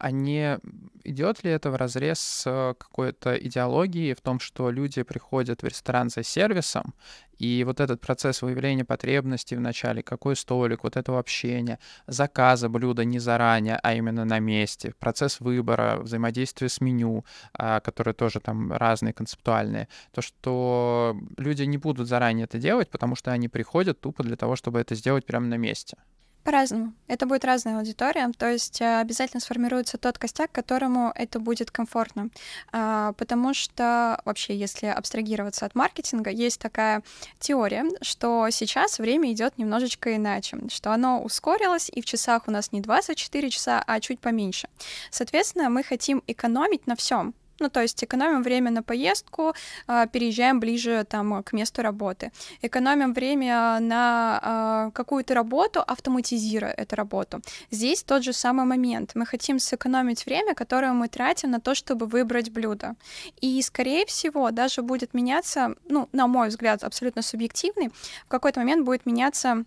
а не идет ли это в разрез с э, какой-то идеологией в том, что люди приходят в ресторан за сервисом, и вот этот процесс выявления потребностей вначале, какой столик, вот это общение, заказа блюда не заранее, а именно на месте, процесс выбора, взаимодействие с меню, а, которые тоже там разные, концептуальные, то, что люди не будут заранее это делать, потому что они приходят тупо для того, чтобы это сделать прямо на месте. По-разному. Это будет разная аудитория, то есть э, обязательно сформируется тот костяк, которому это будет комфортно. А, потому что вообще, если абстрагироваться от маркетинга, есть такая теория, что сейчас время идет немножечко иначе, что оно ускорилось, и в часах у нас не 24 часа, а чуть поменьше. Соответственно, мы хотим экономить на всем. Ну, то есть экономим время на поездку, а, переезжаем ближе там, к месту работы. Экономим время на а, какую-то работу, автоматизируя эту работу. Здесь тот же самый момент. Мы хотим сэкономить время, которое мы тратим на то, чтобы выбрать блюдо. И, скорее всего, даже будет меняться, ну, на мой взгляд, абсолютно субъективный, в какой-то момент будет меняться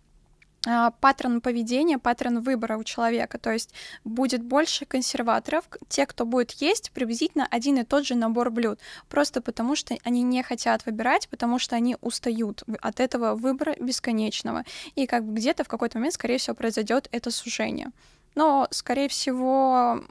а, паттерн поведения, паттерн выбора у человека. То есть будет больше консерваторов, те, кто будет есть приблизительно один и тот же набор блюд, просто потому что они не хотят выбирать, потому что они устают от этого выбора бесконечного. И как бы где-то в какой-то момент, скорее всего, произойдет это сужение но, скорее всего,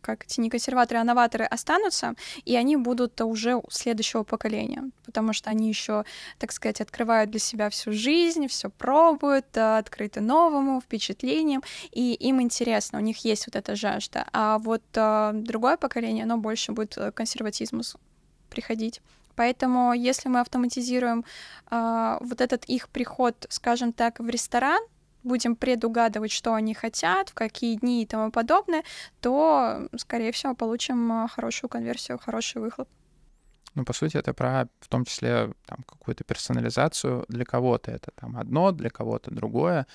как эти не консерваторы, а новаторы останутся, и они будут уже у следующего поколения, потому что они еще, так сказать, открывают для себя всю жизнь, все пробуют, открыты новому, впечатлениям, и им интересно, у них есть вот эта жажда. А вот а, другое поколение, оно больше будет к э, консерватизму приходить. Поэтому, если мы автоматизируем э, вот этот их приход, скажем так, в ресторан, будем предугадывать, что они хотят, в какие дни и тому подобное, то, скорее всего, получим э, хорошую конверсию, хороший выхлоп. Ну, по сути, это про в том числе там, какую-то персонализацию. Для кого-то это там одно, для кого-то другое.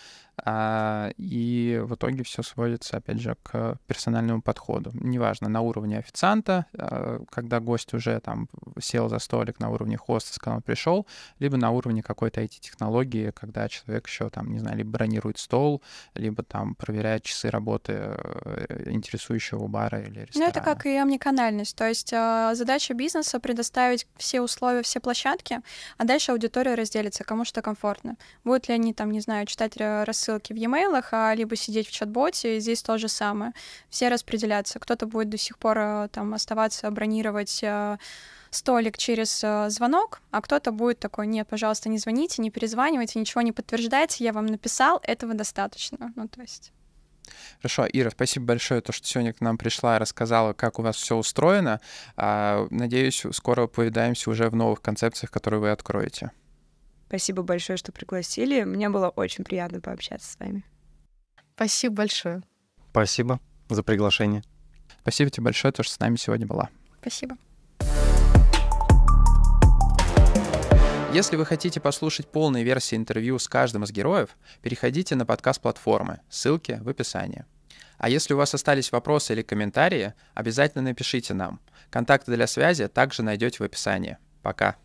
А, и в итоге все сводится, опять же, к персональному подходу. Неважно, на уровне официанта, а, когда гость уже там сел за столик на уровне хоста, с канала пришел, либо на уровне какой-то IT-технологии, когда человек еще там, не знаю, либо бронирует стол, либо там проверяет часы работы э, интересующего бара или ресторана. Ну, это как и омниканальность. То есть а, задача бизнеса — предоставить все условия, все площадки, а дальше аудитория разделится, кому что комфортно. Будут ли они там, не знаю, читать рас э, ссылки в e-mail, а либо сидеть в чат-боте, здесь то же самое. Все распределятся. Кто-то будет до сих пор э, там оставаться, бронировать э, столик через э, звонок, а кто-то будет такой, нет, пожалуйста, не звоните, не перезванивайте, ничего не подтверждайте, я вам написал, этого достаточно. Ну, то есть... Хорошо, Ира, спасибо большое, то, что сегодня к нам пришла и рассказала, как у вас все устроено. А, надеюсь, скоро повидаемся уже в новых концепциях, которые вы откроете. Спасибо большое, что пригласили. Мне было очень приятно пообщаться с вами. Спасибо большое. Спасибо за приглашение. Спасибо тебе большое, то, что с нами сегодня была. Спасибо. Если вы хотите послушать полные версии интервью с каждым из героев, переходите на подкаст-платформы, ссылки в описании. А если у вас остались вопросы или комментарии, обязательно напишите нам. Контакты для связи также найдете в описании. Пока!